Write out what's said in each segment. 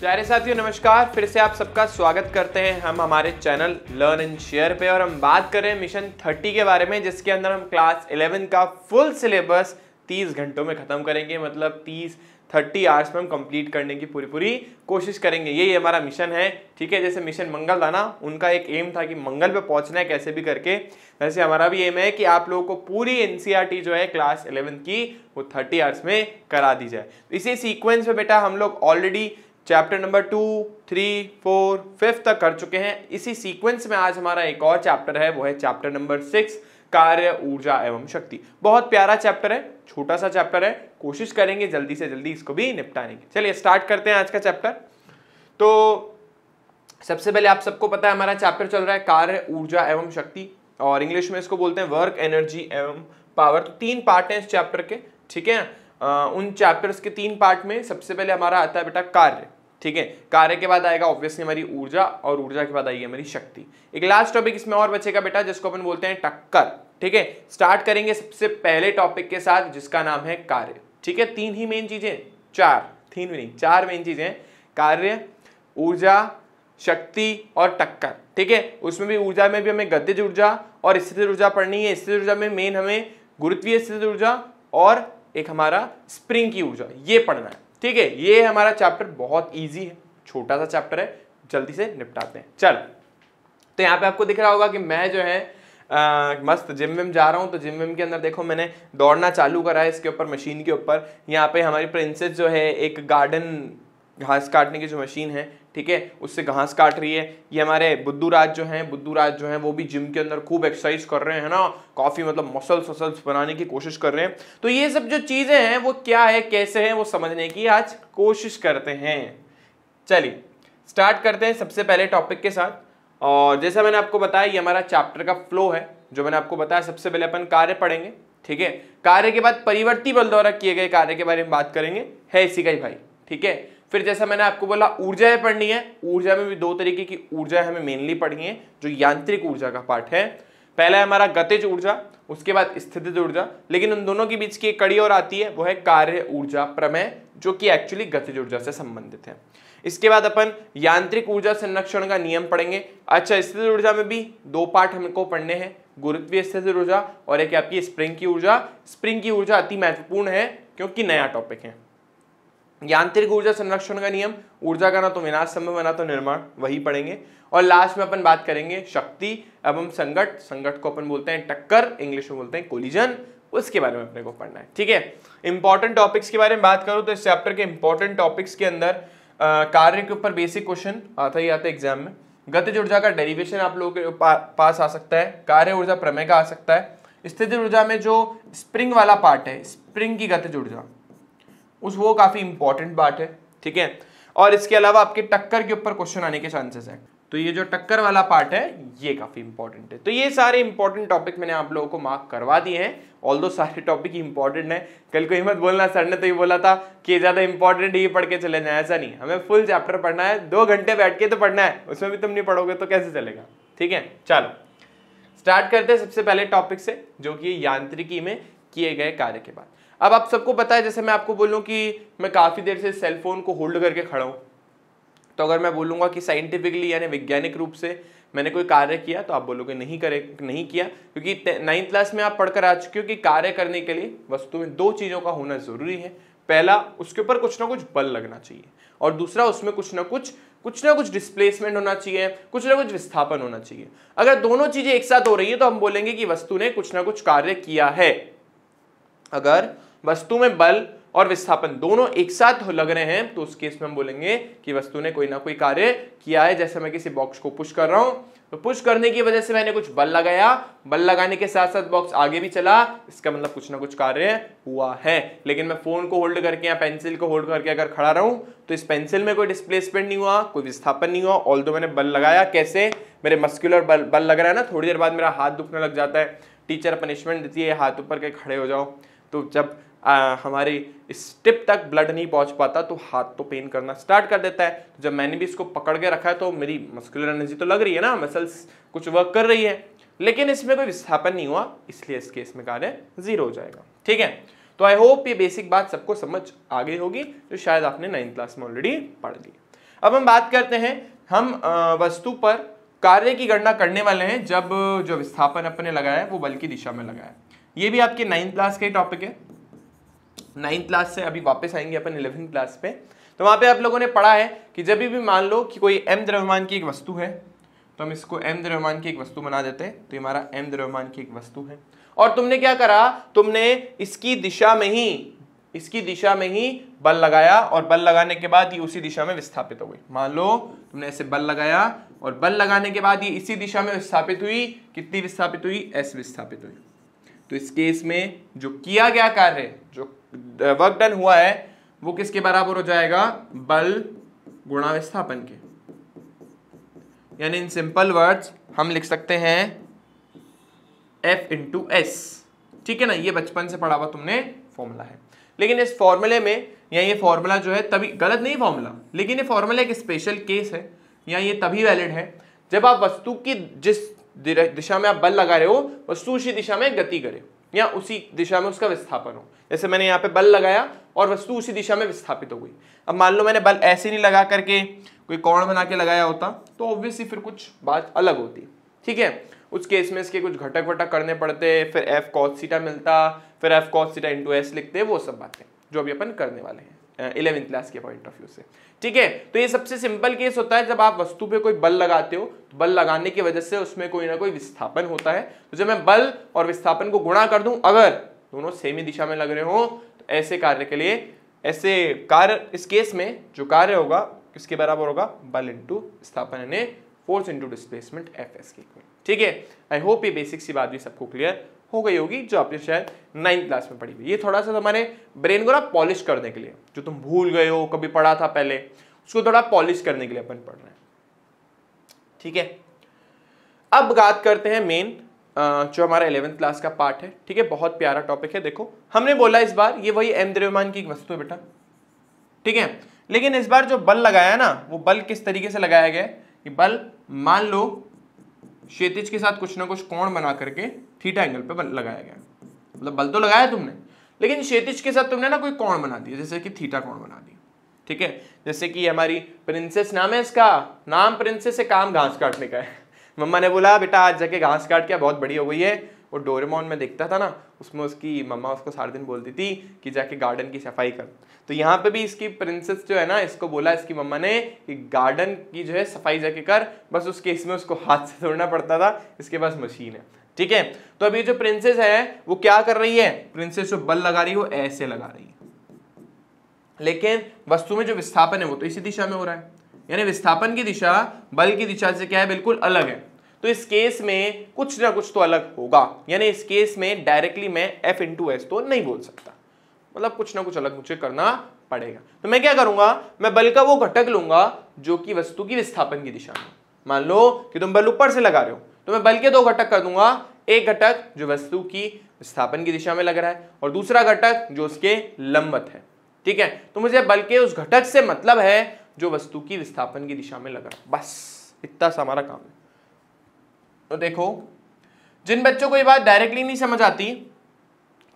प्यारे साथियों नमस्कार फिर से आप सबका स्वागत करते हैं हम हमारे चैनल लर्न एंड शेयर पे और हम बात कर रहे हैं मिशन थर्टी के बारे में जिसके अंदर हम क्लास इलेवन का फुल सिलेबस तीस घंटों में ख़त्म करेंगे मतलब तीस थर्टी आवर्स में हम कंप्लीट करने की पूरी पूरी कोशिश करेंगे यही हमारा मिशन है ठीक है जैसे मिशन मंगल था ना उनका एक एम था कि मंगल पे पहुंचना है कैसे भी करके वैसे हमारा भी एम है कि आप लोगों को पूरी एन e जो है क्लास इलेवन की वो थर्टी आवर्स में करा दी जाए इसी सीक्वेंस में बेटा हम लोग ऑलरेडी चैप्टर नंबर टू थ्री फोर फिफ्थ तक कर चुके हैं इसी सीक्वेंस में आज हमारा एक और चैप्टर है वो है चैप्टर नंबर सिक्स कार्य ऊर्जा एवं शक्ति बहुत प्यारा चैप्टर है छोटा सा चैप्टर है कोशिश करेंगे जल्दी से जल्दी इसको भी निपटाने की चलिए स्टार्ट करते हैं आज का चैप्टर तो सबसे पहले आप सबको पता है हमारा चैप्टर चल रहा है कार्य ऊर्जा एवं शक्ति और इंग्लिश में इसको बोलते हैं वर्क एनर्जी एवं पावर तो तीन पार्ट हैं इस चैप्टर के ठीक है उन चैप्टर्स के तीन पार्ट में सबसे पहले हमारा आता है बेटा कार्य ठीक है कार्य के बाद आएगा ऑब्वियसली हमारी ऊर्जा और ऊर्जा के बाद आएगी हमारी शक्ति एक लास्ट टॉपिक इसमें और बचेगा बेटा जिसको अपन बोलते हैं टक्कर ठीक है स्टार्ट करेंगे सबसे पहले टॉपिक के साथ जिसका नाम है कार्य ठीक है तीन ही मेन चीजें चार तीन भी नहीं चार मेन चीजें कार्य ऊर्जा शक्ति और टक्कर ठीक है उसमें भी ऊर्जा में भी हमें गद्यज ऊर्जा और स्थिर ऊर्जा पढ़नी है स्थिर ऊर्जा में मेन हमें गुरुत्वीय स्थिर ऊर्जा और एक हमारा स्प्रिंग की ऊर्जा ये पढ़ना है ठीक है ये हमारा चैप्टर बहुत ईजी है छोटा सा चैप्टर है जल्दी से निपटाते हैं चल तो यहाँ पे आपको दिख रहा होगा कि मैं जो है आ, मस्त जिम विम जा रहा हूँ तो जिम विम के अंदर देखो मैंने दौड़ना चालू करा है इसके ऊपर मशीन के ऊपर यहाँ पे हमारी प्रिंसेस जो है एक गार्डन घास काटने की जो मशीन है ठीक है उससे घास काट रही है ये हमारे बुद्धू राज जो हैं बुद्धू राज जो हैं वो भी जिम के अंदर खूब एक्सरसाइज कर रहे हैं ना काफ़ी मतलब मसल्स वसल्स बनाने की कोशिश कर रहे हैं तो ये सब जो चीज़ें हैं वो क्या है कैसे हैं वो समझने की आज कोशिश करते हैं चलिए स्टार्ट करते हैं सबसे पहले टॉपिक के साथ और जैसा मैंने आपको बताया ये हमारा चैप्टर का फ्लो है जो मैंने आपको बताया सबसे पहले अपन कार्य पढ़ेंगे ठीक है कार्य के बाद परिवर्ती बल द्वारा किए गए कार्य के बारे में बात करेंगे है इसी का ही भाई ठीक है फिर जैसा मैंने आपको बोला ऊर्जाएं पढ़नी है ऊर्जा में भी दो तरीके की ऊर्जा हमें मेनली पढ़नी है जो यांत्रिक ऊर्जा का पार्ट है पहला है हमारा गतिज ऊर्जा उसके बाद स्थित ऊर्जा लेकिन उन दोनों के बीच की एक कड़ी और आती है वो है कार्य ऊर्जा प्रमेय जो कि एक्चुअली गतिज ऊर्जा से संबंधित है इसके बाद अपन यांत्रिक ऊर्जा संरक्षण का नियम पढ़ेंगे अच्छा स्थित ऊर्जा में भी दो पार्ट हमको पढ़ने हैं गुरुत्वीय स्थित ऊर्जा और एक आपकी स्प्रिंग की ऊर्जा स्प्रिंग की ऊर्जा अति महत्वपूर्ण है क्योंकि नया टॉपिक है यांत्रिक ऊर्जा संरक्षण का नियम ऊर्जा का ना तो विनाश संभव है ना तो निर्माण वही पढ़ेंगे और लास्ट में अपन बात करेंगे शक्ति एवं संगठ संगठ को अपन बोलते हैं टक्कर इंग्लिश में बोलते हैं कोलिजन उसके बारे में अपने को पढ़ना है ठीक है इंपॉर्टेंट टॉपिक्स के बारे में बात करूँ तो इस चैप्टर के इंपॉर्टेंट टॉपिक्स के अंदर कार्य के ऊपर बेसिक क्वेश्चन आता ही आता है एग्जाम में गतिज ऊर्जा का डेरिवेशन आप लोगों के पास आ सकता है कार्य ऊर्जा प्रमेय का आ सकता है स्थिति ऊर्जा में जो स्प्रिंग वाला पार्ट है स्प्रिंग की गतिज ऊर्जा उस वो काफ़ी इंपॉर्टेंट बात है ठीक है और इसके अलावा आपके टक्कर के ऊपर क्वेश्चन आने के चांसेस हैं तो ये जो टक्कर वाला पार्ट है ये काफ़ी इंपॉर्टेंट है तो ये सारे इंपॉर्टेंट टॉपिक मैंने आप लोगों को मार्क करवा दिए हैं ऑल दो सारे टॉपिक इंपॉर्टेंट है कल को हिम्मत बोलना सर ने तो ये बोला था कि ज़्यादा इंपॉर्टेंट ये पढ़ के चले जाए ऐसा नहीं हमें फुल चैप्टर पढ़ना है दो घंटे बैठ के तो पढ़ना है उसमें भी तुम नहीं पढ़ोगे तो कैसे चलेगा ठीक है चलो स्टार्ट करते हैं सबसे पहले टॉपिक से जो कि यांत्रिकी में किए गए कार्य के बाद अब आप सबको पता है जैसे मैं आपको बोलूँ कि मैं काफ़ी देर से सेल फोन को होल्ड करके खड़ा हूँ तो अगर मैं बोलूँगा कि साइंटिफिकली यानी वैज्ञानिक रूप से मैंने कोई कार्य किया तो आप बोलोगे नहीं करे नहीं किया क्योंकि नाइन्थ क्लास में आप पढ़कर आ चुके हो कि कार्य करने के लिए वस्तु में दो चीज़ों का होना ज़रूरी है पहला उसके ऊपर कुछ ना कुछ बल लगना चाहिए और दूसरा उसमें कुछ ना कुछ कुछ ना कुछ डिस्प्लेसमेंट होना चाहिए कुछ ना कुछ विस्थापन होना चाहिए अगर दोनों चीज़ें एक साथ हो रही है तो हम बोलेंगे कि वस्तु ने कुछ ना कुछ कार्य किया है अगर वस्तु में बल और विस्थापन दोनों एक साथ लग रहे हैं तो उस केस में हम बोलेंगे कि वस्तु ने कोई ना कोई कार्य किया है जैसे मैं किसी बॉक्स को पुश कर रहा हूं तो पुश करने की वजह से मैंने कुछ बल लगाया बल लगाने के साथ साथ बॉक्स आगे भी चला इसका मतलब कुछ ना कुछ कार्य हुआ है लेकिन मैं फोन को होल्ड करके या पेंसिल को होल्ड करके अगर खड़ा रहूं तो इस पेंसिल में कोई डिस्प्लेसमेंट नहीं हुआ कोई विस्थापन नहीं हुआ ऑल मैंने बल लगाया कैसे मेरे मस्क्यूलर बल बल लग रहा है ना थोड़ी देर बाद मेरा हाथ दुखने लग जाता है टीचर पनिशमेंट देती है हाथ ऊपर के खड़े हो जाओ तो जब आ, हमारे इस टिप तक ब्लड नहीं पहुंच पाता तो हाथ तो पेन करना स्टार्ट कर देता है तो जब मैंने भी इसको पकड़ के रखा है तो मेरी मस्कुलर एनर्जी तो लग रही है ना मसल्स कुछ वर्क कर रही है लेकिन इसमें कोई विस्थापन नहीं हुआ इसलिए इस केस में कार्य जीरो हो जाएगा ठीक है तो आई होप ये बेसिक बात सबको समझ आ गई होगी जो शायद आपने नाइन्थ क्लास में ऑलरेडी पढ़ ली अब हम बात करते हैं हम वस्तु पर कार्य की गणना करने वाले हैं जब जो विस्थापन अपने लगाया है वो बल की दिशा में लगाया है ये भी आपके नाइन्थ क्लास का ही टॉपिक है नाइन्थ क्लास से अभी वापस आएंगे अपन इलेवेंथ क्लास पे तो वहाँ पे आप लोगों ने पढ़ा है कि जब भी मान लो कि कोई एम द्रव्यमान की एक वस्तु है तो हम इसको एम द्रव्यमान की एक वस्तु बना देते हैं तो ये हमारा एम द्रव्यमान की एक वस्तु है और तुमने क्या करा तुमने इसकी दिशा में ही इसकी दिशा में ही बल लगाया और बल लगाने के बाद ये उसी दिशा में विस्थापित हो गई मान लो तुमने ऐसे बल लगाया और बल लगाने के बाद ये इसी दिशा में विस्थापित हुई कितनी विस्थापित हुई ऐसे विस्थापित हुई तो इस केस में जो किया गया कार्य जो वर्क डन हुआ है वो किसके बराबर हो जाएगा बल गुणा विस्थापन के यानी इन सिंपल वर्ड्स हम लिख सकते हैं एफ इंटू एस ठीक है ना ये बचपन से पढ़ा हुआ तुमने फॉर्मूला है लेकिन इस फॉर्मूले में या ये फॉर्मूला जो है तभी गलत नहीं फॉर्मूला लेकिन ये फॉर्मूला एक स्पेशल केस है या ये तभी वैलिड है जब आप वस्तु की जिस दिशा में आप बल लगा रहे हो वस्तु उसी दिशा में गति करे या उसी दिशा में उसका विस्थापन हो जैसे मैंने यहाँ पे बल लगाया और वस्तु उसी दिशा में विस्थापित हो गई अब मान लो मैंने बल ऐसे नहीं लगा करके कोई कौन बना के लगाया होता तो ऑब्वियसली फिर कुछ बात अलग होती ठीक है उस केस में इसके कुछ घटक वटक करने पड़ते फिर एफ cos सीटा मिलता फिर F cos theta into S लिखते वो सब बातें जो अभी अपन करने वाले हैं इलेवेंथ क्लास के पॉइंट ऑफ व्यू से ठीक है तो ये सबसे सिंपल केस होता है जब आप वस्तु पे कोई बल लगाते हो तो बल लगाने की वजह से उसमें कोई ना कोई विस्थापन होता है तो जब मैं बल और विस्थापन को गुणा कर दूं अगर दोनों सेम ही दिशा में लग रहे हों तो ऐसे कार्य के लिए ऐसे कार्य इस केस में जो कार्य होगा किसके बराबर होगा बल इंटू स्थापन यानी force into displacement F S के ठीक है आई होप ये बेसिक सी बात भी सबको क्लियर हो गई होगी जो आपने शायद नाइन्थ क्लास में पढ़ी हुई ये थोड़ा सा हमारे ब्रेन को ना पॉलिश करने के लिए जो तुम भूल गए हो कभी पढ़ा था पहले उसको थोड़ा पॉलिश करने के लिए अपन पढ़ रहे हैं ठीक है अब बात करते हैं मेन जो हमारा इलेवंथ क्लास का पार्ट है ठीक है बहुत प्यारा टॉपिक है देखो हमने बोला इस बार ये वही एम द्रव्यमान की वस्तु है बेटा ठीक है लेकिन इस बार जो बल लगाया ना वो बल किस तरीके से लगाया गया कि बल मान लो क्षेत्रज के साथ कुछ ना कुछ कोण बना करके थीटा एंगल पे बल लगाया गया मतलब बल तो लगाया तुमने लेकिन क्षेत्रज के साथ तुमने ना कोई कोण बना दिया जैसे कि थीटा कोण बना दिया ठीक है जैसे कि हमारी प्रिंसेस नाम है इसका नाम प्रिंसेस से काम घास काटने का है मम्मा ने बोला बेटा आज जाके घास काट के बहुत बड़ी हो गई है वो डोरेमोन में देखता था ना उसमें उसकी मम्मा उसको सारे दिन बोलती थी कि जाके गार्डन की सफाई कर तो यहाँ पे भी इसकी प्रिंसेस जो है ना इसको बोला इसकी मम्मा ने कि गार्डन की जो है सफाई जाके कर बस उस केस में उसको हाथ से तोड़ना पड़ता था इसके पास मशीन है ठीक है तो अभी जो प्रिंसेस है वो क्या कर रही है प्रिंसेस जो बल लगा रही है वो ऐसे लगा रही है लेकिन वस्तु में जो विस्थापन है वो तो इसी दिशा में हो रहा है यानी विस्थापन की दिशा बल की दिशा से क्या है बिल्कुल अलग है तो इस केस में कुछ ना कुछ तो अलग होगा यानी इस केस में डायरेक्टली मैं एफ इंटू एस तो नहीं बोल सकता मतलब कुछ ना कुछ अलग मुझे करना पड़ेगा तो मैं क्या करूंगा मैं बल का वो घटक लूंगा जो कि वस्तु की विस्थापन की दिशा में मान लो कि तुम बल ऊपर से लगा रहे हो तो मैं बल के दो घटक कर दूंगा एक घटक जो वस्तु की विस्थापन की दिशा में लग रहा है और दूसरा घटक जो उसके लंबत है ठीक है तो मुझे बल के उस घटक से मतलब है जो वस्तु की विस्थापन की दिशा में लगा बस इतना सा हमारा काम है तो देखो जिन बच्चों को ये बात डायरेक्टली नहीं समझ आती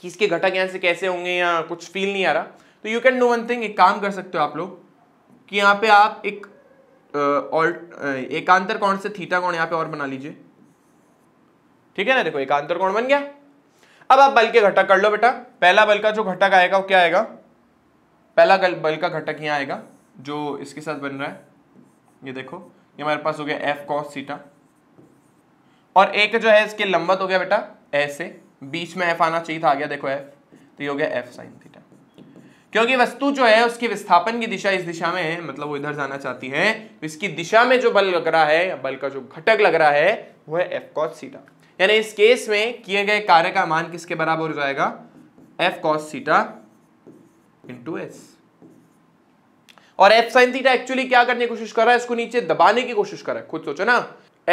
कि इसके घटक यहाँ से कैसे होंगे या कुछ फील नहीं आ रहा तो you can do one thing एक काम कर सकते हो आप लोग कि यहाँ पे आप एक एकांतर कोण से थीटा कोण यहाँ पे और बना लीजिए ठीक है ना देखो एकांतर कोण बन गया अब आप बल के घटक कर लो बेटा पहला बल का जो घटक आएगा वो क्या आएगा पहला बल का घटक यहाँ आएगा जो इसके साथ बन रहा है ये देखो ये हमारे पास हो गया एफ कॉस सीटा और एक जो है इसके लंबत हो गया बेटा ऐसे बीच में एफ आना चाहिए था आ गया देखो एफ तो ये हो गया एफ साइन थीटा क्योंकि वस्तु जो है उसके विस्थापन की दिशा इस दिशा में है मतलब वो इधर जाना चाहती है तो इसकी दिशा में जो बल लग रहा है बल का जो घटक लग रहा है वो है एफ कॉस सीटा यानी इस केस में किए गए कार्य का मान किसके बराबर हो जाएगा F cos theta into S और एफ साइन थीटा एक्चुअली क्या करने की कोशिश कर रहा है इसको नीचे दबाने की कोशिश कर रहा है खुद सोचो ना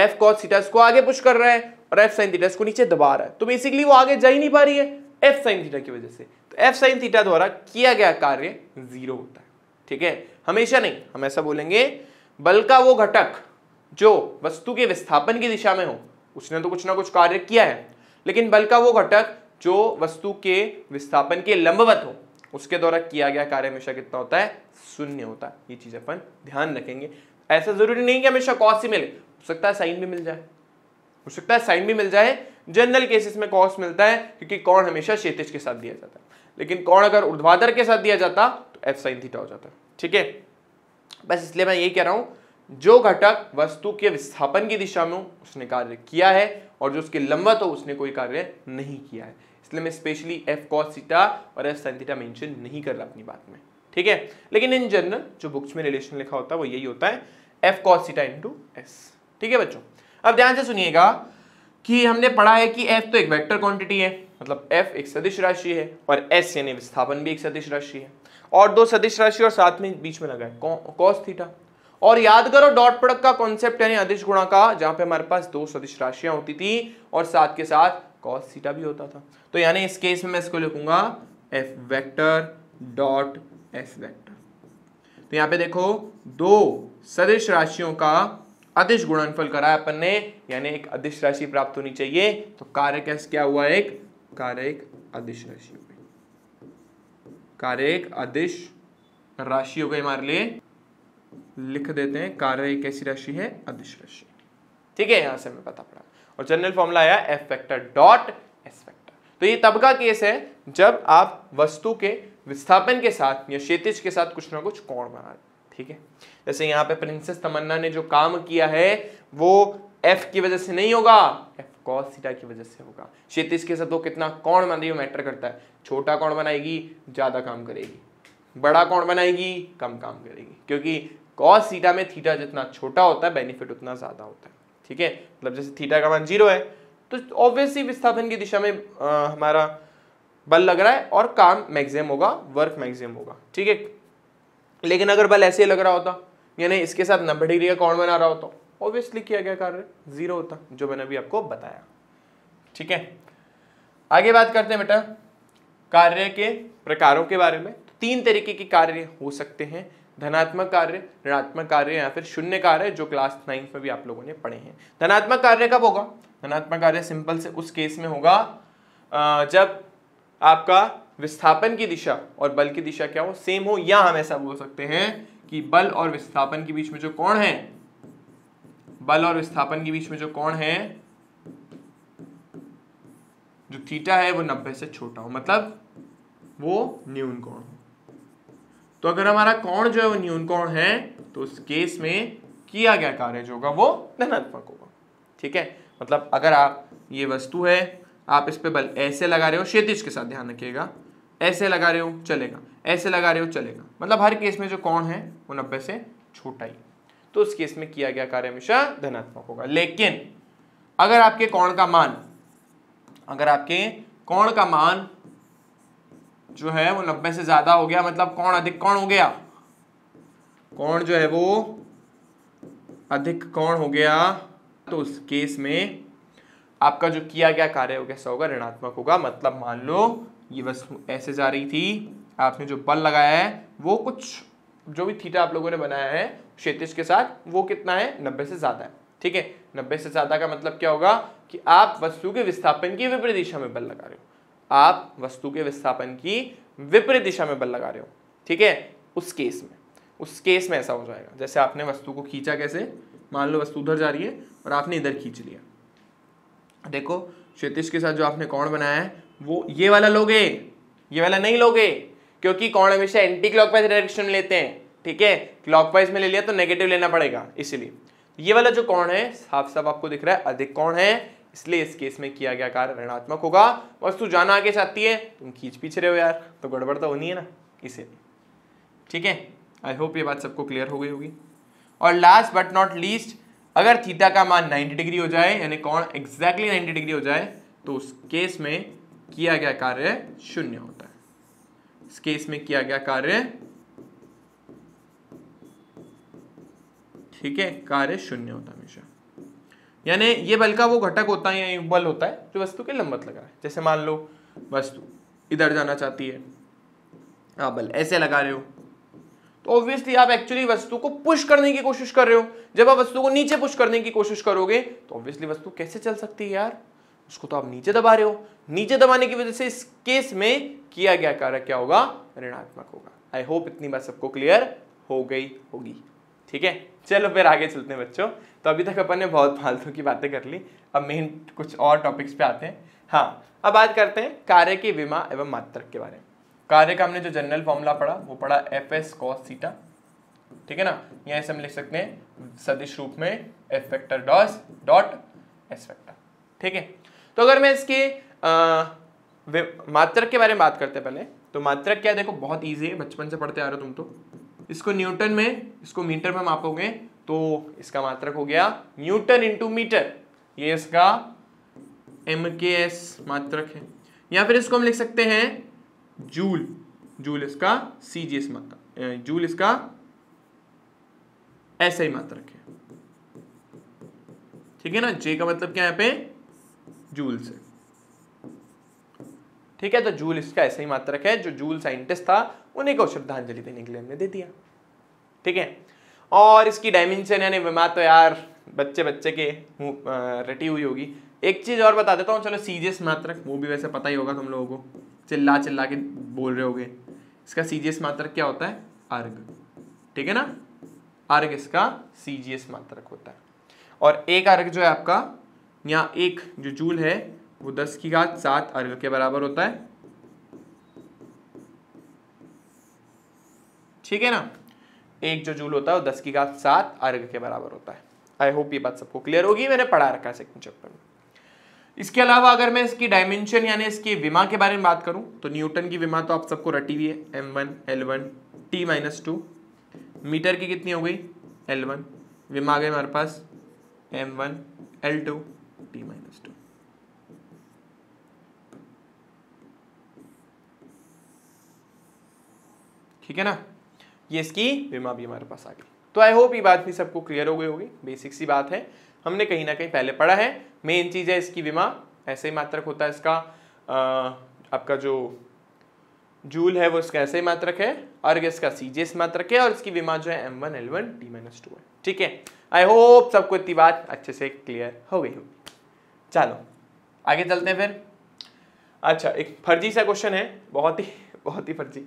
एफ कॉस थीटा इसको आगे पुश कर रहा है और एफ साइन थीटा इसको नीचे दबा रहा है तो बेसिकली वो आगे जा ही नहीं पा रही है एफ साइन थीटा की वजह से तो एफ साइन थीटा द्वारा किया गया कार्य जीरो होता है ठीक है हमेशा नहीं हम ऐसा बोलेंगे बल का वो घटक जो वस्तु के विस्थापन की दिशा में हो उसने तो कुछ ना कुछ कार्य किया है लेकिन बल का वो घटक जो वस्तु के विस्थापन के लंबवत हो उसके द्वारा किया गया कार्य हमेशा कितना होता है शून्य होता है ये चीज़ अपन ध्यान रखेंगे ऐसा जरूरी नहीं कि हमेशा कॉस ही मिले हो सकता है साइन भी मिल जाए हो सकता है साइन भी मिल जाए जनरल केसेस में कॉस मिलता है क्योंकि कौन हमेशा क्षेत्र के साथ दिया जाता है लेकिन कौन अगर उर्ध्वाधर के साथ दिया जाता तो एफ साइन थीटा हो जाता ठीक है बस इसलिए मैं यही कह रहा हूं जो घटक वस्तु के विस्थापन की दिशा में उसने कार्य किया है और जो उसके लंबत हो उसने कोई कार्य नहीं किया है इसलिए मैं स्पेशली एफ कॉस थीटा और एफ साइन थीटा मेंशन नहीं कर रहा अपनी बात में ठीक है लेकिन इन जनरल जो बुक्स में रिलेशन लिखा होता है वो यही होता है F cos theta into S ठीक है बच्चों अब ध्यान से सुनिएगा कि हमने पढ़ा है कि एफ तो एक वेक्टर क्वांटिटी है मतलब एफ एक सदिश राशि है और एस यानी विस्थापन भी एक सदिश राशि है और दो सदिश राशि और साथ में बीच में लगा है कॉस थीटा और याद करो डॉट प्रोडक्ट का कॉन्सेप्ट यानी अदिश गुणा का जहां पे हमारे पास दो सदिश राशियां होती थी और साथ के साथ कॉस सीटा भी होता था तो यानी इस केस में मैं इसको लिखूंगा F vector dot S vector तो यहाँ पे देखो दो सदिश राशियों का अदिश गुणनफल करा अपन ने यानी एक अदिश राशि प्राप्त होनी चाहिए तो कार्य कैसे क्या हुआ एक कार्य एक अदिश राशि हो गई कार्य एक अदिश राशि हो गई हमारे लिए लिख देते हैं कार्य एक ऐसी राशि है अदिश राशि ठीक है यहां से हमें पता पड़ा और जनरल फॉर्मूला आया F vector dot S vector तो ये तब का केस है जब आप वस्तु के विस्थापन के साथ या क्षेत्र के साथ कुछ ना कुछ कोण बना ठीक है जैसे यहाँ पे प्रिंसेस तमन्ना ने जो काम किया है वो एफ की वजह से नहीं होगा एफ कॉस की वजह से होगा क्षेत्र के साथ वो कितना कौन बन रही मैटर करता है छोटा कौन बनाएगी ज़्यादा काम करेगी बड़ा कौन बनाएगी कम काम करेगी क्योंकि कॉस सीटा में थीटा जितना छोटा होता है बेनिफिट उतना ज़्यादा होता है ठीक है मतलब जैसे थीटा का मान जीरो है तो ऑब्वियसली विस्थापन की दिशा में आ, हमारा बल लग रहा है और काम मैक्सिमम होगा वर्क मैक्सिमम होगा ठीक है लेकिन अगर बल ऐसे लग रहा होता यानी इसके साथ नब्बे डिग्री का कौन बना रहा होता ऑब्वियसली किया गया कार्य जीरो होता जो मैंने अभी आपको बताया ठीक है आगे बात करते हैं बेटा कार्य के प्रकारों के बारे में तो तीन तरीके के कार्य हो सकते हैं धनात्मक कार्य ऋणात्मक कार्य या फिर शून्य कार्य जो क्लास नाइन्थ में भी आप लोगों ने पढ़े हैं धनात्मक कार्य कब होगा धनात्मक कार्य सिंपल से उस केस में होगा जब आपका विस्थापन की दिशा और बल की दिशा क्या हो सेम हो या हम ऐसा बोल सकते हैं कि बल और विस्थापन के बीच में जो कौन है बल और विस्थापन के बीच में जो कौन है जो थीटा है वो नब्बे से छोटा हो मतलब वो न्यून कौन तो अगर हमारा कोण जो है वो न्यून कोण है तो उस केस में किया गया कार्य जो होगा वो धनात्मक होगा ठीक है मतलब अगर आप ये वस्तु है आप इस पर बल ऐसे लगा रहे हो क्षेत्र के साथ ध्यान रखिएगा ऐसे लगा रहे हो चलेगा ऐसे लगा रहे हो चलेगा मतलब हर केस में जो कौन है वो नब्बे से छोटा ही तो उस केस में किया गया कार्य हमेशा धनात्मक होगा लेकिन अगर आपके कौन का मान अगर आपके कौन का मान जो है वो नब्बे से ज्यादा हो गया मतलब कौन अधिक कौन हो गया कौन जो है वो अधिक कौन हो गया तो उस केस में आपका जो किया गया कार्य हो गया होगा ऋणात्मक होगा मतलब मान लो ये वस्तु ऐसे जा रही थी आपने जो बल लगाया है वो कुछ जो भी थीटा आप लोगों ने बनाया है क्षेत्र के साथ वो कितना है नब्बे से ज्यादा है ठीक है नब्बे से ज्यादा का मतलब क्या होगा कि आप वस्तु के विस्थापन की विपरीत दिशा में बल लगा रहे हो आप वस्तु के विस्थापन की विपरीत दिशा में बल लगा रहे हो ठीक है उस केस में उस केस में ऐसा हो जाएगा जैसे आपने वस्तु को खींचा कैसे मान लो वस्तु उधर जा रही है और आपने इधर खींच लिया देखो क्षेत्र के साथ जो आपने कौन बनाया है वो ये वाला लोगे ये वाला नहीं लोगे क्योंकि कौन हमेशा एंटी क्लॉकवाइज डायरेक्शन में लेते हैं ठीक है क्लॉकवाइज में ले लिया तो नेगेटिव लेना पड़ेगा इसलिए ये वाला जो कौन है साफ साफ आपको दिख रहा है अधिक कौन है इसलिए इस केस में किया गया कार्य ऋणात्मक होगा वस्तु जाना आगे चाहती है तुम खींच पीछ रहे हो यार तो गड़बड़ तो होनी है ना इसे ठीक है आई होप ये बात सबको क्लियर हो गई होगी और लास्ट बट नॉट लीस्ट अगर थीटा का मान 90 डिग्री हो जाए यानी कौन एग्जैक्टली exactly 90 डिग्री हो जाए तो उस केस में किया गया कार्य शून्य होता है इस केस में किया गया कार्य ठीक है कार्य शून्य होता है हमेशा यानी ये बल का वो घटक होता है या बल होता है जो वस्तु के लंबत लगा है जैसे मान लो वस्तु इधर जाना चाहती है हाँ बल ऐसे लगा रहे हो तो ऑब्वियसली आप एक्चुअली वस्तु को पुश करने की कोशिश कर रहे हो जब आप वस्तु को नीचे पुश करने की कोशिश करोगे तो ऑब्वियसली वस्तु कैसे चल सकती है यार उसको तो आप नीचे दबा रहे हो नीचे दबाने की वजह से इस केस में किया गया कार्य क्या होगा ऋणात्मक होगा आई होप इतनी बात सबको क्लियर हो गई होगी ठीक है चलो फिर आगे चलते हैं बच्चों तो अभी तक अपन ने बहुत फालतू की बातें कर ली अब मेन कुछ और टॉपिक्स पे आते हैं हाँ अब बात करते हैं कार्य की बीमा एवं मात्रक के बारे में कार्य का हमने जो जनरल फॉर्मूला पढ़ा वो पढ़ा एफ एस कॉस सीटा ठीक है ना यहाँ से हम लिख सकते हैं सदिश रूप में एफ फैक्टर डॉस डॉट एस फैक्टर ठीक है तो अगर मैं इसके मात्रक के बारे में बात करते पहले तो मात्रक क्या देखो बहुत ईजी है बचपन से पढ़ते आ रहे हो तुम तो इसको न्यूटन में इसको मीटर में मापोगे तो इसका मात्रक हो गया न्यूटन इंटू मीटर ये इसका एम के एस मात्रक है या फिर इसको हम लिख सकते हैं जूल जूल इसका सी जी एस जूल इसका ऐसे ही मात्रक है ठीक है ना जे का मतलब क्या है पे जूल से ठीक है तो जूल इसका ऐसा ही मात्रक है जो जूल साइंटिस्ट था उन्हीं को श्रद्धांजलि देने के लिए हमने दे दिया ठीक है और इसकी डायमेंशन यानी विमात तो यार बच्चे बच्चे के रटी हुई होगी एक चीज़ और बता देता हूँ चलो सीजियस मात्रक वो भी वैसे पता ही होगा तुम लोगों को चिल्ला चिल्ला के बोल रहे होगे इसका सीजीएस मात्रक क्या होता है अर्घ ठीक है ना अर्घ इसका सीजीएस मात्रक होता है और एक अर्घ जो है आपका यहाँ एक जो जूल है वो दस की घात सात अर्घ के बराबर होता है ठीक है ना एक जो जूल होता है वो दस की घात सात अर्घ के बराबर होता है आई होप ये बात सबको क्लियर होगी मैंने पढ़ा रखा है सेकंड चैप्टर में इसके अलावा अगर मैं इसकी डायमेंशन यानी इसकी विमा के बारे में बात करूं तो न्यूटन की विमा तो आप सबको रटी हुई है M one L one T minus two meter की कितनी हो गई एल वन विमा गए हमारे पास M one L two T minus two ठीक है ना ये इसकी बीमा भी हमारे पास आ गई तो आई होप ये बात भी सबको क्लियर हो गई होगी बेसिक सी बात है हमने कहीं ना कहीं पहले पढ़ा है मेन चीज़ है इसकी बीमा ऐसे ही मात्रक होता है इसका आ, आपका जो जूल है वो इसका ऐसे ही मात्रक है और इसका सी जे मात्रक है और इसकी बीमा जो है M one L one T minus two है ठीक है आई होप सबको इतनी बात अच्छे से क्लियर हो गई होगी चलो आगे चलते हैं फिर अच्छा एक फर्जी सा क्वेश्चन है बहुत ही बहुत ही फर्जी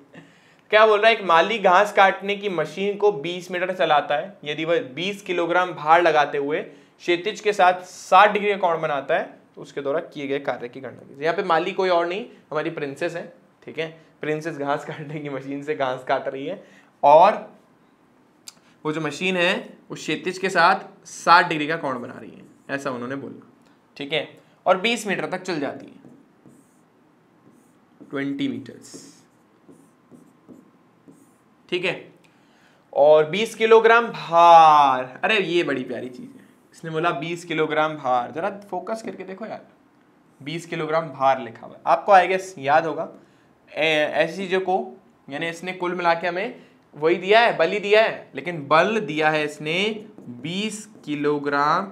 क्या बोल रहा है एक माली घास काटने की मशीन को 20 मीटर चलाता है यदि वह 20 किलोग्राम भार लगाते हुए क्षेत्रिज के साथ 60 डिग्री का कोण बनाता है तो उसके द्वारा किए गए कार्य की गणना कीजिए यहाँ पे माली कोई और नहीं हमारी प्रिंसेस है ठीक है प्रिंसेस घास काटने की मशीन से घास काट रही है और वो जो मशीन है वो क्षेत्रिज के साथ साठ डिग्री का कौन बना रही है ऐसा उन्होंने बोला ठीक है और बीस मीटर तक चल जाती है ट्वेंटी मीटर्स ठीक है और 20 किलोग्राम भार अरे ये बड़ी प्यारी चीज़ है इसने बोला 20 किलोग्राम भार ज़रा फोकस करके देखो यार 20 किलोग्राम भार लिखा हुआ आपको आई गेस याद होगा ऐसी चीज़ों को यानी इसने कुल मिला के हमें वही दिया है बल ही दिया है लेकिन बल दिया है इसने 20 किलोग्राम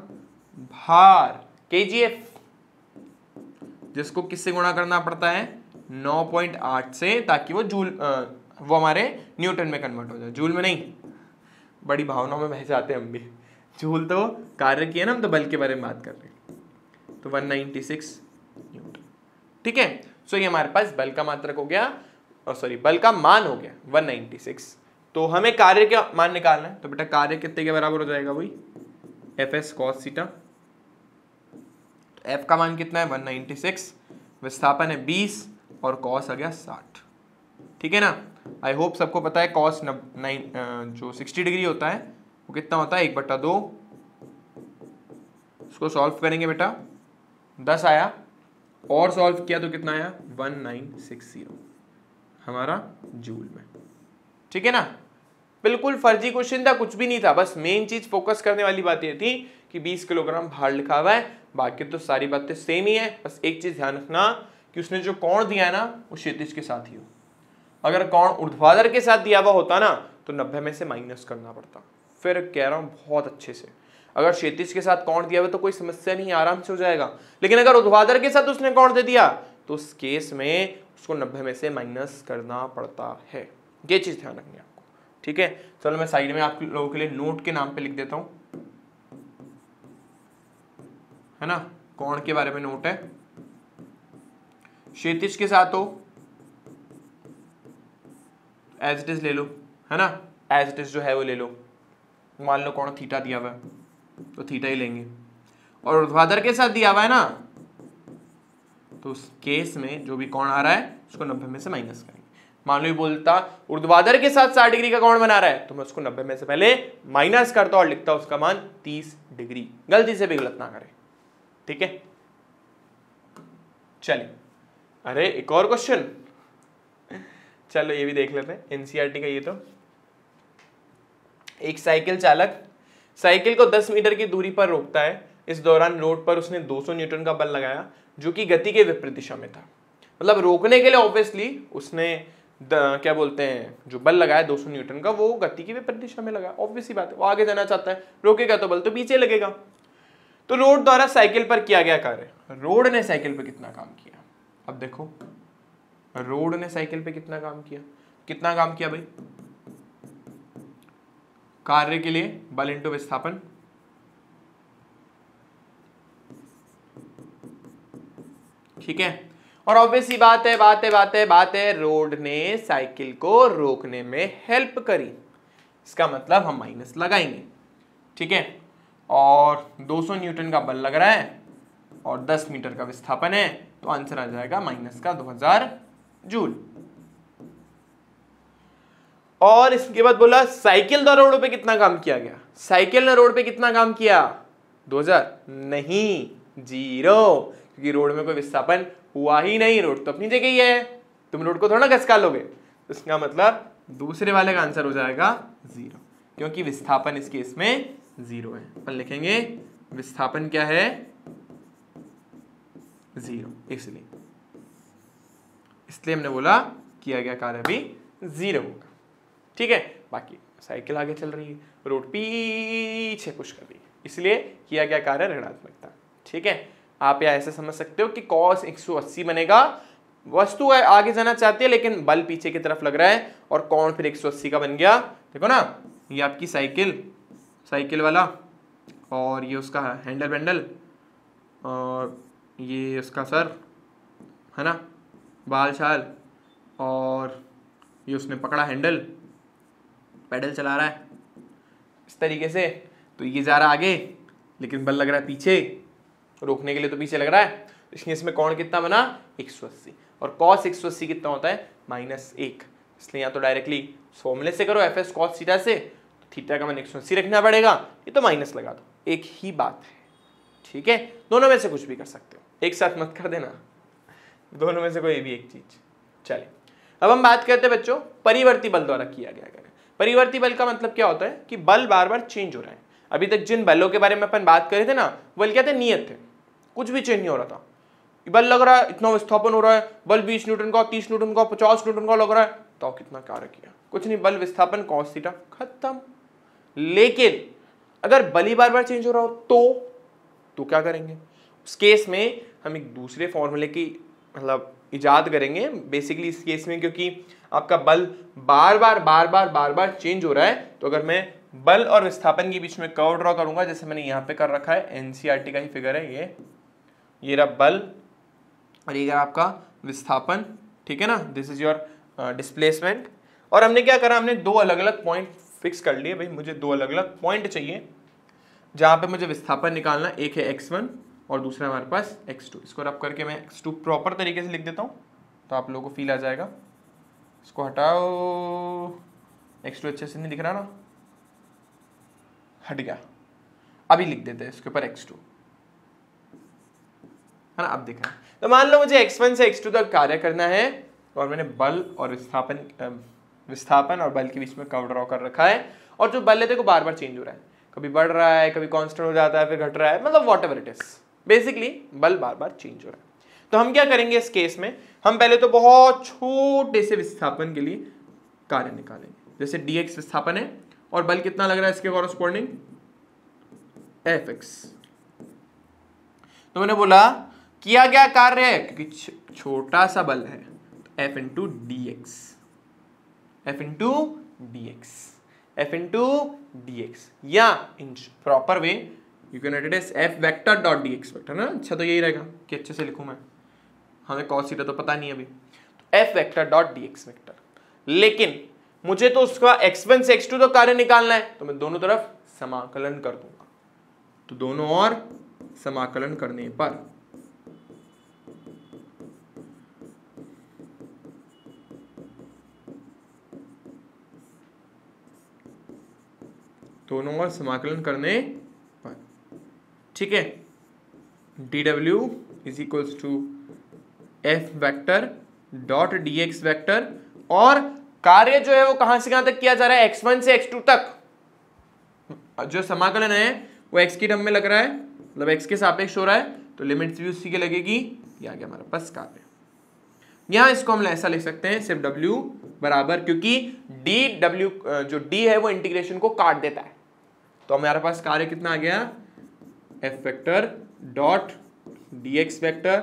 भार के जिसको किससे गुणा करना पड़ता है 9.8 से ताकि वो जूल वो हमारे न्यूटन में कन्वर्ट हो जाए जूल में नहीं बड़ी भावनाओं में बह जाते हैं हम भी जूल तो कार्य है ना हम तो बल के बारे में बात कर रहे हैं तो 196 न्यूटन ठीक है सो ये हमारे पास बल का मात्रक हो गया और सॉरी बल का मान हो गया 196 तो हमें कार्य का मान निकालना है तो बेटा कार्य कितने के बराबर हो जाएगा वही F S cos theta F का मान कितना है 196 विस्थापन है 20 और कॉस आ गया 60 ठीक है ना आई होप सबको पता है कॉस नाइन जो सिक्सटी डिग्री होता है वो कितना होता है एक बट्टा दो उसको सॉल्व करेंगे बेटा दस आया और सॉल्व किया तो कितना आया वन नाइन सिक्स जीरो हमारा जूल में ठीक है ना बिल्कुल फर्जी क्वेश्चन था कुछ भी नहीं था बस मेन चीज फोकस करने वाली बात ये थी कि 20 किलोग्राम भार लिखा हुआ है बाकी तो सारी बातें सेम ही है बस एक चीज ध्यान रखना कि उसने जो कोण दिया है ना वो क्षेत्र के साथ ही हो अगर कौन ऊर्ध्वाधर के साथ दिया हुआ होता ना तो नब्बे में से माइनस करना पड़ता फिर कह रहा हूँ बहुत अच्छे से अगर क्षेत्रिज के साथ कौन दिया हुआ तो कोई समस्या नहीं आराम से हो जाएगा लेकिन अगर उद्वादर के साथ उसने कौन दे दिया तो उस केस में उसको नब्बे में से माइनस करना पड़ता है ये चीज़ ध्यान रखनी आपको ठीक है चलो मैं साइड में आप लोगों के लिए नोट के नाम पे लिख देता हूँ है ना कौन के बारे में नोट है क्षेत्र के साथ हो एज इट इज़ ले लो है ना एज इट इज़ जो है वो ले लो मान लो कौन थीटा दिया हुआ है तो थीटा ही लेंगे और ऊर्ध्वाधर के साथ दिया हुआ है ना तो उस केस में जो भी कौन आ रहा है उसको नब्बे में से माइनस करेंगे मान लो ये बोलता उर्ध्वाधर के साथ साठ डिग्री का कोण बना रहा है तो मैं उसको नब्बे में से पहले माइनस करता और लिखता उसका मान तीस डिग्री गलती से भी गलत ना करें ठीक है चलिए अरे एक और क्वेश्चन चलो ये भी देख लेते हैं एनसीईआरटी e का ये तो एक साइकिल चालक साइकिल को 10 मीटर की दूरी पर रोकता है इस दौरान रोड पर उसने 200 न्यूटन का बल लगाया जो कि गति के विपरीत दिशा में था मतलब रोकने के लिए ऑब्वियसली उसने द, क्या बोलते हैं जो बल लगाया 200 न्यूटन का वो गति की विपरीत दिशा में लगाया ऑब्वियसली बात है वो आगे जाना चाहता है रोकेगा तो बल तो पीछे लगेगा तो रोड द्वारा साइकिल पर किया गया कार्य रोड ने साइकिल पर कितना काम किया अब देखो रोड ने साइकिल पे कितना काम किया कितना काम किया भाई कार्य के लिए बल इंटू विस्थापन ठीक है और ऑब्वियसली बात है बात है बात है बात है रोड ने साइकिल को रोकने में हेल्प करी इसका मतलब हम माइनस लगाएंगे ठीक है और 200 न्यूटन का बल लग रहा है और 10 मीटर का विस्थापन है तो आंसर आ जाएगा माइनस का जूल और इसके बाद बोला साइकिल द्वारा रोड पे कितना काम किया गया साइकिल ने रोड पे कितना काम किया 2000 नहीं जीरो क्योंकि रोड में कोई विस्थापन हुआ ही नहीं रोड तो अपनी जगह ही है तुम रोड को थोड़ा घसका लोगे इसका मतलब दूसरे वाले का आंसर हो जाएगा जीरो क्योंकि विस्थापन इस केस में जीरो है अपन लिखेंगे विस्थापन क्या है जीरो इसलिए इसलिए हमने बोला किया गया कार्य भी जीरो होगा ठीक है बाकी साइकिल आगे चल रही है रोड पीछे पुश कर रही है इसलिए किया गया कार्य था ठीक है आप यह ऐसे समझ सकते हो कि कॉस अस्सी बनेगा वस्तु आगे जाना चाहती है लेकिन बल पीछे की तरफ लग रहा है और कौन फिर अस्सी का बन गया देखो ना ये आपकी साइकिल साइकिल वाला और ये उसका हैंडल वैंडल और ये उसका सर है ना बाल छाल और ये उसने पकड़ा हैंडल पैडल चला रहा है इस तरीके से तो ये जा रहा आगे लेकिन बल लग रहा है पीछे रोकने के लिए तो पीछे लग रहा है तो इसलिए इसमें कौन कितना बना एक सौ अस्सी और कॉस एक सौ अस्सी कितना होता है माइनस एक इसलिए यहाँ तो डायरेक्टली फॉर्मुले से करो एफ एस कॉस सीटा से तो थीटा का मैंने एक सौ अस्सी रखना पड़ेगा ये तो माइनस लगा दो एक ही बात है ठीक है दोनों में से कुछ भी कर सकते हो एक साथ मत कर देना दोनों में से कोई भी एक चीज चले अब हम बात करते हैं बच्चों परिवर्ती बल द्वारा किया गया कार्य परिवर्ती बल का मतलब क्या होता है कि बल बार बार चेंज हो रहा है अभी तक जिन बलों के बारे में अपन बात कर रहे थे ना बल क्या थे नियत थे कुछ भी चेंज नहीं हो रहा था बल लग रहा है इतना विस्थापन हो रहा है बल बीस न्यूटन का तीस न्यूटन का पचास न्यूटन का लग रहा है तो कितना कार्य किया कुछ नहीं बल विस्थापन कॉस थीटा खत्म लेकिन अगर बल ही बार बार चेंज हो रहा हो तो तो क्या करेंगे उस केस में हम एक दूसरे फॉर्मूले की मतलब ईजाद करेंगे बेसिकली इस केस में क्योंकि आपका बल बार बार बार बार बार बार चेंज हो रहा है तो अगर मैं बल और विस्थापन के बीच में कर्व ड्रॉ करूंगा जैसे मैंने यहाँ पे कर रखा है एन का ही फिगर है ये ये रहा बल और ये रहा आपका विस्थापन ठीक है ना दिस इज योर डिस्प्लेसमेंट और हमने क्या करा हमने दो अलग अलग पॉइंट फिक्स कर लिए भाई मुझे दो अलग अलग पॉइंट चाहिए जहाँ पे मुझे विस्थापन निकालना एक है एक्स वन और दूसरा हमारे पास एक्स टू इसको रब करके मैं एक्स टू प्रॉपर तरीके से लिख देता हूँ तो आप लोगों को फील आ जाएगा इसको हटाओ एक्स टू अच्छे से नहीं दिख रहा ना हट गया अभी लिख देते हैं इसके ऊपर एक्स टू है ना अब दिख रहा तो मान लो मुझे एक्स वन से एक्स टू तक कार्य करना है और मैंने बल और विस्थापन विस्थापन और बल के बीच में कव ड्रॉ कर रखा है और जो बल है देखो बार बार चेंज हो रहा है कभी बढ़ रहा है कभी कांस्टेंट हो जाता है फिर घट रहा है मतलब whatever it is basically बल बार बार चेंज हो रहा है तो हम क्या करेंगे इस केस में हम पहले तो बहुत छोटे से विस्थापन के लिए कार्य निकालेंगे जैसे dx विस्थापन है और बल कितना लग रहा है इसके कॉरस्पॉन्डिंग एफ एक्स तो मैंने बोला किया गया कार्य है क्योंकि छोटा सा बल है F into D X F into D X F into D X या in proper way you can edit S F vector dot D X vector है ना अच्छा तो यही रहेगा कि अच्छे से लिखूँ मैं हमें कौन थीटा तो पता नहीं अभी तो F vector dot D X vector लेकिन मुझे तो उसका एक्स वन से एक्स टू तो कार्य निकालना है तो मैं दोनों तरफ समाकलन कर दूंगा तो दोनों और समाकलन करने पर दोनों और समाकलन करने ठीक है D W is equals to F vector dot D X vector और कार्य जो है वो कहां से कहां तक किया जा रहा है एक्स वन से एक्स टू तक जो समाकलन है वो एक्स की टर्म में लग रहा है मतलब एक्स के सापेक्ष हो रहा है तो लिमिट्स भी उसी के लगेगी ये गया हमारा बस कार्य यहां इसको हम ऐसा लिख सकते हैं सिर्फ W बराबर क्योंकि डी डब्ल्यू जो D है वो इंटीग्रेशन को काट देता है तो हमारे पास कार्य कितना आ गया F vector dot D X vector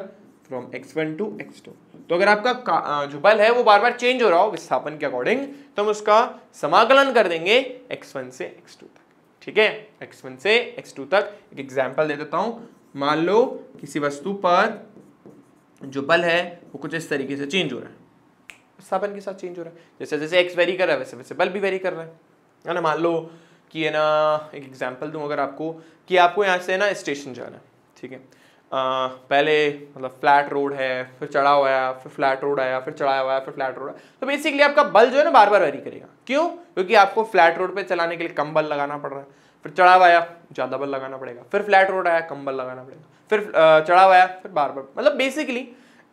from X one to X two तो अगर आपका जो बल है वो बार बार चेंज हो रहा हो विस्थापन के अकॉर्डिंग तो हम उसका समाकलन कर देंगे एक्स वन से एक्स टू तक ठीक है एक्स वन से एक्स टू तक एक एग्जाम्पल दे देता हूँ मान लो किसी वस्तु पर जो बल है वो कुछ इस तरीके से चेंज हो रहा है विस्थापन के साथ चेंज हो रहा है जैसे जैसे एक्स वेरी कर रहा है वैसे वैसे बल भी वेरी कर रहा है ना मान लो कि है ना एक एग्जांपल दूँ अगर आपको कि आपको यहाँ से ना स्टेशन जाना है ठीक है पहले मतलब फ्लैट रोड है फिर चढ़ा हुआ आया फिर फ्लैट रोड आया फिर चढ़ा हुआ है फिर फ्लैट रोड आया तो बेसिकली आपका बल जो है ना बार बार वेरी करेगा क्यों क्योंकि आपको फ्लैट रोड पर चलाने के लिए कम बल लगाना पड़ रहा है फिर चढ़ा हुआ आया ज़्यादा बल लगाना पड़ेगा फिर फ्लैट रोड आया कम बल लगाना पड़ेगा फिर चढ़ा हुआ आया फिर बार बार मतलब बेसिकली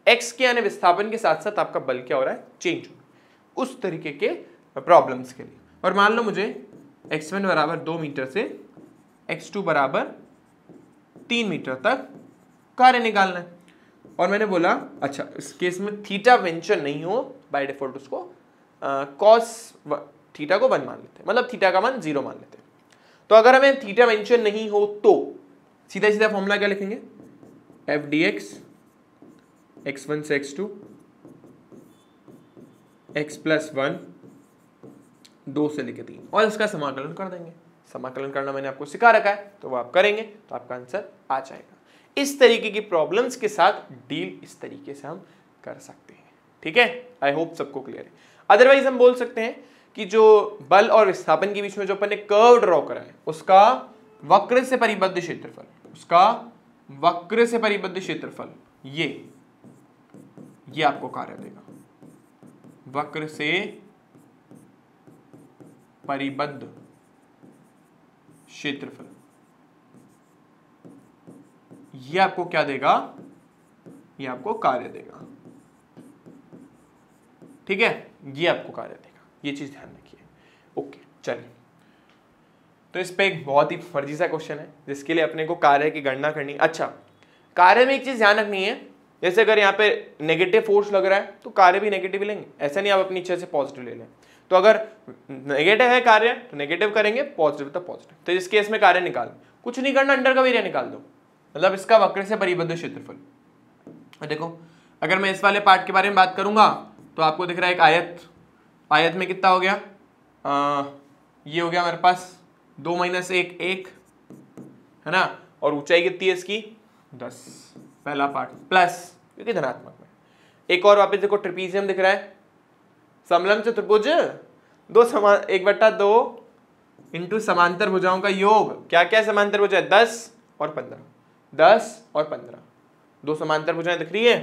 एक्स के यानी विस्थापन के साथ साथ आपका बल क्या हो रहा है चेंज हो रहा है उस तरीके के प्रॉब्लम्स के लिए और मान लो मुझे एक्स वन बराबर दो मीटर से एक्स टू बराबर तीन मीटर तक कार्य निकालना है और मैंने बोला अच्छा इस केस में थीटा वेंचर नहीं हो बाय डिफॉल्ट उसको कॉस थीटा को वन मान लेते हैं मतलब थीटा का मान जीरो मान लेते हैं तो अगर हमें थीटा वेंचर नहीं हो तो सीधा सीधा फॉर्मूला क्या लिखेंगे F D X X one से X two X plus one दो से लेके तीन और इसका समाकलन कर देंगे समाकलन करना मैंने आपको सिखा रखा है तो वो आप करेंगे तो आपका आंसर आ जाएगा इस तरीके की प्रॉब्लम्स के साथ डील इस तरीके से हम कर सकते हैं ठीक है आई होप सबको क्लियर है अदरवाइज हम बोल सकते हैं कि जो बल और विस्थापन के बीच में जो अपन ने कर्व ड्रॉ करा है उसका वक्र से परिबद्ध क्षेत्रफल उसका वक्र से परिबद्ध क्षेत्रफल ये ये आपको कार्य देगा वक्र से परिबद्ध क्षेत्रफल ये आपको क्या देगा ये आपको कार्य देगा ठीक है ये आपको कार्य देगा ये चीज ध्यान रखिए ओके चलिए तो इस पे एक बहुत ही फर्जी सा क्वेश्चन है जिसके लिए अपने को कार्य की गणना करनी अच्छा कार्य में एक चीज ध्यान रखनी है जैसे अगर यहाँ पे नेगेटिव फोर्स लग रहा है तो कार्य भी नेगेटिव लेंगे ऐसा नहीं आप अपनी इच्छा से पॉजिटिव ले लें तो अगर नेगेटिव है कार्य तो नेगेटिव करेंगे पॉजिटिव तो पॉजिटिव तो इस केस में कार्य निकाल कुछ नहीं करना अंडर का भी निकाल दो मतलब इसका वक्र से परिबद्ध क्षेत्रफल देखो अगर मैं इस वाले पार्ट के बारे में बात करूंगा तो आपको दिख रहा है एक आयत आयत में कितना हो गया आ, ये हो गया हमारे पास दो माइनस एक एक है ना और ऊंचाई कितनी है इसकी दस पहला पार्ट प्लस क्योंकि धनात्मक में एक और वापस देखो ट्रिपीजियम दिख रहा है समलम चतुर्भुज दो समान एक बट्टा दो इंटू समांतर भुजाओं का योग क्या क्या समांतर भुजा है दस और पंद्रह दस और पंद्रह दो समांतर भुजाएं दिख रही है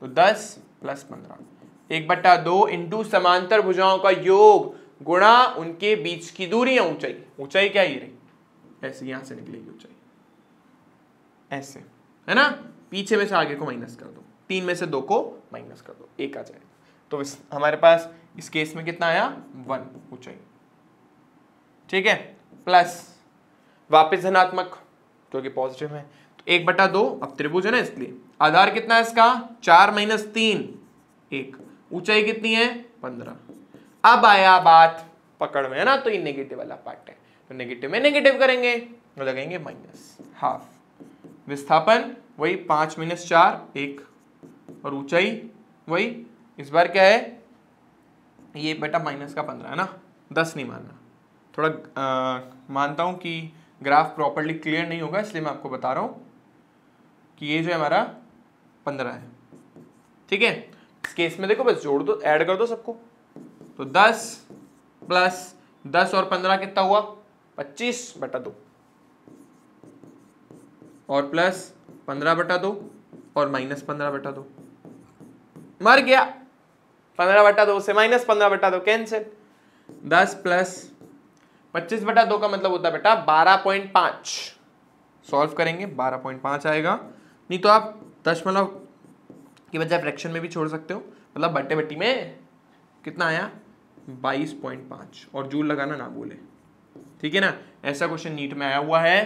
तो दस प्लस पंद्रह एक बट्टा दो इंटू समांतर भुजाओं का योग गुणा उनके बीच की दूरी है ऊंचाई ऊंचाई क्या ये रही ऐसे यहां से निकलेगी ऊंचाई ऐसे है ना पीछे में से आगे को माइनस कर दो तीन में से दो को माइनस कर दो एक आ जाएगा तो इस हमारे पास इस केस में कितना आया वन ऊंचाई ठीक है प्लस वापस धनात्मक जो कि पॉजिटिव है तो एक बटा दो अब त्रिभुज है ना इसलिए आधार कितना है इसका चार माइनस तीन एक ऊंचाई कितनी है पंद्रह अब आया बात पकड़ में है ना तो ये नेगेटिव वाला पार्ट है तो नेगेटिव में नेगेटिव करेंगे तो लगाएंगे माइनस हाफ विस्थापन वही पांच माइनस चार एक और ऊंचाई वही इस बार क्या है ये बेटा माइनस का पंद्रह है ना दस नहीं मानना थोड़ा आ, मानता हूँ कि ग्राफ प्रॉपरली क्लियर नहीं होगा इसलिए मैं आपको बता रहा हूँ कि ये जो है हमारा पंद्रह है ठीक है इस केस में देखो बस जोड़ दो ऐड कर दो सबको तो दस प्लस दस और पंद्रह कितना हुआ पच्चीस बटा दो और प्लस पंद्रह बटा दो और माइनस पंद्रह बटा दो मर गया पंद्रह बटा दो से माइनस पंद्रह बटा दो कैंसिल दस प्लस पच्चीस बटा दो का मतलब होता है बेटा बारह पॉइंट पांच सॉल्व करेंगे बारह पॉइंट पांच आएगा नहीं तो आप दशमलव की बजाय फ्रैक्शन में भी छोड़ सकते हो मतलब बट्टे बट्टी में कितना आया बाईस पॉइंट पांच और जूल लगाना ना बोले ठीक है ना ऐसा क्वेश्चन नीट में आया हुआ है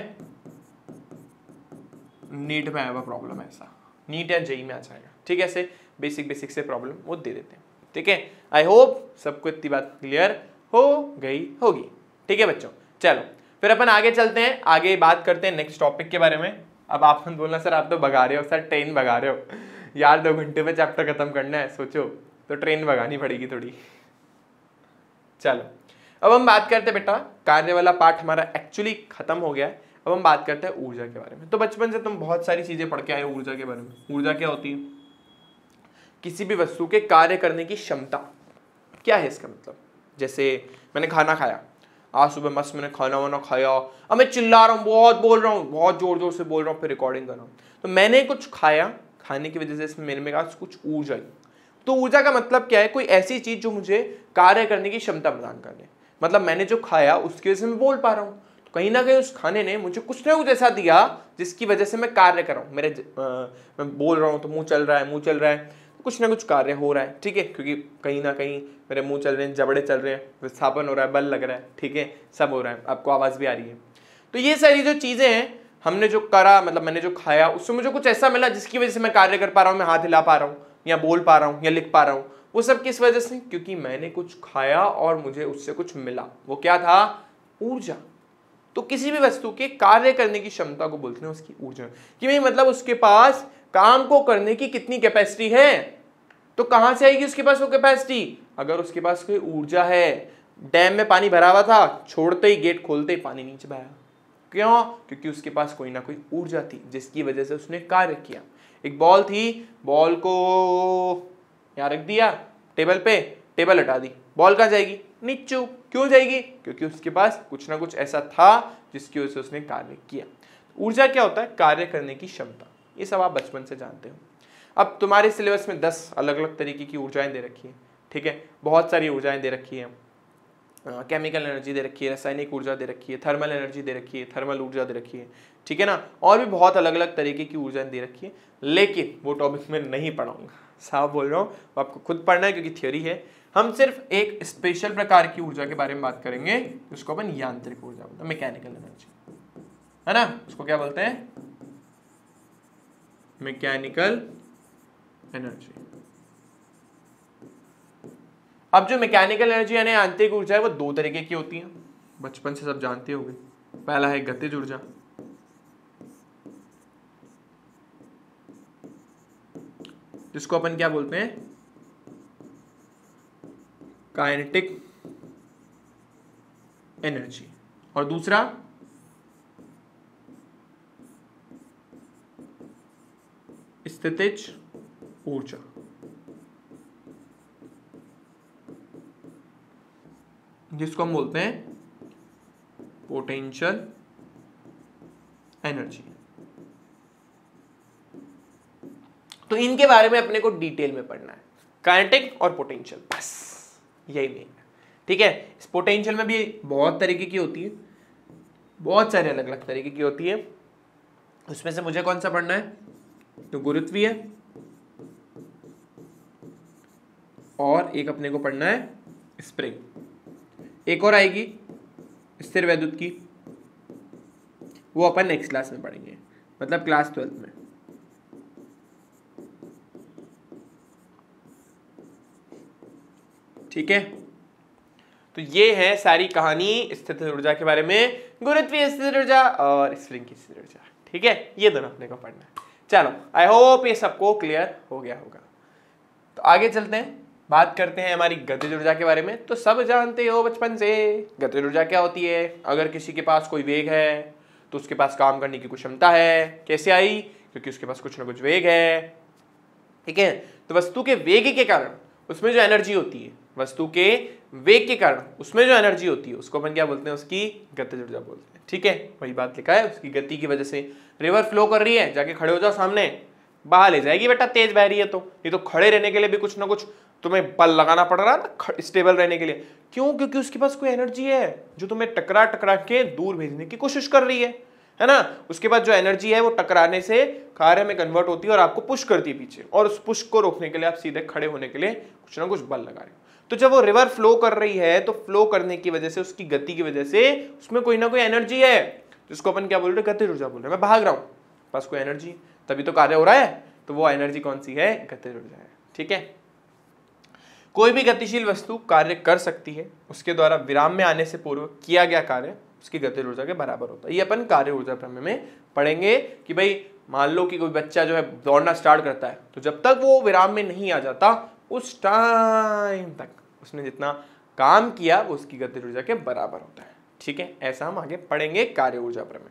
नीट में आया हुआ प्रॉब्लम ऐसा नीट या जेई में आ जाएगा ठीक है ऐसे बेसिक बेसिक से प्रॉब्लम वो दे देते हैं ठीक है आई होप सबको इतनी बात क्लियर हो गई होगी ठीक है बच्चों चलो फिर अपन आगे चलते हैं आगे बात करते हैं नेक्स्ट टॉपिक के बारे में अब आप बोलना सर आप तो भगा रहे हो सर ट्रेन भगा रहे हो यार दो घंटे में चैप्टर खत्म करना है सोचो तो ट्रेन भगानी पड़ेगी थोड़ी चलो अब हम बात करते हैं बेटा कार्य वाला पार्ट हमारा एक्चुअली खत्म हो गया है अब हम बात करते हैं ऊर्जा के बारे में तो बचपन से तुम बहुत सारी चीज़ें पढ़ के आए हो ऊर्जा के बारे में ऊर्जा क्या होती है किसी भी वस्तु के कार्य करने की क्षमता क्या है इसका मतलब जैसे मैंने खाना खाया आज सुबह मस्त मैंने खाना वाना खाया अब मैं चिल्ला रहा हूँ बहुत बोल रहा हूँ बहुत ज़ोर ज़ोर से बोल रहा हूँ फिर रिकॉर्डिंग कर रहा हूँ तो मैंने कुछ खाया खाने की वजह से इसमें मेरे में कुछ ऊर्जा आई तो ऊर्जा का मतलब क्या है कोई ऐसी चीज़ जो मुझे कार्य करने की क्षमता प्रदान कर मतलब मैंने जो खाया उसकी वजह से मैं बोल पा रहा हूँ तो कहीं ना कहीं उस खाने ने मुझे कुछ ना कुछ ऐसा दिया जिसकी वजह से मैं कार्य कर रहा हूँ मेरे आ, मैं बोल रहा हूँ तो मुँह चल रहा है मुँह चल रहा है कुछ ना कुछ कार्य हो रहा है ठीक है क्योंकि कहीं ना कहीं मेरे मुंह चल रहे हैं जबड़े चल रहे हैं विस्थापन हो रहा है बल लग रहा है ठीक है सब हो रहा है आपको आवाज़ भी आ रही है तो ये सारी जो चीज़ें हैं हमने जो करा मतलब मैंने जो खाया उससे मुझे कुछ ऐसा मिला जिसकी वजह से मैं कार्य कर पा रहा हूँ मैं हाथ हिला पा रहा हूँ या बोल पा रहा हूँ या लिख पा रहा हूँ वो सब किस वजह से क्योंकि मैंने कुछ खाया और मुझे उससे कुछ मिला वो क्या था ऊर्जा तो किसी भी वस्तु के कार्य करने की क्षमता को बोलते हैं उसकी ऊर्जा कि भाई मतलब उसके पास काम को करने की कितनी कैपेसिटी है तो कहां से आएगी उसके पास वो कैपेसिटी अगर उसके पास कोई ऊर्जा है डैम में पानी भरा हुआ था छोड़ते ही गेट खोलते ही पानी नीचे बहाया क्यों क्योंकि उसके पास कोई ना कोई ऊर्जा थी जिसकी वजह से उसने कार्य किया एक बॉल थी बॉल को यहाँ रख दिया टेबल पे टेबल हटा दी बॉल कहाँ जाएगी नीचू क्यों जाएगी क्योंकि उसके पास कुछ ना कुछ ऐसा था जिसकी वजह से उसने कार्य किया ऊर्जा क्या होता है कार्य करने की क्षमता ये सब आप बचपन से जानते हो अब तुम्हारे सिलेबस में दस अलग अलग तरीके की ऊर्जाएं दे रखी हैं ठीक है बहुत सारी ऊर्जाएं दे रखी हैं केमिकल एनर्जी दे रखी है रासायनिक ऊर्जा दे रखी है थर्मल एनर्जी दे रखी है थर्मल ऊर्जा दे रखी है ठीक है ना और भी बहुत अलग अलग तरीके की ऊर्जाएं दे रखी है लेकिन वो टॉपिक मैं नहीं पढ़ाऊंगा साफ बोल रहा हूँ आपको खुद पढ़ना है क्योंकि थियोरी है हम सिर्फ एक स्पेशल प्रकार की ऊर्जा के बारे में बात करेंगे उसको अपन यांत्रिक ऊर्जा बोलते हैं मैकेनिकल एनर्जी है ना उसको क्या बोलते हैं मैकेनिकल एनर्जी अब जो मैकेनिकल एनर्जी यानी आंतरिक ऊर्जा है वो दो तरीके की होती है बचपन से सब जानते होंगे पहला है गतिज ऊर्जा जिसको अपन क्या बोलते हैं काइनेटिक एनर्जी और दूसरा स्थितिज ऊर्जा जिसको हम बोलते हैं पोटेंशियल एनर्जी तो इनके बारे में अपने को डिटेल में पढ़ना है काइनेटिक और पोटेंशियल बस यही मेन है ठीक है इस पोटेंशियल में भी बहुत तरीके की होती है बहुत सारे अलग अलग तरीके की होती है उसमें से मुझे कौन सा पढ़ना है तो गुरुत्वीय और एक अपने को पढ़ना है स्प्रिंग एक और आएगी स्थिर वैद्युत की वो अपन नेक्स्ट क्लास में पढ़ेंगे मतलब क्लास ट्वेल्थ में ठीक है तो ये है सारी कहानी स्थित ऊर्जा के बारे में गुरुत्वीय स्थित ऊर्जा और स्प्रिंग की स्थित ऊर्जा ठीक है ये दोनों अपने को पढ़ना है चलो आई होप ये सबको क्लियर हो गया होगा तो आगे चलते हैं बात करते हैं हमारी गतिज ऊर्जा के बारे में तो सब जानते हो बचपन से गतिज ऊर्जा क्या होती है अगर किसी के पास कोई वेग है तो उसके पास काम करने की कुछ क्षमता है कैसे आई क्योंकि उसके पास कुछ ना कुछ वेग है ठीक है तो वस्तु के वेग के कारण उसमें जो एनर्जी होती है वस्तु के वेग के कारण उसमें जो एनर्जी होती है उसको अपन क्या बोलते हैं उसकी गतिज ऊर्जा बोलते हैं ठीक है वही बात लिखा है उसकी गति की वजह से रिवर फ्लो कर रही है जाके खड़े हो जाओ सामने बहा ले जाएगी बेटा तेज बह रही है तो ये तो खड़े रहने के लिए भी कुछ ना कुछ तुम्हें बल लगाना पड़ रहा ना स्टेबल रहने के लिए क्यों क्योंकि उसके पास कोई एनर्जी है जो तुम्हें टकरा टकरा के दूर भेजने की कोशिश कर रही है है ना उसके बाद जो एनर्जी है वो टकराने से कार्य में कन्वर्ट होती है और आपको पुश करती है पीछे और उस पुश को रोकने के लिए आप सीधे खड़े होने के लिए कुछ ना कुछ बल लगा रहे हो तो जब वो रिवर फ्लो कर रही है तो फ्लो करने की वजह से उसकी गति की वजह से उसमें कोई ना कोई एनर्जी है जिसको तो अपन क्या बोल रहे हैं गतिज ऊर्जा बोल रहे हैं मैं भाग रहा हूँ बस कोई एनर्जी तभी तो कार्य हो रहा है तो वो एनर्जी कौन सी है गतिज ऊर्जा है ठीक है कोई भी गतिशील वस्तु कार्य कर सकती है उसके द्वारा विराम में आने से पूर्व किया गया कार्य उसकी गतिज ऊर्जा के बराबर होता है ये अपन कार्य ऊर्जा प्रमे में पढ़ेंगे कि भाई मान लो कि कोई बच्चा जो है दौड़ना स्टार्ट करता है तो जब तक वो विराम में नहीं आ जाता उस टाइम तक उसने जितना काम किया वो उसकी गतिज ऊर्जा के बराबर होता है ठीक है ऐसा हम आगे पढ़ेंगे कार्य ऊर्जा पर में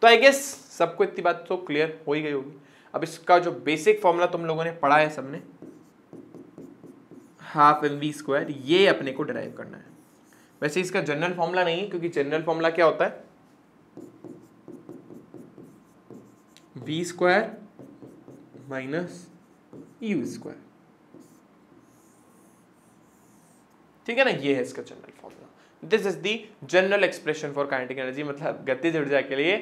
तो आई गेस सबको इतनी बात तो क्लियर हो ही गई होगी अब इसका जो बेसिक फॉर्मूला तुम लोगों ने पढ़ा है सबने हाफ एम वी स्क्वायर ये अपने को डिराइव करना है वैसे इसका जनरल फॉर्मूला नहीं है क्योंकि जनरल फॉर्मूला क्या होता है V square minus U square ठीक है ना ये है इसका general formula this is the general expression for kinetic energy मतलब गतिज ऊर्जा के लिए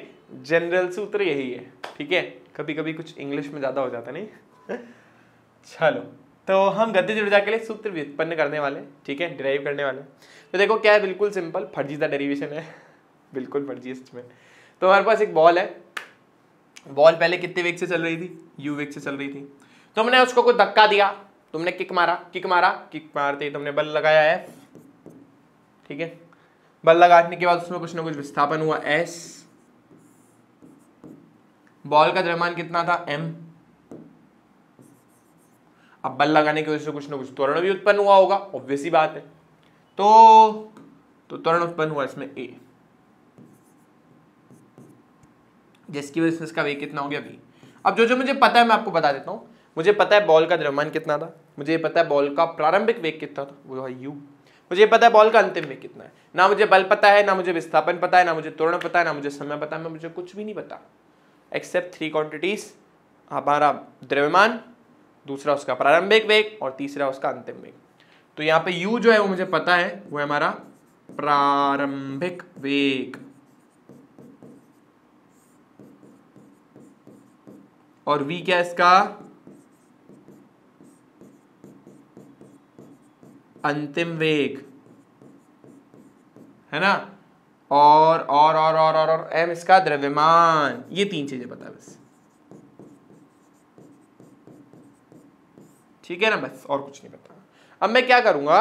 जनरल सूत्र यही है ठीक है कभी कभी कुछ इंग्लिश में ज़्यादा हो जाता नहीं चलो तो हम गतिज ऊर्जा के लिए सूत्र व्युत्पन्न करने वाले ठीक है ड्राइव करने वाले तो देखो क्या है बिल्कुल सिंपल फर्जी का डेरिवेशन है बिल्कुल फर्जी इसमें तो हमारे पास एक बॉल है बॉल पहले कितने वेग से चल रही थी यू वेग से चल रही थी तो हमने उसको कुछ धक्का दिया तुमने किक मारा किक मारा किक मारते ही तुमने बल लगाया एफ ठीक है बल लगाने के बाद उसमें कुछ ना कुछ विस्थापन हुआ एस बॉल का द्रव्यमान कितना था एम अब बल लगाने की वजह से कुछ ना कुछ त्वरण भी उत्पन्न हुआ होगा ऑब्वियस ही बात है तो तो त्वरण उत्पन्न हुआ इसमें ए जिसकी वजह से इसका वे कितना हो गया वी अब जो जो मुझे पता है मैं आपको बता देता हूं मुझे पता है बॉल का द्रव्यमान कितना था मुझे पता है बॉल का प्रारंभिक वेग कितना था वो है यू मुझे पता है बॉल का अंतिम वेग कितना है ना मुझे बल पता है ना मुझे विस्थापन पता है ना मुझे त्वरण पता है ना मुझे समय पता है मुझे कुछ भी नहीं पता एक्सेप्ट थ्री क्वांटिटीज हमारा द्रव्यमान दूसरा उसका प्रारंभिक वेग और तीसरा उसका अंतिम वेग तो यहाँ पे यू जो है वो मुझे पता है वो है हमारा प्रारंभिक वेग और v क्या है इसका अंतिम वेग है ना और और और और और, और एम इसका द्रव्यमान ये तीन चीजें बता बस ठीक है ना बस और कुछ नहीं पता अब मैं क्या करूंगा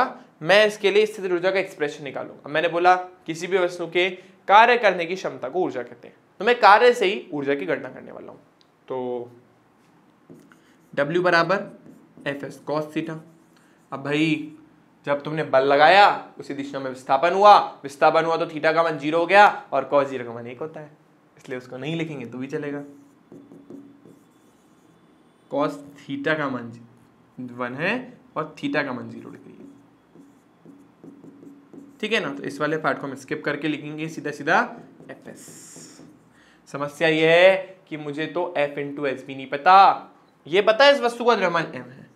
मैं इसके लिए स्थिति ऊर्जा का एक्सप्रेशन निकालूंगा मैंने बोला किसी भी वस्तु के कार्य करने की क्षमता को ऊर्जा कहते हैं तो मैं कार्य से ही ऊर्जा की गणना करने वाला हूं तो W बराबर एफ एस कॉस अब भाई जब तुमने बल लगाया उसी दिशा में विस्थापन हुआ विस्थापन हुआ तो थीटा का मन जीरो हो गया और कॉस जीरो का मन एक होता है इसलिए उसको नहीं लिखेंगे तो भी चलेगा कॉस थीटा का मन वन है और थीटा का मन जीरो डिग्री है ठीक है ना तो इस वाले पार्ट को हम स्किप करके लिखेंगे सीधा सीधा एफ एस समस्या यह है कि मुझे तो एफ इंटू एस भी नहीं पता ये पता है इस वस्तु का द्रव्यमान एम है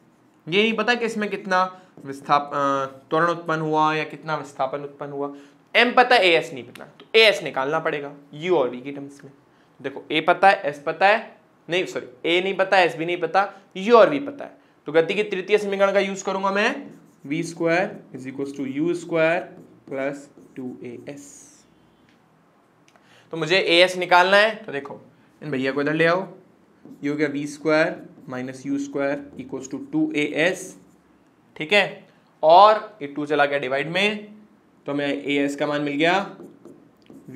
ये नहीं पता कि इसमें कितना विस्थापन त्वरण उत्पन्न हुआ या कितना विस्थापन उत्पन्न हुआ एम पता है ए एस नहीं पता तो ए एस निकालना पड़ेगा यू और वी के टर्म्स में देखो ए पता है एस पता है नहीं सॉरी ए नहीं पता एस भी नहीं पता यू और वी पता है तो गति की तृतीय समीकरण का यूज करूंगा मैं V square is equal to U square plus two A S तो मुझे ए एस निकालना है तो देखो इन भैया को इधर ले आओ ये हो गया V square minus U square equal to two A S ठीक है और ये टू चला गया डिवाइड में तो हमें ए एस का मान मिल गया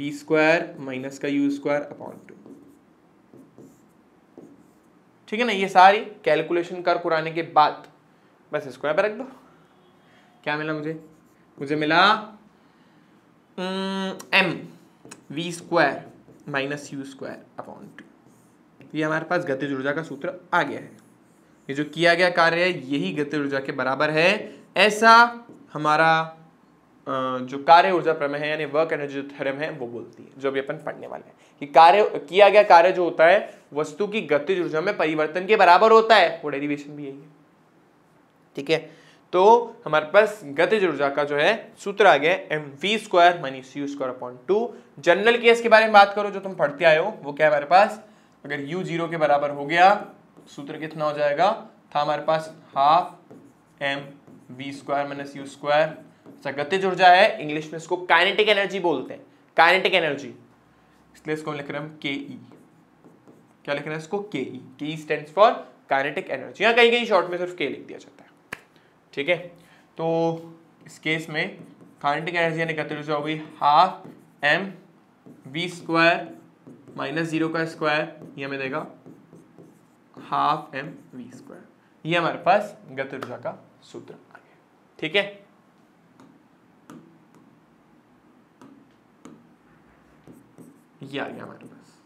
वी स्क्वायर माइनस का यू स्क्वायर अपॉन टू ठीक है ना ये सारी कैलकुलेशन कर कराने के बाद बस स्क्वायर पर रख दो क्या मिला मुझे मुझे मिला M V square minus U square upon two ये हमारे पास गतिज ऊर्जा का सूत्र आ गया है ये जो किया गया कार्य है यही गति ऊर्जा के बराबर है ऐसा हमारा जो कार्य ऊर्जा प्रमेय है यानी वर्क एनर्जी थ्योरम है वो बोलती है जो भी अपन पढ़ने वाले हैं कि कार्य किया गया कार्य जो होता है वस्तु की गतिज ऊर्जा में परिवर्तन के बराबर होता है वो डेरिवेशन भी यही है ठीक है तो हमारे पास गतिज ऊर्जा का जो है सूत्र आ गया M V square minus C square upon two general case के बारे में बात करो जो तुम पढ़ते आए हो वो क्या है हमारे पास अगर यू जीरो के बराबर हो गया सूत्र कितना हो जाएगा था हमारे पास half M V square minus U square अच्छा गतिज ऊर्जा है इंग्लिश में इसको काइनेटिक एनर्जी बोलते हैं काइनेटिक एनर्जी इसलिए इसको लिख रहे हम के ई क्या लिख रहे हैं इसको K E K E stand for kinetic energy यहाँ कहीं कहीं शॉर्ट में सिर्फ के लिख दिया जाता है ठीक है तो इस केस में काइनेटिक एनर्जी यानी गतिज ऊर्जा होगी half M V square minus zero का स्क्वायर ये हमें देगा हाफ एम वी स्क्वायर ये हमारे पास गति ऊर्जा का सूत्र आ गया ठीक है ये आ गया हमारे पास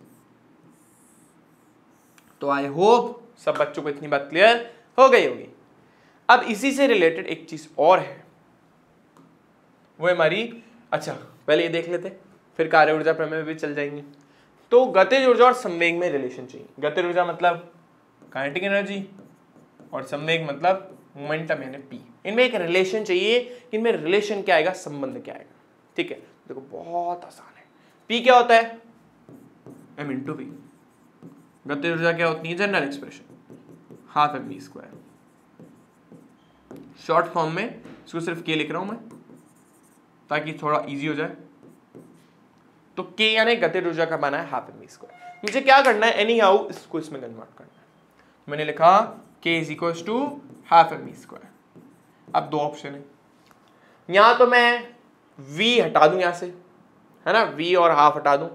तो आई होप सब बच्चों को इतनी बात क्लियर हो गई होगी अब इसी से रिलेटेड एक चीज और है वो हमारी अच्छा पहले ये देख लेते फिर कार्य ऊर्जा प्रमेय भी चल जाएंगे तो गतिज ऊर्जा और संवेग में रिलेशन चाहिए गतिज ऊर्जा मतलब काइनेटिक एनर्जी और संवेग मतलब मोमेंटम यानी पी इनमें एक रिलेशन चाहिए कि इनमें रिलेशन क्या आएगा संबंध क्या आएगा ठीक है देखो बहुत आसान है पी क्या होता है एम इन टू पी गति ऊर्जा क्या होती है general expression half M B square short form में इसको सिर्फ के लिख रहा हूं मैं ताकि थोड़ा इजी हो जाए तो के यानी गति ऊर्जा का माना है हाफ एम बी स्क्वायर मुझे क्या करना है एनी हाउ इसको इसमें कन्वर्ट करना मैंने लिखा K is equal to half M B square अब दो ऑप्शन है यहां तो मैं v हटा दूँ यहां से है ना v और हाफ हटा दूँ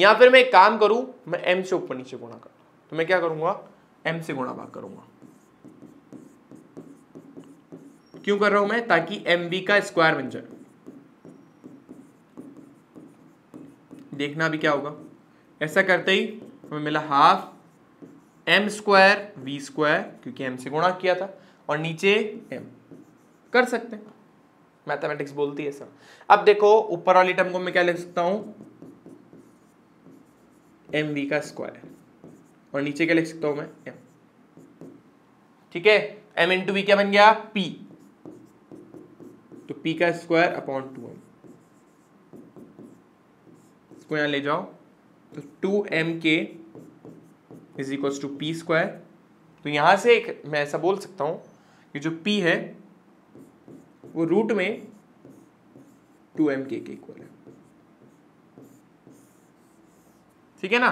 या फिर मैं एक काम करूं मैं m से ऊपर नीचे गुणा कर तो मैं क्या करूंगा m से गुणा भाग करूंगा क्यों कर रहा हूं मैं ताकि एम बी का स्क्वायर बन जाए देखना भी क्या होगा ऐसा करते ही हमें मिला half M square V square क्योंकि एम से गुणा किया था और नीचे एम कर सकते हैं मैथमेटिक्स बोलती है सर अब देखो ऊपर वाली टर्म को मैं क्या लिख सकता हूं एम वी का स्क्वायर और नीचे क्या लिख सकता हूं मैं एम ठीक है एम टू वी क्या बन गया पी तो पी का स्क्वायर अपॉन टू एम इसको यहां ले जाओ तो two M K is equals to P square तो यहां से एक मैं ऐसा बोल सकता हूं कि जो पी है वो रूट में टू एम के के इक्वल है ठीक है ना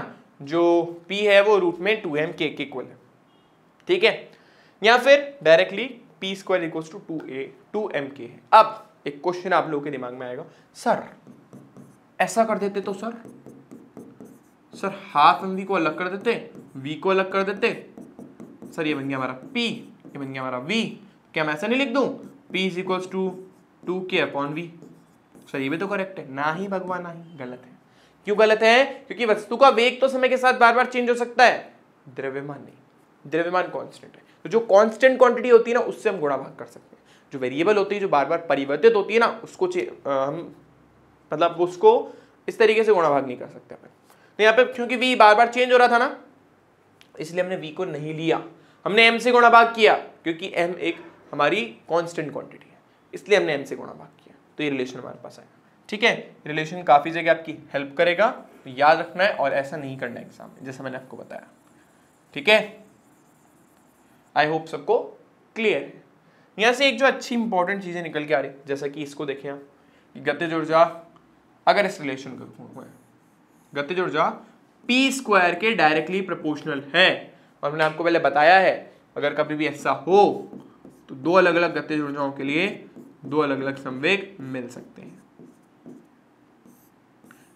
जो p है वो रूट में टू एम के के इक्वल है ठीक है या फिर directly P square equals to two A two M K है अब एक क्वेश्चन आप लोगों के दिमाग में आएगा सर ऐसा कर देते तो sir sir half M V को अलग कर देते V को अलग कर देते सर ये बन गया हमारा पी ये बन गया हमारा वी क्या मैं ऐसा नहीं लिख दू P is equals to two K upon V sir ये भी तो करेक्ट है ना ही भगवान ना ही गलत है क्यों गलत है क्योंकि वस्तु का वेग तो समय के साथ बार बार चेंज हो सकता है द्रव्यमान नहीं द्रव्यमान कॉन्स्टेंट है तो जो कॉन्स्टेंट क्वांटिटी होती है ना उससे हम गुणा भाग कर सकते हैं जो वेरिएबल होती है जो बार बार परिवर्तित होती है ना उसको हम मतलब उसको इस तरीके से गुणा भाग नहीं कर सकते अपन तो यहाँ पे क्योंकि वी बार बार चेंज हो रहा था ना इसलिए हमने वी को नहीं लिया हमने एम से गुणा भाग किया क्योंकि एम एक हमारी कॉन्स्टेंट क्वांटिटी है इसलिए हमने एम से गुणा भाग किया तो ये रिलेशन हमारे पास आएगा ठीक है रिलेशन काफ़ी जगह आपकी हेल्प करेगा तो याद रखना है और ऐसा नहीं करना है एग्जाम में जैसा मैंने आपको बताया ठीक है आई होप सबको क्लियर है यहां से एक जो अच्छी इंपॉर्टेंट चीज़ें निकल के आ रही जैसा कि इसको देखें आप गतिज ऊर्जा अगर इस रिलेशन को गतिज ऊर्जा पी स्क्वायर के डायरेक्टली प्रपोर्शनल है और मैंने आपको पहले बताया है अगर कभी भी ऐसा हो तो दो अलग अलग गतिज ऊर्जाओं के लिए दो अलग अलग संवेग मिल सकते हैं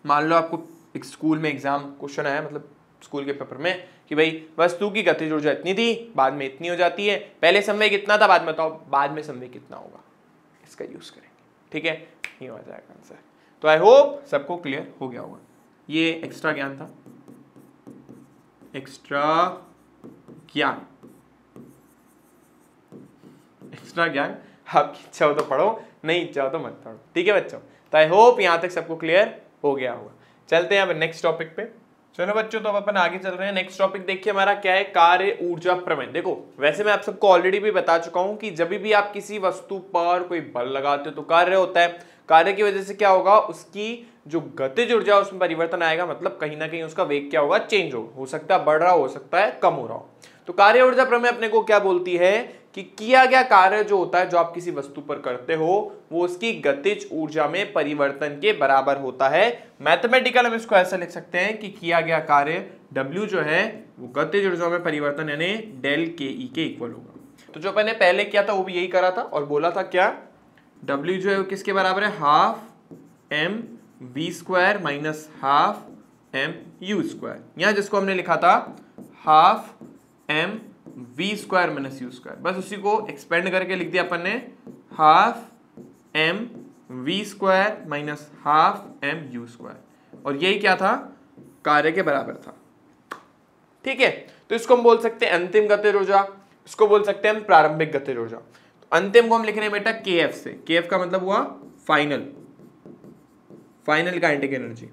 मान लो आपको एक स्कूल में एग्जाम क्वेश्चन आया मतलब स्कूल के पेपर में कि भाई वस्तु की गतिज ऊर्जा इतनी थी बाद में इतनी हो जाती है पहले संवेग कितना था बाद में बताओ बाद में संवेग कितना होगा इसका यूज करेंगे ठीक है ये हो जाएगा आंसर तो आई होप सबको क्लियर हो गया होगा ये एक्स्ट्रा ज्ञान था एक्स्ट्रा ज्ञान एक्स्ट्रा ज्ञान आपकी इच्छा हो तो पढ़ो नहीं इच्छा हो तो मत पढ़ो ठीक है बच्चों तो आई होप यहां तक सबको क्लियर हो गया होगा चलते हैं अब नेक्स्ट टॉपिक पे चलो बच्चों तो अब अपन आगे चल रहे हैं नेक्स्ट टॉपिक देखिए हमारा क्या है कार्य ऊर्जा प्रमेय देखो वैसे मैं आप सबको ऑलरेडी भी बता चुका हूं कि जब भी आप किसी वस्तु पर कोई बल लगाते हो तो कार्य होता है कार्य की वजह से क्या होगा उसकी जो गतिज ऊर्जा उसमें परिवर्तन आएगा मतलब कहीं ना कहीं उसका वेग क्या होगा चेंज हो हो सकता है बढ़ रहा हो सकता है कम हो रहा हो तो कार्य ऊर्जा प्रमेय अपने को क्या बोलती है कि किया गया कार्य जो होता है जो आप किसी वस्तु पर करते हो वो उसकी गतिज ऊर्जा में परिवर्तन के बराबर होता है मैथमेटिकल हम इसको ऐसा लिख सकते हैं कि किया गया कार्य W जो है वो गतिज ऊर्जा में परिवर्तन यानी डेल e के ई के इक्वल होगा तो जो मैंने पहले किया था वो भी यही करा था और बोला था क्या W जो है वो किसके बराबर है half M B square minus half M U square यहाँ जिसको हमने लिखा था half M V square minus U square बस उसी को एक्सपेंड करके लिख दिया अपन ने half M V square minus half M U square और यही क्या था कार्य के बराबर था ठीक है तो इसको हम बोल सकते हैं अंतिम गति ऊर्जा इसको बोल सकते हैं हम प्रारंभिक गति ऊर्जा तो अंतिम को हम लिख रहे हैं बेटा के एफ से के एफ का मतलब हुआ final final kinetic energy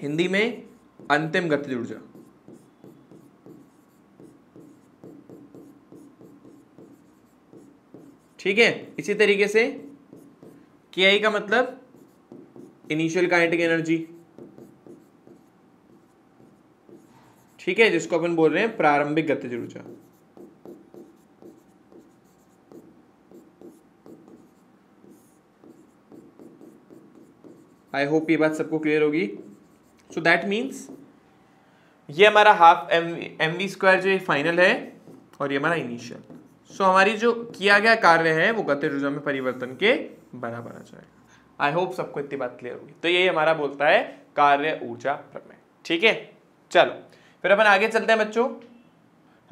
Hindi में अंतिम गतिज ऊर्जा ठीक है इसी तरीके से के का मतलब इनिशियल काइनेटिक एनर्जी ठीक है जिसको अपन बोल रहे हैं प्रारंभिक गतिज ऊर्जा आई होप ये बात सबको क्लियर होगी सो दैट मीन्स ये हमारा half M M V square जो फाइनल है और ये हमारा इनिशियल सो so, हमारी जो किया गया कार्य है वो गति ऊर्जा में परिवर्तन के बराबर आ जाएगा आई होप सबको इतनी बात क्लियर होगी तो यही हमारा बोलता है कार्य ऊर्जा प्रमेय ठीक है चलो फिर अपन आगे चलते हैं बच्चों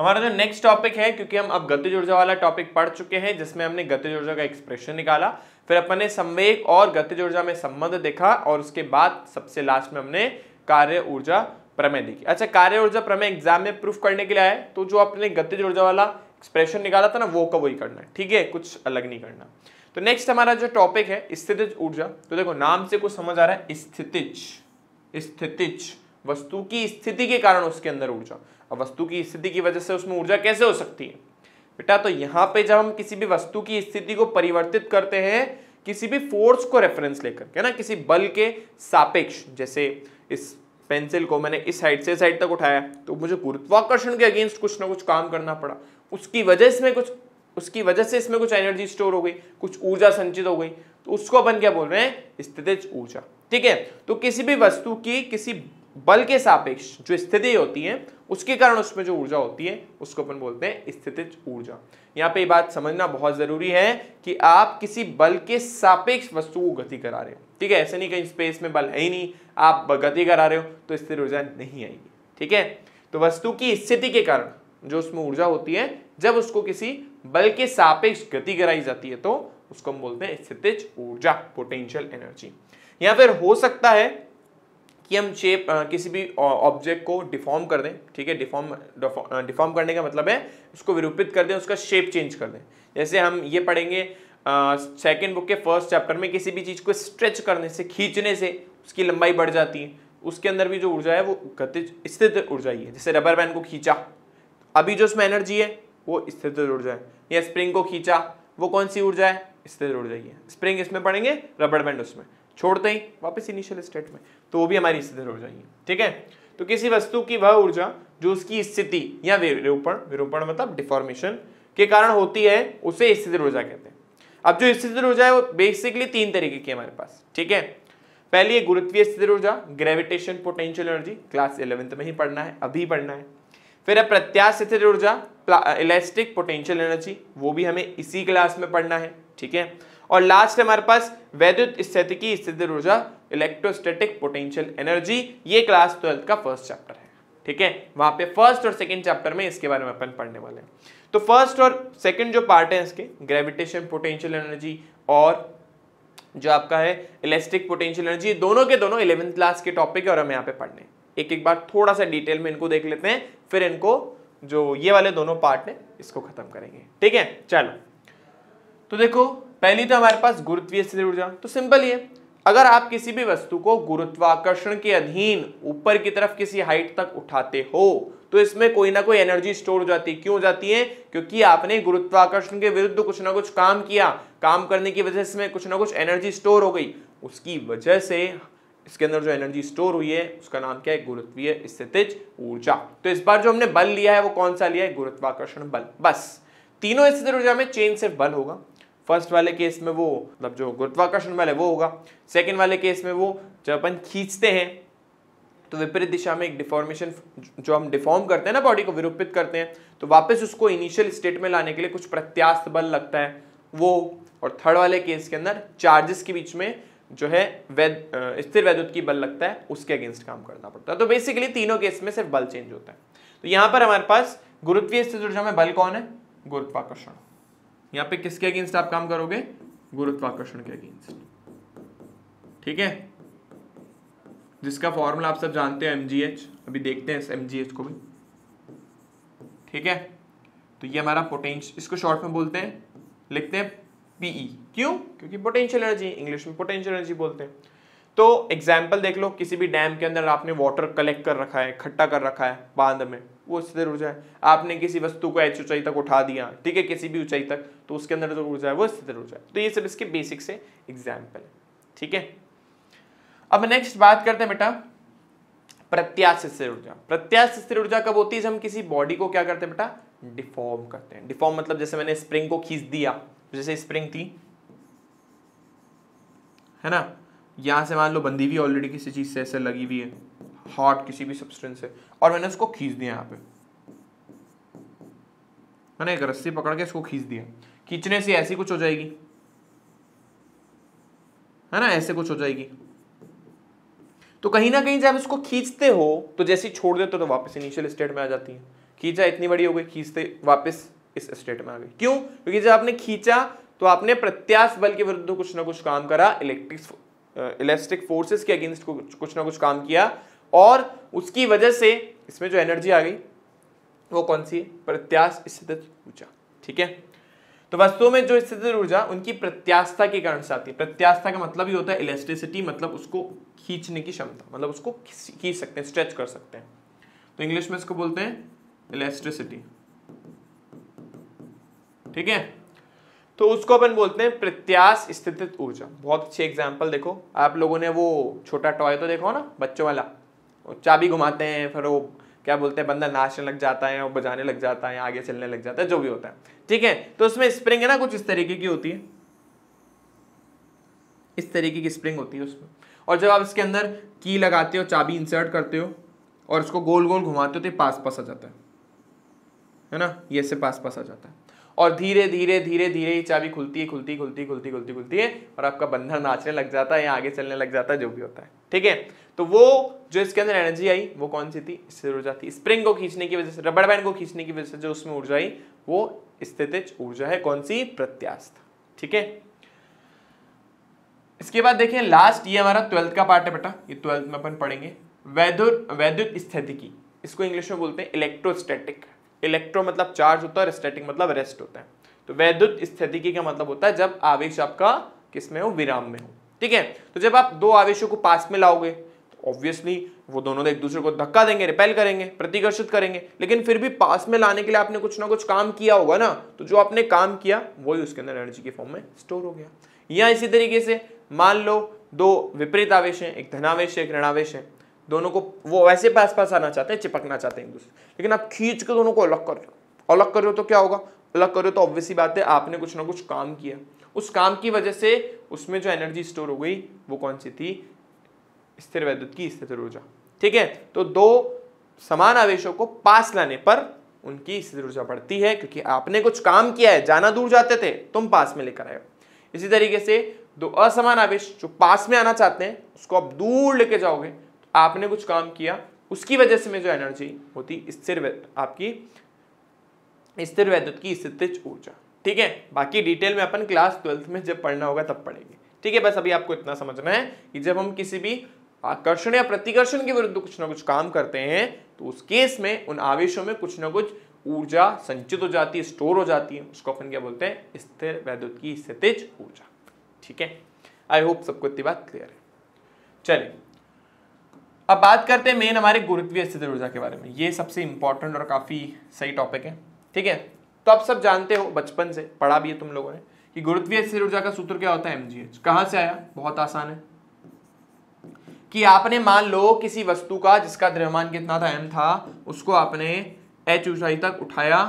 हमारा जो नेक्स्ट टॉपिक है क्योंकि हम अब गतिज ऊर्जा वाला टॉपिक पढ़ चुके हैं जिसमें हमने गतिज ऊर्जा का एक्सप्रेशन निकाला फिर अपन ने संवेग और गतिज ऊर्जा में संबंध देखा और उसके बाद सबसे लास्ट में हमने कार्य ऊर्जा प्रमेय देखी अच्छा कार्य ऊर्जा प्रमेय एग्जाम में प्रूफ करने के लिए आए तो जो अपने गतिज ऊर्जा वाला एक्सप्रेशन निकाला था ना वो का वही करना है ठीक है कुछ अलग नहीं करना तो नेक्स्ट हमारा जो टॉपिक है स्थितिज ऊर्जा तो देखो नाम से कुछ समझ आ रहा है स्थितिज स्थितिज वस्तु की स्थिति के कारण उसके अंदर ऊर्जा अब वस्तु की स्थिति की वजह से उसमें ऊर्जा कैसे हो सकती है बेटा तो यहाँ पे जब हम किसी भी वस्तु की स्थिति को परिवर्तित करते हैं किसी भी फोर्स को रेफरेंस लेकर के ना किसी बल के सापेक्ष जैसे इस पेंसिल को मैंने इस साइड से साइड तक उठाया तो मुझे गुरुत्वाकर्षण के अगेंस्ट कुछ ना कुछ काम करना पड़ा उसकी वजह इसमें कुछ उसकी वजह से इसमें कुछ एनर्जी स्टोर हो गई कुछ ऊर्जा संचित हो गई तो उसको अपन क्या बोल रहे हैं स्थितिज ऊर्जा ठीक है तो किसी भी वस्तु की किसी बल के सापेक्ष जो स्थिति होती है उसके कारण उसमें जो ऊर्जा होती है उसको अपन बोलते हैं स्थितिज ऊर्जा यहाँ पे ये बात समझना बहुत ज़रूरी है कि आप किसी बल के सापेक्ष वस्तु को गति करा रहे हो ठीक है ऐसे नहीं कहीं स्पेस में बल है ही नहीं आप गति करा रहे हो तो स्थिर ऊर्जा नहीं आएगी ठीक है तो वस्तु की स्थिति के कारण जो उसमें ऊर्जा होती है जब उसको किसी बल के सापेक्ष गति कराई जाती है तो उसको हम बोलते हैं स्थितिज ऊर्जा पोटेंशियल एनर्जी या फिर हो सकता है कि हम शेप किसी भी ऑब्जेक्ट को डिफॉर्म कर दें ठीक है डिफॉर्म डिफॉर्म करने का मतलब है उसको विरूपित कर दें उसका शेप चेंज कर दें जैसे हम ये पढ़ेंगे सेकेंड बुक के फर्स्ट चैप्टर में किसी भी चीज़ को स्ट्रेच करने से खींचने से उसकी लंबाई बढ़ जाती है उसके अंदर भी जो ऊर्जा है वो गतिज स्थित ऊर्जा ही है जैसे रबर बैंड को खींचा अभी जो उसमें एनर्जी है वो स्थित ऊर्जा है या स्प्रिंग को खींचा वो कौन सी ऊर्जा है स्थित ऊर्जा ही है स्प्रिंग इसमें पढ़ेंगे रबर बैंड उसमें छोड़ते ही वापस इनिशियल स्टेट में तो वो भी हमारी स्थिर हो जाएंगी ठीक है तो किसी वस्तु की वह ऊर्जा जो उसकी स्थिति या विरूपण विरूपण मतलब डिफॉर्मेशन के कारण होती है उसे स्थिर ऊर्जा कहते हैं अब जो स्थिर ऊर्जा है वो बेसिकली तीन तरीके की हमारे पास ठीक है पहली है गुरुत्वीय स्थिर ऊर्जा gravitation potential energy class eleventh में ही पढ़ना है अभी पढ़ना है फिर है प्रत्याश स्थिर ऊर्जा इलेस्टिक पोटेंशियल एनर्जी वो भी हमें इसी क्लास में पढ़ना है ठीक है और लास्ट हमारे पास वैद्युत स्थिति की स्थिर ऊर्जा इलेक्ट्रोस्टेटिक पोटेंशियल एनर्जी ये क्लास ट्वेल्थ का फर्स्ट चैप्टर है ठीक है वहां पे फर्स्ट और सेकंड चैप्टर में इसके बारे में अपन पढ़ने वाले हैं तो फर्स्ट और सेकंड जो पार्ट है इसके ग्रेविटेशन पोटेंशियल एनर्जी और जो आपका है इलेक्ट्रिक पोटेंशियल एनर्जी दोनों के दोनों इलेवेंथ क्लास के टॉपिक है और हम यहाँ पे पढ़ने एक एक बार थोड़ा सा डिटेल में इनको देख लेते हैं फिर इनको जो ये वाले दोनों पार्ट है इसको खत्म करेंगे ठीक है चलो तो देखो पहली तो हमारे पास गुरुत्वीय स्थिर ऊर्जा तो सिंपल ही है अगर आप किसी भी वस्तु को गुरुत्वाकर्षण के अधीन ऊपर की तरफ किसी हाइट तक उठाते हो तो इसमें कोई ना कोई एनर्जी स्टोर हो जाती है क्यों हो जाती है क्योंकि आपने गुरुत्वाकर्षण के विरुद्ध कुछ ना कुछ काम किया काम करने की वजह से कुछ ना कुछ एनर्जी स्टोर हो गई उसकी वजह से इसके अंदर जो एनर्जी स्टोर हुई है उसका नाम क्या है गुरुत्वीय स्थितिज ऊर्जा तो इस बार जो हमने बल लिया है वो कौन सा लिया है गुरुत्वाकर्षण बल बस तीनों स्थिति ऊर्जा में चेंज सिर्फ बल होगा फर्स्ट वाले केस में वो मतलब जो गुरुत्वाकर्षण बल है वो होगा सेकेंड वाले केस में वो जब अपन खींचते हैं तो विपरीत दिशा में एक डिफॉर्मेशन जो हम डिफॉर्म करते हैं ना बॉडी को विरूपित करते हैं तो वापस उसको इनिशियल स्टेट में लाने के लिए कुछ प्रत्यास्थ बल लगता है वो और थर्ड वाले केस के अंदर चार्जेस के बीच में जो है वैद स्थिर वैद्युत की बल लगता है उसके अगेंस्ट काम करना पड़ता है तो बेसिकली तीनों केस में सिर्फ बल चेंज होता है तो यहां पर हमारे पास गुरुत्वीय स्थिति ऊर्जा में बल कौन है गुरुत्वाकर्षण यहां पे किसके अगेंस्ट आप काम करोगे गुरुत्वाकर्षण के अगेंस्ट ठीक है जिसका फॉर्मूला आप सब जानते हैं एम अभी देखते हैं इस को भी ठीक है तो ये हमारा पोटेंशियल इसको शॉर्ट में बोलते हैं लिखते हैं पीई e। क्यों क्योंकि पोटेंशियल एनर्जी इंग्लिश में पोटेंशियल एनर्जी बोलते हैं तो एग्जाम्पल देख लो किसी भी डैम के अंदर आपने वाटर कलेक्ट कर रखा है इकट्ठा कर रखा है बांध में वो उससे ऊर्जा है आपने किसी वस्तु को एच ऊंचाई तक उठा दिया ठीक है किसी भी ऊंचाई तक तो उसके अंदर जो ऊर्जा है वो स्थिर ऊर्जा है तो ये सब इसके बेसिक से एग्जाम्पल ठीक है अब नेक्स्ट बात करते हैं बेटा प्रत्याशित स्थिर ऊर्जा प्रत्याशित स्थिर ऊर्जा कब होती है जब हम किसी बॉडी को क्या करते हैं बेटा डिफॉर्म करते हैं डिफॉर्म मतलब जैसे मैंने स्प्रिंग को खींच दिया जैसे स्प्रिंग थी है ना यहाँ से मान लो बंदी भी ऑलरेडी किसी चीज़ से ऐसे लगी हुई है हॉट किसी भी सब्सटेंस से और मैंने उसको खींच दिया यहाँ पे मैंने एक रस्सी पकड़ के इसको खींच दिया खींचने से ऐसी कुछ हो जाएगी है ना ऐसे कुछ हो जाएगी तो कहीं ना कहीं जब इसको खींचते हो तो जैसे छोड़ देते हो तो वापस इनिशियल स्टेट में आ जाती है खींचा इतनी बड़ी हो गई खींचते वापस इस स्टेट में आ गई क्यों क्योंकि जब आपने खींचा तो आपने प्रत्याश बल के विरुद्ध कुछ ना कुछ काम करा इलेक्ट्रिक इलेक्ट्रिक फोर्सेस के अगेंस्ट कुछ ना कुछ काम किया और उसकी वजह से इसमें जो एनर्जी आ गई वो कौन सी है प्रत्याश स्थित ऊर्जा ठीक है तो वस्तुओं में जो स्थित ऊर्जा उनकी प्रत्यास्था के कारण से आती है प्रत्यास्था का मतलब ही होता है इलेक्ट्रिसिटी मतलब उसको खींचने की क्षमता मतलब उसको खींच सकते हैं स्ट्रेच कर सकते हैं तो इंग्लिश में इसको बोलते हैं इलेक्ट्रिसिटी ठीक है तो उसको अपन बोलते हैं प्रत्याश स्थित ऊर्जा बहुत अच्छी एग्जाम्पल देखो आप लोगों ने वो छोटा टॉय तो देखो ना बच्चों वाला चाबी घुमाते हैं फिर वो क्या बोलते हैं बंदा नाचने लग जाता है और बजाने लग जाता है आगे चलने लग जाता है जो भी होता है ठीक है तो उसमें स्प्रिंग है ना कुछ इस तरीके की होती है इस तरीके की स्प्रिंग होती है उसमें और जब आप इसके अंदर की लगाते हो चाबी इंसर्ट करते हो और उसको गोल गोल घुमाते हो तो ये पास पास आ जाता है है ना ये से पास पास आ जाता है और धीरे धीरे धीरे धीरे ये चाबी खुलती है खुलती खुलती खुलती खुलती खुलती है और आपका बंधन नाचने लग जाता है या आगे चलने लग जाता है जो भी होता है ठीक है तो वो जो इसके अंदर एनर्जी आई वो कौन सी थी स्थिर ऊर्जा थी स्प्रिंग को खींचने की वजह से रबड़ बैंड को खींचने की वजह से जो उसमें ऊर्जा आई वो स्थित ऊर्जा है कौन सी प्रत्यास्थ ठीक है इसके बाद देखें लास्ट ये हमारा ट्वेल्थ का पार्ट है बेटा ये ट्वेल्थ में अपन पढ़ेंगे वैद्युत वैद्युत की इसको इंग्लिश में बोलते हैं इलेक्ट्रोस्टैटिक इलेक्ट्रो मतलब चार्ज होता है और स्टैटिक मतलब रेस्ट होता है तो वैद्युत स्थिति का मतलब होता है जब आवेश आपका किस में हो विराम में हो ठीक है तो जब आप दो आवेशों को पास में लाओगे ऑब्वियसली तो वो दोनों एक दूसरे को धक्का देंगे रिपेल करेंगे प्रतिकर्षित करेंगे लेकिन फिर भी पास में लाने के लिए आपने कुछ ना कुछ काम किया होगा ना तो जो आपने काम किया वही उसके अंदर एनर्जी के फॉर्म में स्टोर हो गया या इसी तरीके से मान लो दो विपरीत आवेश हैं एक धनावेश है एक ऋणावेश है दोनों को वो वैसे पास पास आना चाहते हैं चिपकना चाहते हैं एक दूसरे लेकिन आप खींच के दोनों को अलग कर रहे हो अलग कर रहे हो तो क्या होगा अलग कर रहे हो तो ऑब्वियसली बात है आपने कुछ ना कुछ काम किया उस काम की वजह से उसमें जो एनर्जी स्टोर हो गई वो कौन सी थी स्थिर वैद्युत की स्थिर ऊर्जा ठीक है तो दो समान आवेशों को पास लाने पर उनकी स्थिर ऊर्जा बढ़ती है क्योंकि आपने कुछ काम किया है जाना दूर जाते थे तुम पास में लेकर आए इसी तरीके से दो असमान आवेश जो पास में आना चाहते हैं उसको आप दूर लेके जाओगे आपने कुछ काम किया उसकी वजह से में जो एनर्जी होती स्थिर आपकी स्थिर वैद्युत की स्थितिज ऊर्जा ठीक है बाकी डिटेल में अपन क्लास ट्वेल्थ में जब पढ़ना होगा तब पढ़ेंगे ठीक है बस अभी आपको इतना समझना है कि जब हम किसी भी आकर्षण या प्रतिकर्षण के विरुद्ध कुछ ना कुछ काम करते हैं तो उस केस में उन आवेशों में कुछ ना कुछ ऊर्जा संचित हो जाती है स्टोर हो जाती है उसको अपन क्या बोलते हैं स्थिर वैद्युत की स्थितिज ऊर्जा ठीक है आई होप सबको इतनी बात क्लियर है चलिए अब बात करते हैं मेन हमारे गुरुत्वीय स्थिति ऊर्जा के बारे में ये सबसे इंपॉर्टेंट और काफ़ी सही टॉपिक है ठीक है तो आप सब जानते हो बचपन से पढ़ा भी है तुम लोगों ने कि गुरुत्वीय स्थिर ऊर्जा का सूत्र क्या होता है एम जी एच कहाँ से आया बहुत आसान है कि आपने मान लो किसी वस्तु का जिसका द्रव्यमान कितना था एम था उसको आपने एच ऊंचाई तक उठाया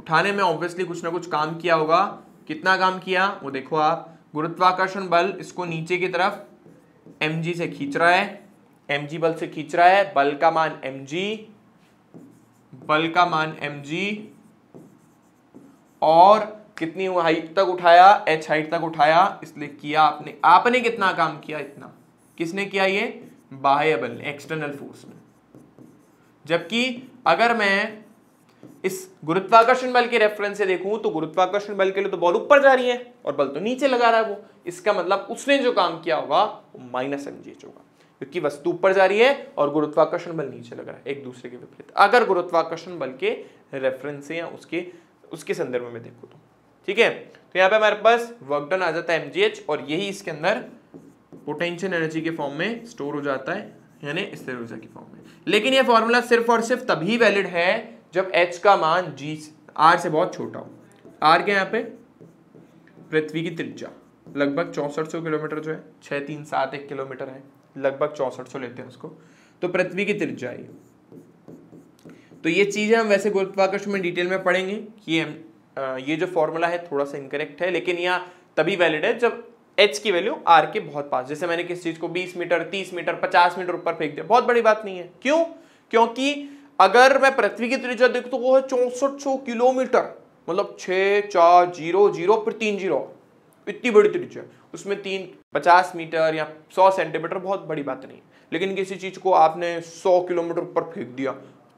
उठाने में ऑब्वियसली कुछ ना कुछ काम किया होगा कितना काम किया वो देखो आप गुरुत्वाकर्षण बल इसको नीचे की तरफ एम से खींच रहा है एम जी बल से खींच रहा है बल का मान एम जी बल का मान एम जी और कितनी हाइट तक उठाया एच हाइट तक उठाया इसलिए किया आपने आपने कितना काम किया इतना किसने किया ये बाह्य बल ने एक्सटर्नल फोर्स ने जबकि अगर मैं इस गुरुत्वाकर्षण बल के रेफरेंस से देखूं तो गुरुत्वाकर्षण बल के लिए तो बॉल ऊपर जा रही है और बल तो नीचे लगा रहा है वो इसका मतलब उसने जो काम किया होगा वो माइनस एम जी एच होगा क्योंकि वस्तु ऊपर जा रही है और गुरुत्वाकर्षण बल नीचे लग रहा है एक दूसरे के विपरीत अगर गुरुत्वाकर्षण बल के रेफरेंस से या उसके उसके संदर्भ में देखो तो ठीक है तो यहाँ पे हमारे पास वर्कडन आ जाता है एम और यही इसके अंदर पोटेंशियल एनर्जी के फॉर्म में स्टोर हो जाता है यानी स्थिर ऊर्जा के फॉर्म में लेकिन यह फॉर्मूला सिर्फ और सिर्फ तभी वैलिड है जब एच का मान जी आर से बहुत छोटा हो आर के यहाँ पे पृथ्वी की त्रिज्या लगभग चौंसठ सौ किलोमीटर जो है छः तीन सात एक किलोमीटर है लगभग चौसठ सौ लेते हैं उसको तो पृथ्वी की त्रिज्या है तो ये चीज़ें हम वैसे गुरुत्वाकर्षण में डिटेल में पढ़ेंगे कि ये जो फॉर्मूला है थोड़ा सा इनकरेक्ट है लेकिन यहाँ तभी वैलिड है जब एच की वैल्यू आर के बहुत पास जैसे मैंने किस चीज़ को बीस मीटर तीस मीटर पचास मीटर ऊपर फेंक दिया बहुत बड़ी बात नहीं है क्यों क्योंकि अगर मैं पृथ्वी की त्रिज्या देखू तो वो है चौसठ सौ किलोमीटर मतलब छ चार जीरो जीरो फिर तीन जीरो इतनी बड़ी त्रिज्या है उसमें तीन पचास मीटर या सौ सेंटीमीटर बहुत बड़ी बात नहीं लेकिन किसी चीज़ को आपने सौ किलोमीटर ऊपर फेंक दिया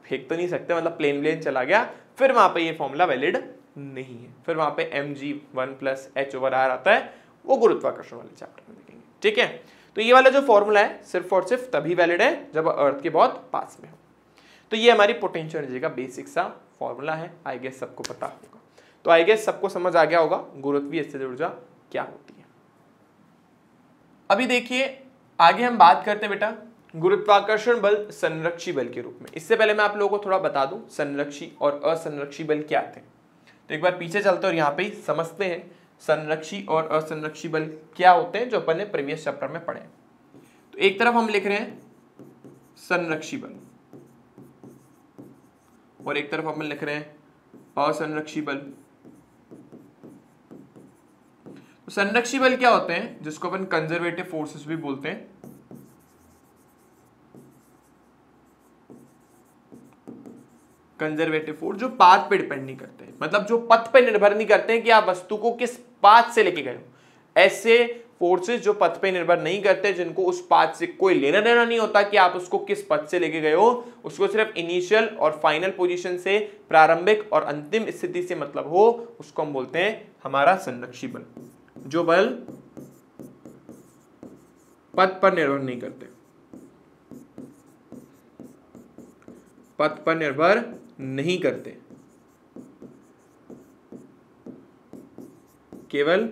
फेंक तो नहीं सकते मतलब प्लेन प्लेन चला गया फिर वहां पर यह फॉर्मूला वैलिड नहीं है फिर वहां पर M G one plus H over R आता है वो गुरुत्वाकर्षण वाले चैप्टर में देखेंगे ठीक है तो ये वाला जो फॉर्मूला है सिर्फ और सिर्फ तभी वैलिड है जब अर्थ के बहुत पास में हो तो ये हमारी पोटेंशियल एनर्जी का बेसिक सा फॉर्मूला है आई गेस सबको पता होगा तो आई गेस सबको समझ आ गया होगा गुरुत्वीय स्थिर ऊर्जा क्या होती है अभी देखिए आगे हम बात करते हैं बेटा गुरुत्वाकर्षण बल संरक्षी बल के रूप में इससे पहले मैं आप लोगों को थोड़ा बता दूं संरक्षी और असंरक्षी बल क्या थे तो एक बार पीछे चलते और यहाँ पे समझते हैं संरक्षी और असंरक्षी बल क्या होते हैं जो अपन ने प्रीवियस चैप्टर में पढ़े तो एक तरफ हम लिख रहे हैं संरक्षी बल और एक तरफ हम लिख रहे हैं असंरक्षी बल संरक्षी बल क्या होते हैं जिसको अपन कंजर्वेटिव फोर्सेस भी बोलते हैं कंजर्वेटिव फोर्स जो पाथ पे डिपेंड नहीं करते मतलब जो पथ पे निर्भर नहीं करते हैं कि आप वस्तु को किस पाथ से लेके गए हो ऐसे फोर्सेस जो पथ पे निर्भर नहीं करते जिनको उस पाथ से कोई लेना देना नहीं होता कि आप उसको किस पथ से लेके गए हो उसको सिर्फ इनिशियल और फाइनल पोजीशन से प्रारंभिक और अंतिम स्थिति से मतलब हो उसको हम बोलते हैं हमारा संरक्षी बल जो बल पथ पर निर्भर नहीं करते पथ पर निर्भर नहीं करते केवल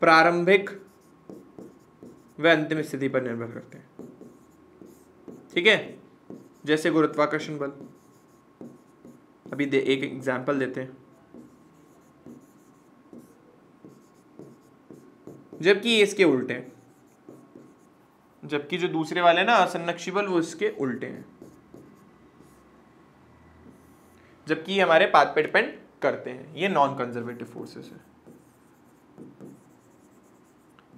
प्रारंभिक व अंतिम स्थिति पर निर्भर करते हैं ठीक है जैसे गुरुत्वाकर्षण बल अभी दे, एक एग्जाम्पल देते हैं जबकि ये इसके उल्टे हैं जबकि जो दूसरे वाले ना असंक्षिबल वो इसके उल्टे हैं जबकि ये हमारे पाथ पे डिपेंड करते हैं ये नॉन कंजर्वेटिव फोर्सेस है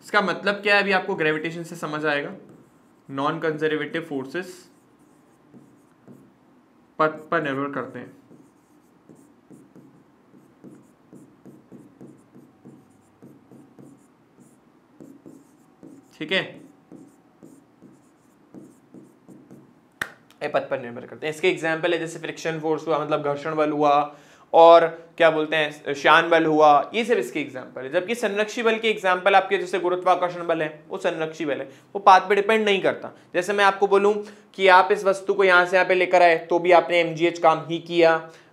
इसका मतलब क्या है अभी आपको ग्रेविटेशन से समझ आएगा नॉन कंजर्वेटिव फोर्सेस पथ पर निर्भर करते हैं ठीक है पद पर निर्भर करते हैं इसके एग्जाम्पल है जैसे फ्रिक्शन फोर्स हुआ मतलब घर्षण बल हुआ और क्या बोलते हैं श्यान बल हुआ ये सब इसके एग्जाम्पल है जबकि संरक्षी बल के एग्जाम्पल आपके जैसे गुरुत्वाकर्षण बल है वो संरक्षी बल है वो पाथ पे डिपेंड नहीं करता जैसे मैं आपको बोलूँ कि आप इस वस्तु को यहाँ से यहाँ पे लेकर आए तो भी आपने एम काम ही किया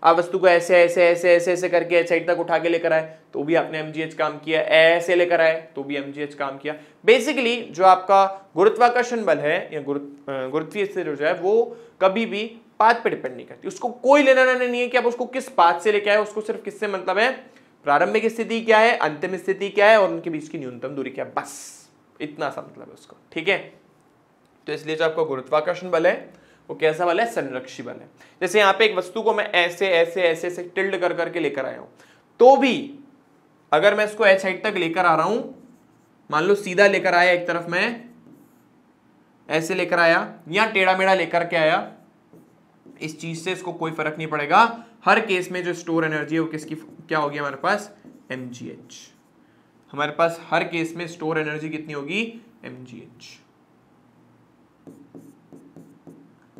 आप वस्तु को ऐसे ऐसे ऐसे ऐसे ऐसे करके एच साइड तक उठा के लेकर आए तो भी आपने एम काम किया ऐसे लेकर आए तो भी एम काम किया बेसिकली जो आपका गुरुत्वाकर्षण बल है या गुरुत्वीय स्थिर जो है वो कभी भी पाथ पे डिपेंड नहीं करती उसको कोई लेना देना नहीं है कि आप उसको किस पाथ से लेके आए उसको सिर्फ किससे मतलब है प्रारंभिक स्थिति क्या है अंतिम स्थिति क्या है और उनके बीच की न्यूनतम दूरी क्या है बस इतना सा मतलब है उसको ठीक है तो इसलिए जो आपका गुरुत्वाकर्षण बल है वो कैसा बल है संरक्षी बल है जैसे यहाँ पे एक वस्तु को मैं ऐसे ऐसे ऐसे ऐसे टिल्ड कर करके लेकर आया हूँ तो भी अगर मैं इसको एच हाइट तक लेकर आ रहा हूं मान लो सीधा लेकर आया एक तरफ मैं ऐसे लेकर आया या टेढ़ा मेढ़ा लेकर के आया इस चीज़ से इसको कोई फर्क नहीं पड़ेगा हर केस में जो स्टोर एनर्जी है वो किसकी क्या होगी हमारे पास एम हमारे पास हर केस में स्टोर एनर्जी कितनी होगी एम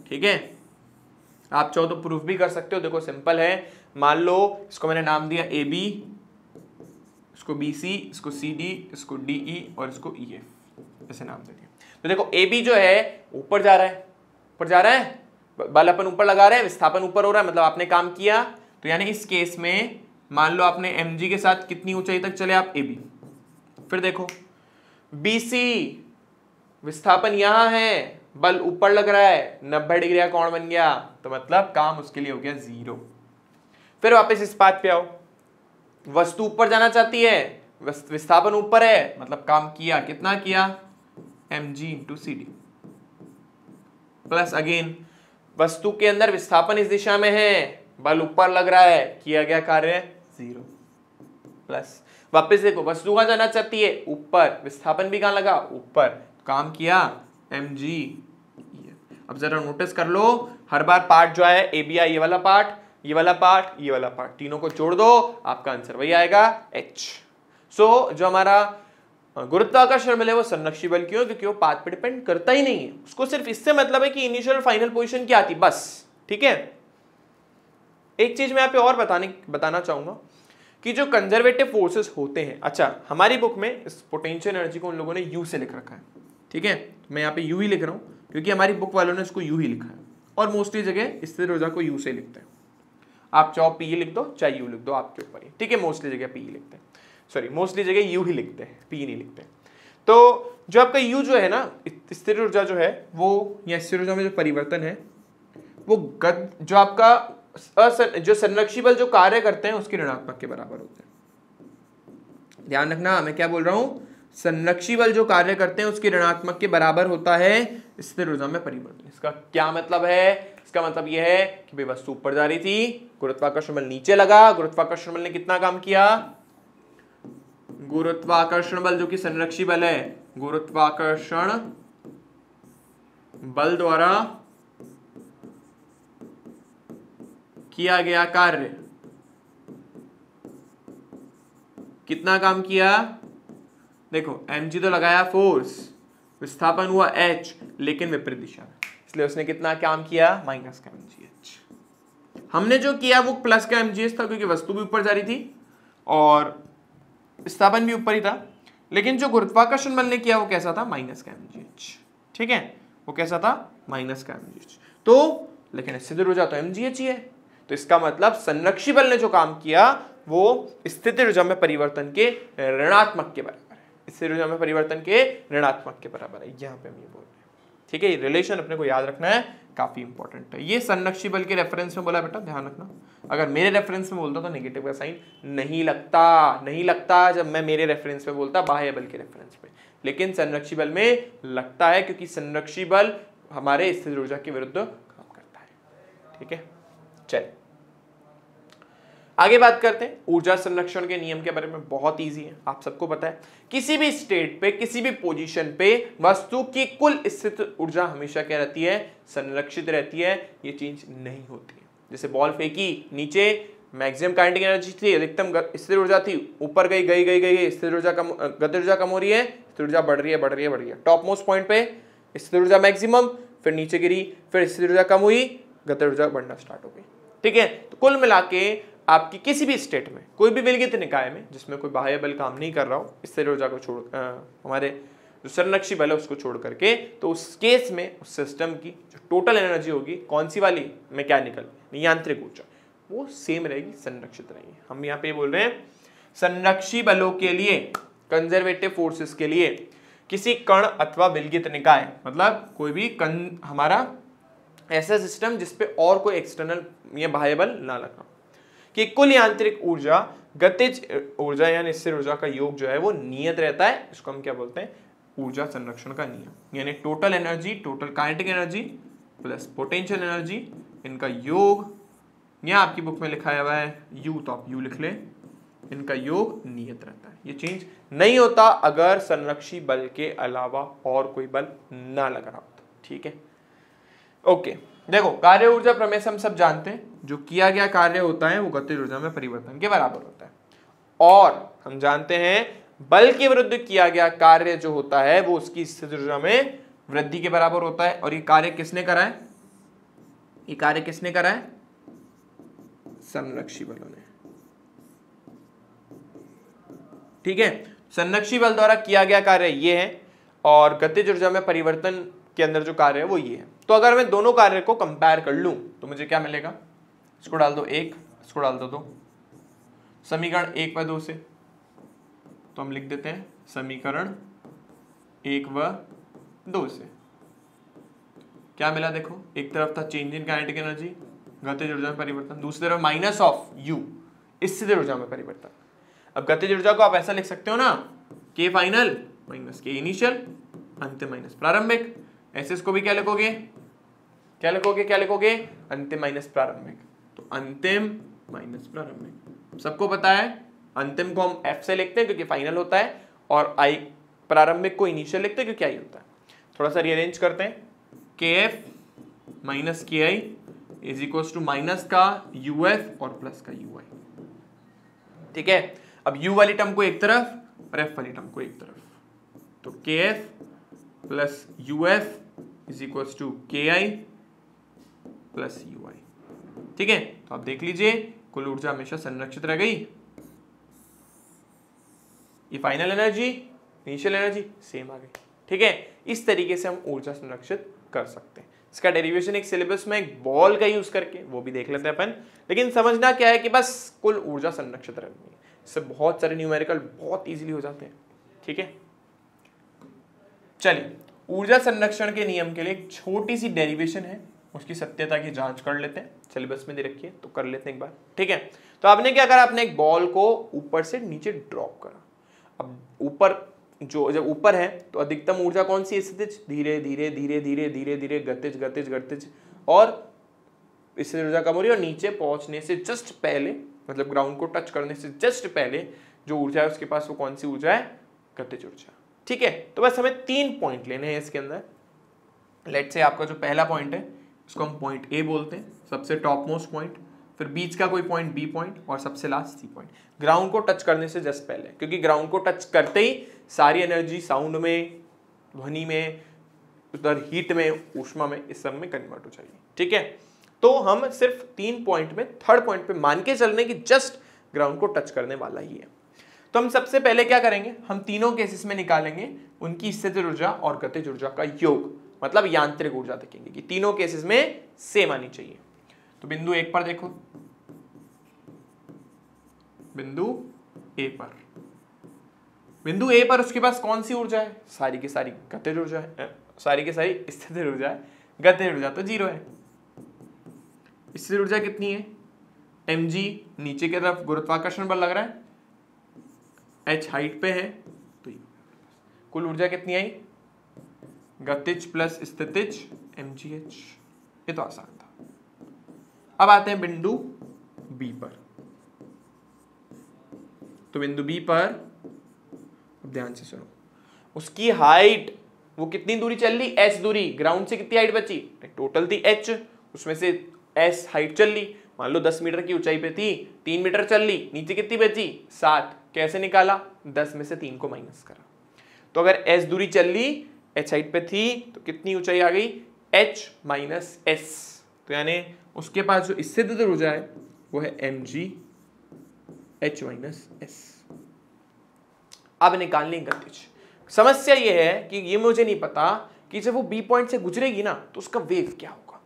ठीक है आप चाहो तो प्रूफ भी कर सकते हो देखो सिंपल है मान लो इसको मैंने नाम दिया ए बी इसको बी सी इसको सी डी इसको डी ई e और इसको ई e एफ ऐसे नाम दे दिया तो देखो ए बी जो है ऊपर जा रहा है ऊपर जा रहा है बल अपन ऊपर लगा रहे हैं विस्थापन ऊपर हो रहा है मतलब आपने काम किया तो यानी इस केस में मान लो आपने एम के साथ कितनी ऊंचाई तक चले आप ए बी फिर देखो बी सी विस्थापन यहां है बल ऊपर लग रहा है नब्बे डिग्री का कौन बन गया तो मतलब काम उसके लिए हो गया जीरो फिर वापस इस बात पे आओ वस्तु ऊपर जाना चाहती है विस्थापन ऊपर है मतलब काम किया कितना किया M G into C D plus again वस्तु के अंदर विस्थापन इस दिशा में है बल ऊपर लग रहा है किया गया कार्य जीरो प्लस वापस देखो वस्तु कहाँ जाना चाहती है ऊपर विस्थापन भी कहां लगा ऊपर काम किया एम जी अब जरा नोटिस कर लो हर बार पार्ट जो है ए बी आई ये वाला पार्ट ये वाला पार्ट ये वाला पार्ट तीनों को जोड़ दो आपका आंसर वही आएगा एच सो so, जो हमारा हाँ, गुरुत्वाकर्षण बल है वो संरक्षी बल क्यों क्योंकि वो पाथ पे डिपेंड करता ही नहीं है उसको सिर्फ इससे मतलब है कि इनिशियल फाइनल पोजिशन क्या आती बस ठीक है एक चीज मैं आप और बताने बताना चाहूंगा कि जो कंजर्वेटिव फोर्सेस होते हैं अच्छा हमारी बुक में इस पोटेंशियल एनर्जी को उन लोगों ने यू से लिख रखा है ठीक है मैं यहाँ पे यू ही लिख रहा हूँ क्योंकि हमारी बुक वालों ने इसको यू ही लिखा है और मोस्टली जगह इससे रोजा को यू से लिखते हैं आप चाहो पी लिख दो चाहे यू लिख दो आपके ऊपर ही ठीक है मोस्टली जगह पी लिखते हैं सॉरी मोस्टली जगह यू ही लिखते हैं पी नहीं लिखते तो जो आपका यू जो है ना स्थिर ऊर्जा जो है वो या स्थिर ऊर्जा में जो परिवर्तन है वो गद जो आपका असर, जो संरक्षी बल जो कार्य करते हैं उसके ऋणात्मक के बराबर होते हैं ध्यान रखना मैं क्या बोल रहा हूं संरक्षी बल जो कार्य करते हैं उसके ऋणात्मक के बराबर होता है स्थिर ऊर्जा में परिवर्तन इसका क्या मतलब है इसका मतलब यह है कि भाई वस्तु ऊपर जा रही थी गुरुत्वाकर्षण बल नीचे लगा गुरुत्वाकर्षण बल ने कितना काम किया गुरुत्वाकर्षण बल जो कि संरक्षी बल है गुरुत्वाकर्षण बल द्वारा किया गया कार्य कितना काम किया देखो एम जी तो लगाया फोर्स विस्थापन हुआ एच लेकिन विपरीत दिशा में इसलिए उसने कितना काम किया माइनस का एम जी हमने जो किया वो प्लस का एम था क्योंकि वस्तु भी ऊपर जा रही थी और विस्थापन भी ऊपर ही था लेकिन जो गुरुत्वाकर्षण बल ने किया वो कैसा था माइनस का एम ठीक है वो कैसा था माइनस का एम तो लेकिन इससे दूर हो जाता है एम ही है तो इसका मतलब संरक्षी बल ने जो काम किया वो स्थित ऊर्जा में परिवर्तन के ऋणात्मक के बराबर है स्थित ऊर्जा में परिवर्तन के ऋणात्मक के बराबर है यहाँ पे हम ये बोल रहे हैं ठीक है रिलेशन अपने को याद रखना है काफ़ी इंपॉर्टेंट है ये संरक्षी बल के रेफरेंस में बोला बेटा ध्यान रखना अगर मेरे रेफरेंस में बोलता तो नेगेटिव का साइन नहीं लगता नहीं लगता जब मैं मेरे रेफरेंस में बोलता बाह्य बल के रेफरेंस में लेकिन संरक्षी बल में लगता है क्योंकि संरक्षी बल हमारे स्थिर ऊर्जा के विरुद्ध काम करता है ठीक है चलिए आगे बात करते हैं ऊर्जा संरक्षण के नियम के बारे में बहुत ईजी है आप सबको पता है किसी भी स्टेट पे किसी भी पोजीशन पे वस्तु की कुल स्थित ऊर्जा हमेशा क्या रहती है संरक्षित रहती है ये चेंज नहीं होती है जैसे बॉल फेंकी नीचे मैक्सिमम काइनेटिक एनर्जी थी अधिकतम स्थिर ऊर्जा थी ऊपर गई गई गई गई स्थिर ऊर्जा कम गति ऊर्जा कम हो रही है स्थिर ऊर्जा बढ़ रही है बढ़ रही है बढ़ रही है टॉप मोस्ट पॉइंट पे स्थिर ऊर्जा मैक्सिमम फिर नीचे गिरी फिर स्थिर ऊर्जा कम हुई गति ऊर्जा बढ़ना स्टार्ट हो गई ठीक है तो कुल मिला के आपकी किसी भी स्टेट में कोई भी विलगित निकाय में जिसमें कोई बाह्य बल काम नहीं कर रहा हो इस ऊर्जा को छोड़ हमारे जो संरक्षी बल है उसको छोड़ करके तो उस केस में उस सिस्टम की जो टोटल एनर्जी होगी कौन सी वाली मैकेनिकल यांत्रिक ऊर्जा वो सेम रहेगी संरक्षित रहेगी हम यहाँ पे बोल रहे हैं संरक्षी बलों के लिए कंजर्वेटिव फोर्सेस के लिए किसी कण अथवा विलगित निकाय मतलब कोई भी कन, हमारा ऐसा सिस्टम जिसपे और कोई एक्सटर्नल या बाह्य बल ना लगा कि कुल यांत्रिक ऊर्जा गतिज ऊर्जा यानी स्थिर ऊर्जा का योग जो है वो नियत रहता है इसको हम क्या बोलते हैं ऊर्जा संरक्षण का नियम यानी total energy total kinetic energy plus potential energy इनका योग यह आपकी बुक में लिखा हुआ है यू तो आप यू लिख ले इनका योग नियत रहता है ये चेंज नहीं होता अगर संरक्षी बल के अलावा और कोई बल ना लग रहा होता ठीक है ओके okay. देखो कार्य ऊर्जा प्रमेय से हम सब जानते हैं जो किया गया कार्य होता है वो गतिज ऊर्जा में परिवर्तन के बराबर होता है और हम जानते हैं बल के विरुद्ध किया गया कार्य जो होता है वो उसकी स्थिति ऊर्जा में वृद्धि के बराबर होता है और ये कार्य किसने करा है ये कार्य किसने करा है संरक्षी बलों ने ठीक है संरक्षी बल द्वारा किया गया कार्य ये है और गतिज ऊर्जा में परिवर्तन के अंदर जो कार्य है वो ये है तो अगर मैं दोनों कार्य को कंपेयर कर लूँ तो मुझे क्या मिलेगा इसको डाल दो एक इसको डाल दो दो समीकरण एक व दो से तो हम लिख देते हैं समीकरण एक व दो से क्या मिला देखो एक तरफ था चेंज इन काइनेटिक एनर्जी गतिज ऊर्जा में परिवर्तन दूसरी तरफ माइनस ऑफ यू इससे ऊर्जा में परिवर्तन अब गतिज ऊर्जा को आप ऐसा लिख सकते हो ना K final minus K initial अंतिम माइनस प्रारंभिक ऐसे इसको भी क्या लिखोगे क्या लिखोगे क्या लिखोगे अंतिम माइनस प्रारंभिक तो अंतिम माइनस प्रारंभिक सबको पता है अंतिम को हम एफ से लिखते हैं क्योंकि फाइनल होता है और आई प्रारंभिक को इनिशियल लिखते हैं क्योंकि आई होता है थोड़ा सा रिअरेंज करते हैं के F minus K I is equal to minus का यू एफ और प्लस का यू आई ठीक है अब यू वाली टर्म को एक तरफ और एफ वाली टर्म को एक तरफ तो K F plus U F is equal to K I plus you I ठीक है तो आप देख लीजिए कुल ऊर्जा हमेशा संरक्षित रह गई ये final energy initial energy same आ गई ठीक है इस तरीके से हम ऊर्जा संरक्षित कर सकते हैं इसका डेरिवेशन एक सिलेबस में एक बॉल का यूज करके वो भी देख लेते हैं अपन लेकिन समझना क्या है कि बस कुल ऊर्जा संरक्षित रखनी है इससे बहुत सारे न्यूमेरिकल बहुत इजीली हो जाते हैं ठीक है चलिए ऊर्जा संरक्षण के नियम के लिए एक छोटी सी डेरिवेशन है उसकी सत्यता की जांच कर लेते हैं सिलेबस में दे रखी है तो कर लेते हैं एक बार ठीक है तो आपने क्या करा आपने एक बॉल को ऊपर से नीचे ड्रॉप करा अब ऊपर जो जब ऊपर है तो अधिकतम ऊर्जा कौन सी स्थिति धीरे धीरे धीरे धीरे धीरे धीरे गतिज गतिज गतिज और इससे ऊर्जा कम हो रही है और नीचे पहुंचने से जस्ट पहले मतलब ग्राउंड को टच करने से जस्ट पहले जो ऊर्जा है उसके पास वो कौन सी ऊर्जा है गतिज ऊर्जा ठीक है तो बस हमें तीन पॉइंट लेने हैं इसके अंदर लेट से आपका जो पहला पॉइंट है उसको हम पॉइंट ए बोलते हैं सबसे टॉप मोस्ट पॉइंट फिर बीच का कोई पॉइंट बी पॉइंट और सबसे लास्ट सी पॉइंट ग्राउंड को टच करने से जस्ट पहले क्योंकि ग्राउंड को टच करते ही सारी एनर्जी साउंड में ध्वनि में उधर हीट में ऊष्मा में इस सब में कन्वर्ट हो जाएगी ठीक है तो हम सिर्फ तीन पॉइंट में थर्ड पॉइंट पे मान के चल रहे हैं कि जस्ट ग्राउंड को टच करने वाला ही है तो हम सबसे पहले क्या करेंगे हम तीनों केसेस में निकालेंगे उनकी स्थित ऊर्जा और गतिज ऊर्जा का योग मतलब यांत्रिक ऊर्जा देखेंगे कि तीनों केसेस में सेम आनी चाहिए तो बिंदु एक पर देखो बिंदु ए पर बिंदु ए पर उसके पास कौन सी ऊर्जा है सारी की सारी गतिज ऊर्जा है सारी की सारी स्थिर ऊर्जा है गतिज ऊर्जा तो जीरो है स्थिर ऊर्जा कितनी है एम जी नीचे की तरफ गुरुत्वाकर्षण बल लग रहा है एच हाइट पे है तो कुल ऊर्जा कितनी आई गतिज प्लस स्थितिज एम ये तो आसान था अब आते हैं बिंदु बी पर तो बिंदु बी पर अब ध्यान से सुनो उसकी हाइट वो कितनी दूरी चल रही एस दूरी ग्राउंड से कितनी हाइट बची टोटल थी एच उसमें से एस हाइट चल रही मान लो दस मीटर की ऊंचाई पे थी तीन मीटर चल ली नीचे कितनी बची सात कैसे निकाला दस में से तीन को माइनस करा तो अगर एस दूरी चल ली एच हाइट पे थी तो कितनी ऊंचाई आ गई एच माइनस एस तो यानी उसके पास जो इससे दूर हो जाए वो है M G H minus S अब निकालनी गतिज समस्या ये है कि ये मुझे नहीं पता कि जब वो बी पॉइंट से गुजरेगी ना तो उसका वेव क्या होगा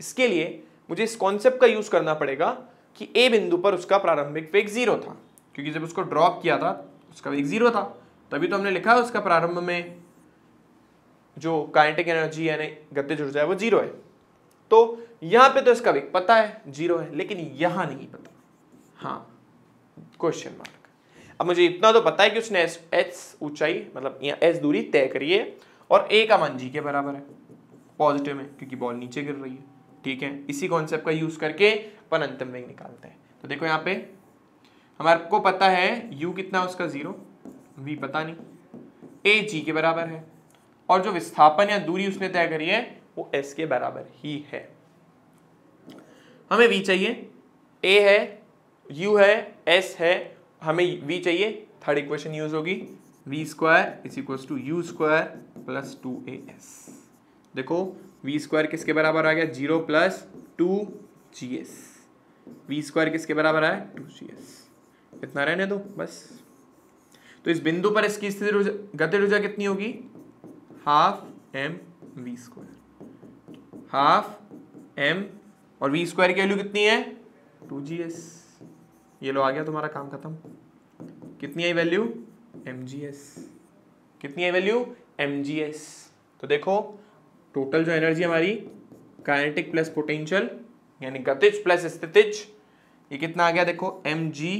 इसके लिए मुझे इस कॉन्सेप्ट का यूज करना पड़ेगा कि ए बिंदु पर उसका प्रारंभिक वेग जीरो था क्योंकि जब उसको ड्रॉप किया था उसका वेग जीरो था तभी तो हमने लिखा उसका प्रारंभ में जो काइनेटिक एनर्जी यानी गतिज ऊर्जा है वो जीरो है तो यहां पे तो इसका वेग पता है जीरो है लेकिन यहाँ नहीं पता हाँ क्वेश्चन मार्क अब मुझे इतना तो पता है कि उसने एस एच ऊंचाई मतलब यहाँ एस दूरी तय करी है और ए का मान जी के बराबर है पॉजिटिव है क्योंकि बॉल नीचे गिर रही है ठीक है इसी कॉन्सेप्ट का यूज करके अपन अंतिम वेग निकालते हैं तो देखो यहाँ पे हमारे को पता है यू कितना उसका जीरो वी पता नहीं ए जी के बराबर है और जो विस्थापन या दूरी उसने तय करी है वो एस के बराबर ही है हमें वी चाहिए ए है यू है एस है हमें वी चाहिए थर्ड इक्वेशन यूज होगी V square is equal to U square plus two A S देखो वी स्क्वायर किसके बराबर आ गया zero plus two G S V square किसके बराबर आया टू जी एस इतना रहने दो बस तो इस बिंदु पर इसकी स्थिति गतिर ऊर्जा कितनी होगी half M V square half M और वी स्क्वायर की वैल्यू कितनी है टू जी एस ये लो आ गया तुम्हारा काम खत्म कितनी आई वैल्यू एम जी एस कितनी आई वैल्यू एम जी एस तो देखो टोटल जो एनर्जी हमारी काइनेटिक प्लस पोटेंशियल यानी गतिज प्लस स्थितिज ये कितना आ गया देखो M G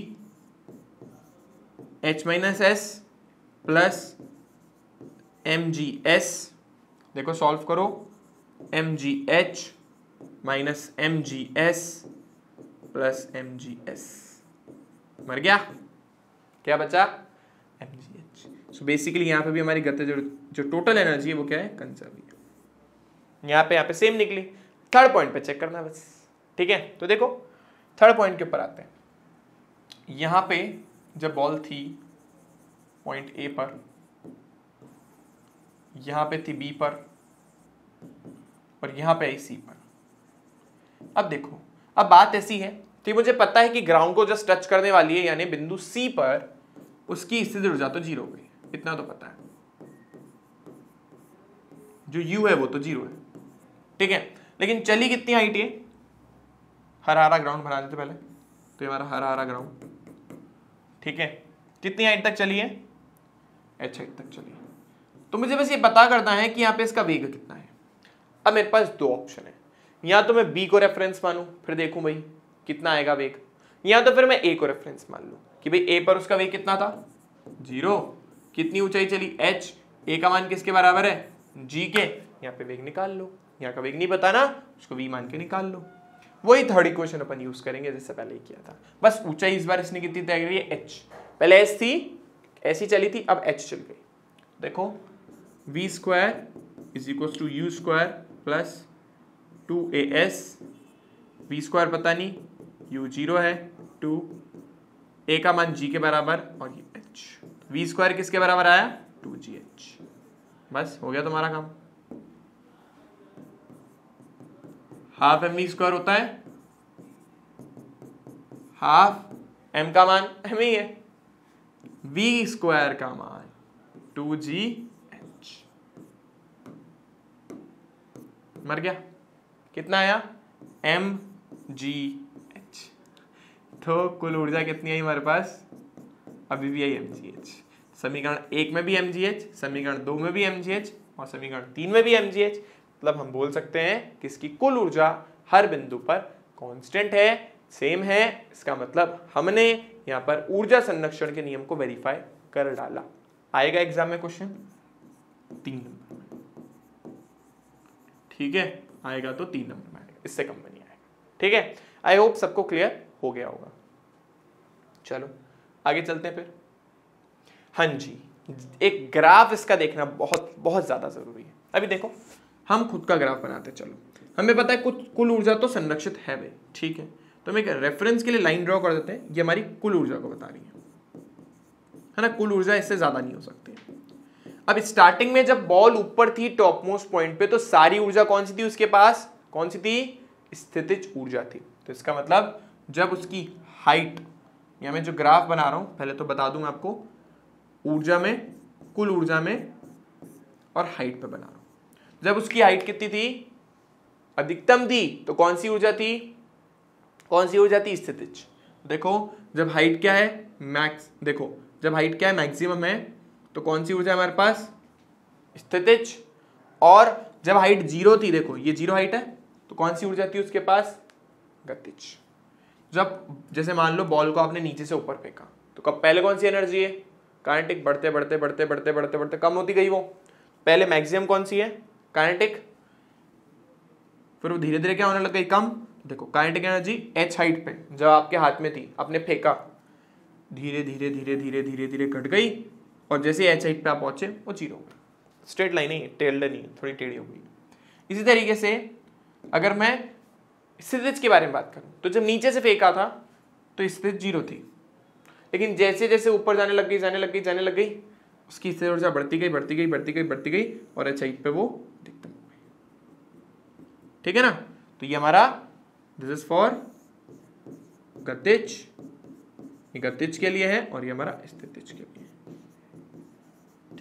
H minus S plus M G S देखो सॉल्व करो M G H minus M G S plus M G S मर गया क्या बचा M G H so basically यहाँ पे भी हमारी गति जो जो टोटल एनर्जी है वो क्या है कंजर्व यहाँ पे यहाँ पे सेम निकली थर्ड पॉइंट पे चेक करना बस ठीक है तो देखो थर्ड पॉइंट के ऊपर आते हैं यहाँ पे जब बॉल थी पॉइंट ए पर यहां पे थी बी पर और यहां पे आई सी पर अब देखो अब बात ऐसी है तो मुझे पता है कि ग्राउंड को जस्ट टच करने वाली है यानी बिंदु सी पर उसकी स्थिति ऊर्जा तो जीरो हो गई इतना तो पता है जो यू है वो तो जीरो है ठीक है लेकिन चली कितनी हाइट ये हर हरा ग्राउंड बना देते पहले तो ये हमारा हर हरा ग्राउंड ठीक है कितनी हाइट तक चली है एच हाइट तक चली है तो मुझे बस ये पता करना है कि यहाँ पे इसका वेग कितना है अब मेरे पास दो ऑप्शन है या तो मैं बी को रेफरेंस मानूँ फिर देखूँ भाई कितना आएगा वेग या तो फिर मैं ए को रेफरेंस मान लूँ कि भाई ए पर उसका वेग कितना था जीरो कितनी ऊंचाई चली एच ए का मान किसके बराबर है जी के यहाँ पे वेग निकाल लो यहाँ का वेग नहीं बताना उसको वी मान के निकाल लो वही थर्ड इक्वेशन अपन यूज करेंगे जिससे पहले ही किया था बस ऊंचाई इस बार इसने कितनी तय करी है एच पहले एस थी ऐसी चली थी अब एच चल गई देखो V square is equals to U square plus two A S V square पता नहीं यू जीरो है टू ए का मान जी के बराबर और ये एच वी स्क्वायर किसके बराबर आया टू जी एच बस हो गया तुम्हारा काम हाफ एम वी स्क्वायर होता है हाफ एम का मान एम ही है वी स्क्वायर का मान टू जी मर गया कितना आया एम जी एच तो कुल ऊर्जा कितनी आई हमारे पास अभी भी आई एम जी एच समीकरण एक में भी एम जी एच समीकरण दो में भी एम जी एच और समीकरण तीन में भी एम जी एच मतलब हम बोल सकते हैं कि इसकी कुल ऊर्जा हर बिंदु पर कांस्टेंट है सेम है इसका मतलब हमने यहाँ पर ऊर्जा संरक्षण के नियम को वेरीफाई कर डाला आएगा एग्जाम में क्वेश्चन तीन नंबर ठीक है आएगा तो तीन नंबर में इससे कम नहीं आएगा ठीक है आई होप सबको क्लियर हो गया होगा चलो आगे चलते हैं फिर हाँ जी एक ग्राफ इसका देखना बहुत बहुत ज़्यादा ज़रूरी है अभी देखो हम खुद का ग्राफ बनाते चलो हमें पता है कुछ कुल ऊर्जा तो संरक्षित है भाई ठीक है तो हम एक रेफरेंस के लिए लाइन ड्रॉ कर देते हैं ये हमारी कुल ऊर्जा को बता रही है है ना कुल ऊर्जा इससे ज़्यादा नहीं हो सकती है अब स्टार्टिंग में जब बॉल ऊपर थी टॉप मोस्ट पॉइंट पे तो सारी ऊर्जा कौन सी थी उसके पास कौन सी थी स्थितिज ऊर्जा थी तो इसका मतलब जब उसकी हाइट या मैं जो ग्राफ बना रहा हूं पहले तो बता दूँ आपको ऊर्जा में कुल ऊर्जा में और हाइट पे बना रहा हूं जब उसकी हाइट कितनी थी अधिकतम थी तो कौन सी ऊर्जा थी कौन सी ऊर्जा थी स्थितिज देखो जब हाइट क्या है मैक्स देखो जब हाइट क्या है मैक्सिमम है तो कौन सी ऊर्जा हमारे पास स्थितिज और जब हाइट जीरो थी देखो ये जीरो हाइट है तो कौन सी ऊर्जा थी उसके पास गतिज जब जैसे मान लो बॉल को आपने नीचे से ऊपर फेंका तो कब पहले कौन सी एनर्जी है कारंटिक बढ़ते बढ़ते बढ़ते बढ़ते बढ़ते बढ़ते कम होती गई वो पहले मैक्सिमम कौन सी है कारंटिक फिर वो धीरे धीरे क्या होने लग गई कम देखो कारंटिक एनर्जी एच हाइट पे जब आपके हाथ में थी आपने फेंका धीरे धीरे धीरे धीरे धीरे धीरे घट गई और जैसे एच हाइट पर आप पहुँचे वो जीरो हो स्ट्रेट लाइन है टेल्ड नहीं थोड़ी टेढ़ी हो गई इसी तरीके से अगर मैं स्थित के बारे में बात करूँ तो जब नीचे से फेंका था तो स्थित जीरो थी लेकिन जैसे जैसे ऊपर जाने लग गई जाने लग गई जाने लग गई उसकी स्थिर ऊर्जा बढ़ती गई बढ़ती गई बढ़ती गई बढ़ती गई और एच हाइट पर वो दिखता हो गई ठीक है ना तो ये हमारा दिस इज फॉर गतिज ये गतिज के लिए है और ये हमारा स्थितिज के लिए है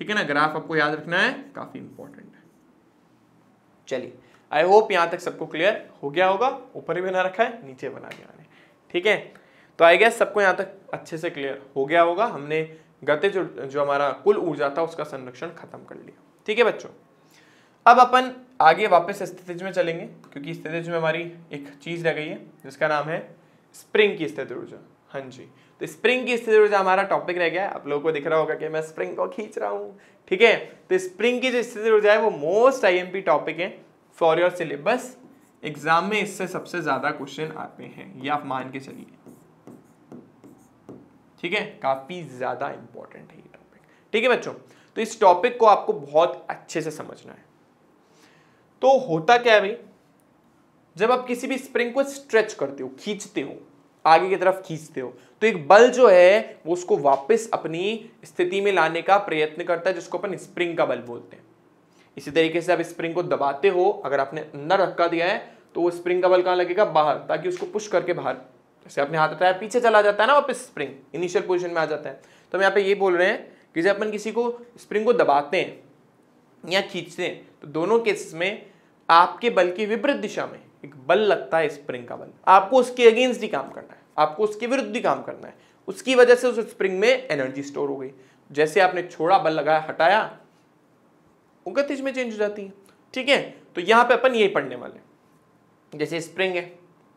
ठीक है ना ग्राफ आपको याद रखना है काफ़ी इंपॉर्टेंट है चलिए आई होप यहां तक सबको क्लियर हो गया होगा ऊपर भी बना रखा है नीचे बना गया है ठीक है तो आई गेस सबको यहाँ तक अच्छे से क्लियर हो गया होगा हमने गते जो जो हमारा कुल ऊर्जा था उसका संरक्षण खत्म कर लिया ठीक है बच्चों अब अपन आगे वापस स्थितिज में चलेंगे क्योंकि स्थितिज में हमारी एक चीज़ रह गई है जिसका नाम है स्प्रिंग की स्थिति ऊर्जा हाँ जी तो स्प्रिंग की स्थिति ऊर्जा हमारा टॉपिक रह गया आप लोगों को दिख रहा होगा कि मैं स्प्रिंग को खींच रहा हूँ ठीक है तो स्प्रिंग की जो स्थिति ऊर्जा है वो मोस्ट आई टॉपिक है फॉर योर सिलेबस एग्जाम में इससे सबसे ज़्यादा क्वेश्चन आते हैं ये आप मान के चलिए ठीक है काफ़ी ज़्यादा इंपॉर्टेंट है ये टॉपिक ठीक है बच्चों तो इस टॉपिक को आपको बहुत अच्छे से समझना है तो होता क्या है भाई जब आप किसी भी स्प्रिंग को स्ट्रेच करते हो खींचते हो आगे की तरफ खींचते हो तो एक बल जो है वो उसको वापस अपनी स्थिति में लाने का प्रयत्न करता है जिसको अपन स्प्रिंग का बल बोलते हैं इसी तरीके से आप स्प्रिंग को दबाते हो अगर आपने अंदर रखा दिया है तो वो स्प्रिंग का बल कहाँ लगेगा बाहर ताकि उसको पुश करके बाहर जैसे अपने हाथ आता है पीछे चला जाता है ना वापस स्प्रिंग इनिशियल पोजिशन में आ जाता है तो हम यहाँ पे ये बोल रहे हैं कि जब अपन किसी को स्प्रिंग को दबाते हैं या खींचते हैं तो दोनों केसेस में आपके बल की विपरीत दिशा में एक बल लगता है स्प्रिंग का बल आपको उसके अगेंस्ट ही काम करना है आपको उसके विरुद्ध ही काम करना है उसकी वजह से उस स्प्रिंग में एनर्जी स्टोर हो गई जैसे आपने छोड़ा बल लगाया हटाया वो गतिज में चेंज हो जाती है ठीक है तो यहां पे अपन यही पढ़ने वाले जैसे स्प्रिंग है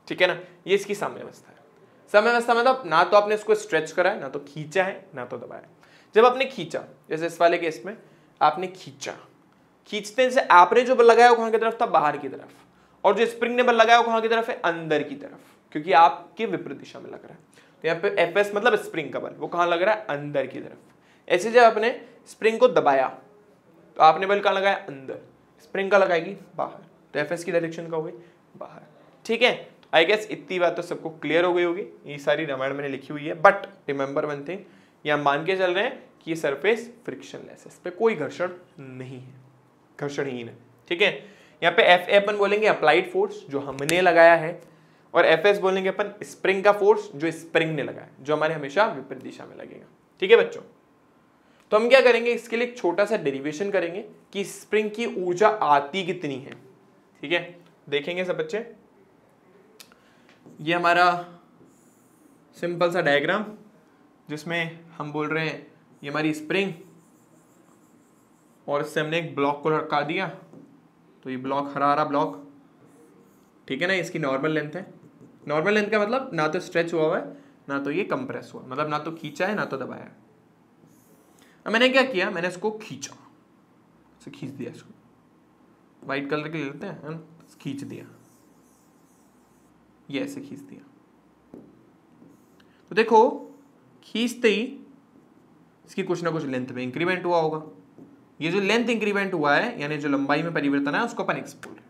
ठीक है ना ये इसकी साम्य अवस्था है अवस्था मतलब ना तो आपने इसको स्ट्रेच कराया ना तो खींचा है ना तो दबाया जब आपने खींचा जैसे इस वाले केस में आपने खींचा खींचते जैसे आपने जो बल लगाया वो कहां की तरफ था बाहर की तरफ और जो स्प्रिंग ने बल लगाया वो कहां की तरफ है अंदर की तरफ क्योंकि आपके विपरीत दिशा में लग रहा है तो यहाँ पे एफ एस मतलब स्प्रिंग का बल वो कहां लग रहा है अंदर की तरफ ऐसे जब आपने स्प्रिंग को दबाया तो आपने बल कहां लगाया अंदर स्प्रिंग का लगाएगी बाहर तो एफ एस की डायरेक्शन का हो गई बाहर ठीक है आई गेस इतनी बात तो सबको क्लियर हो गई होगी ये सारी रामायण मैंने लिखी हुई है बट रिमेंबर वन थिंग ये मान के चल रहे हैं कि ये सरफेस फ्रिक्शनलेस है इस पर कोई घर्षण नहीं है घर्षणहीन है ठीक है यहाँ पे एफ ए अपन बोलेंगे अप्लाइड फोर्स जो हमने लगाया है और एफ एस बोलेंगे अपन स्प्रिंग का फोर्स जो स्प्रिंग ने लगाया जो हमारे हमेशा विपरीत दिशा में लगेगा ठीक है बच्चों तो हम क्या करेंगे इसके लिए एक छोटा सा डेरिवेशन करेंगे कि स्प्रिंग की ऊर्जा आती कितनी है ठीक है देखेंगे सब बच्चे ये हमारा सिंपल सा डायग्राम जिसमें हम बोल रहे हैं ये हमारी स्प्रिंग और इससे हमने एक ब्लॉक को लटका दिया तो ये ब्लॉक हरा हरा ब्लॉक ठीक है ना इसकी नॉर्मल लेंथ है नॉर्मल लेंथ का मतलब ना तो स्ट्रेच हुआ हुआ है ना तो ये कंप्रेस हुआ मतलब ना तो खींचा है ना तो दबाया है अब मैंने क्या किया मैंने इसको खींचा इसे खींच दिया इसको वाइट कलर के लेते हैं खींच दिया ये ऐसे खींच दिया तो देखो खींचते ही इसकी कुछ ना कुछ लेंथ में इंक्रीमेंट हुआ होगा ये जो लेंथ इंक्रीमेंट हुआ है यानी जो लंबाई में परिवर्तन है उसको अपन एक्स बोल रहे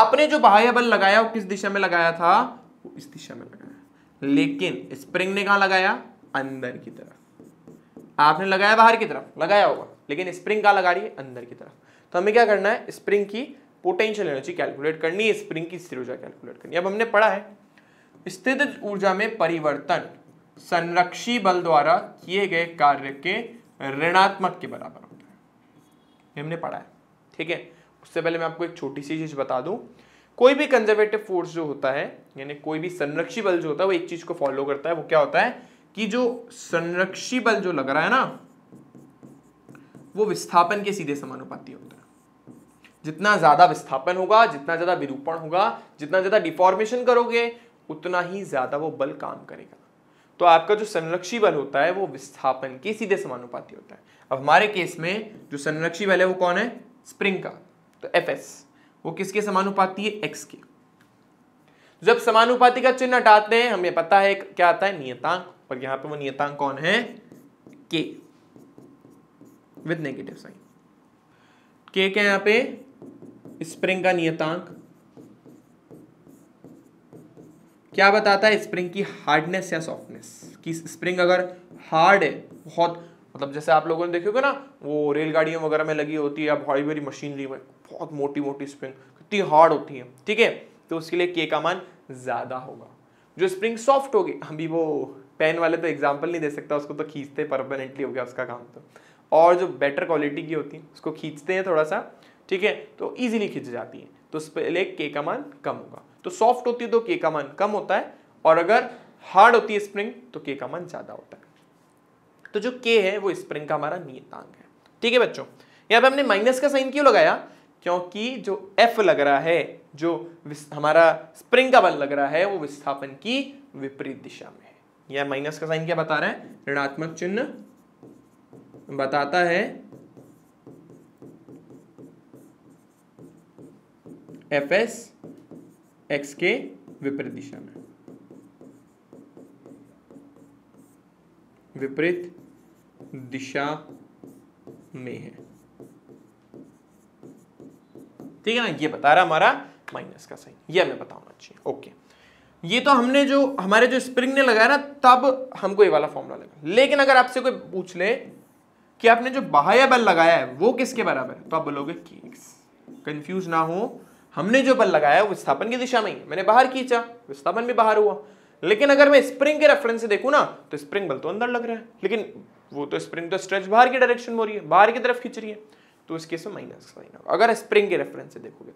आपने जो बाह्य बल लगाया वो किस दिशा में लगाया था वो इस दिशा में लगाया लेकिन स्प्रिंग ने कहा लगाया अंदर की तरफ आपने लगाया बाहर की तरफ लगाया होगा लेकिन स्प्रिंग कहा लगा रही है अंदर की तरफ तो हमें क्या करना है स्प्रिंग की पोटेंशियल एनर्जी कैलकुलेट करनी है स्प्रिंग की स्थिर ऊर्जा कैलकुलेट करनी है अब हमने पढ़ा है स्थित ऊर्जा में परिवर्तन संरक्षी बल द्वारा किए गए कार्य के ऋणात्मक के बराबर हमने पढ़ा है ठीक है उससे पहले मैं आपको एक छोटी सी चीज़ बता दूँ कोई भी कंजर्वेटिव फोर्स जो होता है यानी कोई भी संरक्षी बल जो होता है वो एक चीज़ को फॉलो करता है वो क्या होता है कि जो संरक्षी बल जो लग रहा है ना वो विस्थापन के सीधे समानुपाती होता है जितना ज़्यादा विस्थापन होगा जितना ज़्यादा विरूपण होगा जितना ज़्यादा डिफॉर्मेशन करोगे उतना ही ज़्यादा वो बल काम करेगा तो आपका जो संरक्षी बल होता है वो विस्थापन के सीधे समानुपाती होता है अब हमारे केस में जो संरक्षी वाले है वो कौन है स्प्रिंग का तो एफ एस वो किसके समानुपाती है एक्स के तो जब समानुपाती का चिन्ह हटाते हैं हमें पता है क्या आता है नियतांक और यहां पे वो नियतांक कौन है के विद नेगेटिव साइन के क्या यहां पे स्प्रिंग का नियतांक क्या बताता है स्प्रिंग की हार्डनेस या सॉफ्टनेस कि स्प्रिंग अगर हार्ड है बहुत मतलब जैसे आप लोगों ने देखोगे ना वो रेलगाड़ियों वगैरह में लगी होती है या भारी बड़ी मशीनरी में बहुत मोटी मोटी स्प्रिंग कितनी हार्ड होती है ठीक है तो उसके लिए के का मान ज़्यादा होगा जो स्प्रिंग सॉफ्ट होगी अभी वो पेन वाले तो एग्जाम्पल नहीं दे सकता उसको तो खींचते परमानेंटली हो गया उसका काम तो और जो बेटर क्वालिटी की होती है उसको खींचते हैं थोड़ा सा ठीक है तो ईजिली खींच जाती है तो उसके लिए के का मान कम होगा तो सॉफ्ट होती है तो के का मान कम होता है और अगर हार्ड होती है स्प्रिंग तो के का मान ज़्यादा होता है तो जो के है वो स्प्रिंग का हमारा नियतांक है ठीक है बच्चों यहाँ पे हमने माइनस का साइन क्यों लगाया क्योंकि जो एफ लग रहा है जो हमारा स्प्रिंग का बल लग रहा है वो विस्थापन की विपरीत दिशा में है यह माइनस का साइन क्या बता रहा है ऋणात्मक चिन्ह बताता है एफ एस एक्स के विपरीत दिशा में विपरीत दिशा में है ठीक है ना ये बता रहा हमारा माइनस का साइन ये हमें बताना चाहिए ओके ये तो हमने जो हमारे जो स्प्रिंग ने लगाया ना तब हमको ये वाला फॉर्मूला लगा लेकिन अगर आपसे कोई पूछ ले कि आपने जो बाह्य बल लगाया है वो किसके बराबर है तो आप बोलोगे कि कंफ्यूज ना हो हमने जो बल लगाया है विस्थापन की दिशा में ही मैंने बाहर खींचा विस्थापन भी बाहर हुआ लेकिन अगर मैं स्प्रिंग के रेफरेंस से देखू ना तो स्प्रिंग बल तो अंदर लग रहा है लेकिन वो तो स्प्रिंग तो स्ट्रेच बाहर की डायरेक्शन में हो रही है बाहर की तरफ खींच रही है तो इस केस में माइनस साइन होगा अगर स्प्रिंग के रेफरेंस से देखोगे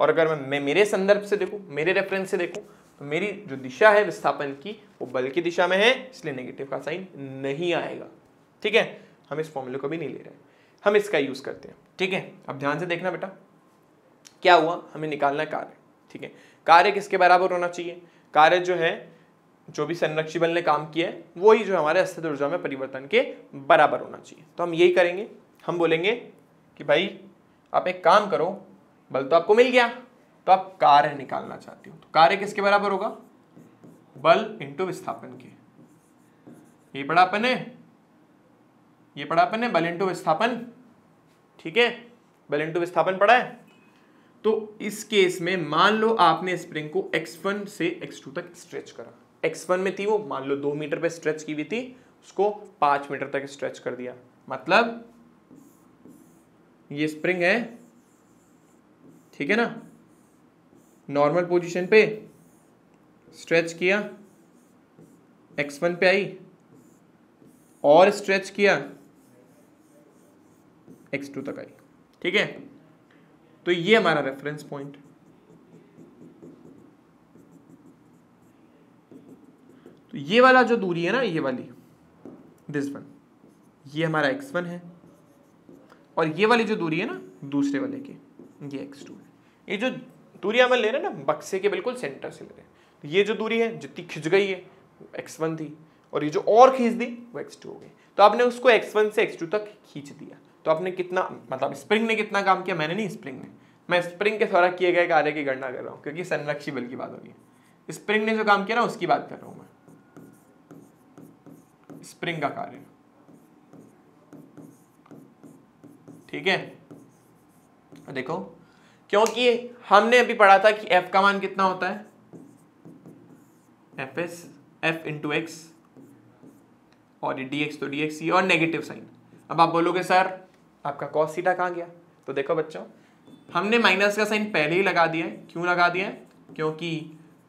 और अगर मैं मेरे संदर्भ से देखूँ मेरे रेफरेंस से देखूँ तो मेरी जो दिशा है विस्थापन की वो बल की दिशा में है इसलिए नेगेटिव का साइन नहीं आएगा ठीक है हम इस फॉर्मूले को भी नहीं ले रहे हम इसका यूज़ करते हैं ठीक है अब ध्यान से देखना बेटा क्या हुआ हमें निकालना है कार्य ठीक है कार्य किसके बराबर होना चाहिए कार्य जो है जो भी संरक्षी बल ने काम किया है वही जो हमारे अस्थित ऊर्जा में परिवर्तन के बराबर होना चाहिए तो हम यही करेंगे हम बोलेंगे कि भाई आप एक काम करो बल तो आपको मिल गया तो आप कार्य निकालना चाहते हो तो कार्य किसके बराबर होगा बल इंटू विस्थापन के ये बड़ापन है ये बड़ापन है बल इंटू विस्थापन ठीक है बल इंटू विस्थापन पड़ा है तो इस केस में मान लो आपने स्प्रिंग को x1 से x2 तक स्ट्रेच करा एक्स वन में थी वो मान लो दो मीटर पे स्ट्रेच की हुई थी उसको पांच मीटर तक स्ट्रेच कर दिया मतलब ये स्प्रिंग है ठीक है ना नॉर्मल पोजीशन पे स्ट्रेच किया एक्स वन पे आई और स्ट्रेच किया एक्स टू तक आई ठीक है तो ये हमारा रेफरेंस पॉइंट तो ये वाला जो दूरी है ना ये वाली दिस वन ये हमारा एक्स वन है और ये वाली जो दूरी है ना दूसरे वाले की ये एक्स टू है ये जो दूरी हमें ले रहे हैं ना बक्से के बिल्कुल सेंटर से ले रहे हैं तो ये जो दूरी है जितनी खिंच गई है एक्स वन थी और ये जो और खींच दी वो एक्स टू हो गई तो आपने उसको एक्स वन से एक्स टू तक खींच दिया तो आपने कितना मतलब स्प्रिंग ने कितना काम किया मैंने नहीं स्प्रिंग ने मैं स्प्रिंग के द्वारा किए गए कार्य की गणना कर रहा हूँ क्योंकि संरक्षी बल की बात हो रही है स्प्रिंग ने जो काम किया ना उसकी बात कर रहा हूँ मैं स्प्रिंग का कार्य ठीक है देखो क्योंकि हमने अभी पढ़ा था कि f का मान कितना होता है F S F into X और ये डी एक्स तो डी एक्स और नेगेटिव साइन अब आप बोलोगे सर आपका कॉस सीटा कहाँ गया तो देखो बच्चों हमने माइनस का साइन पहले ही लगा दिया है क्यों लगा दिया है क्योंकि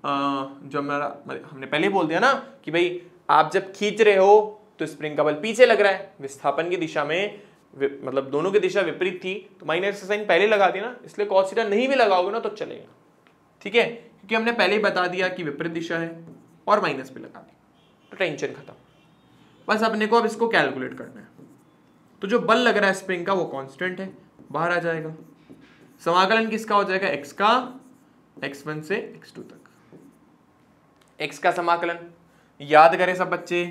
आ, जो हमारा हमने पहले ही बोल दिया ना कि भाई आप जब खींच रहे हो तो स्प्रिंग का बल पीछे लग रहा है विस्थापन की दिशा में मतलब दोनों की दिशा विपरीत थी तो माइनस साइन पहले लगा देना ना इसलिए कॉसिटा नहीं भी लगाओगे ना तो चलेगा ठीक है क्योंकि हमने पहले ही बता दिया कि विपरीत दिशा है और माइनस भी लगा दिया तो टेंशन खत्म बस अपने को अब इसको कैलकुलेट करना है तो जो बल लग रहा है स्प्रिंग का वो कॉन्स्टेंट है बाहर आ जाएगा समाकलन किसका हो जाएगा एक्स का एक्स वन से एक्स टू तक एक्स का समाकलन याद करें सब बच्चे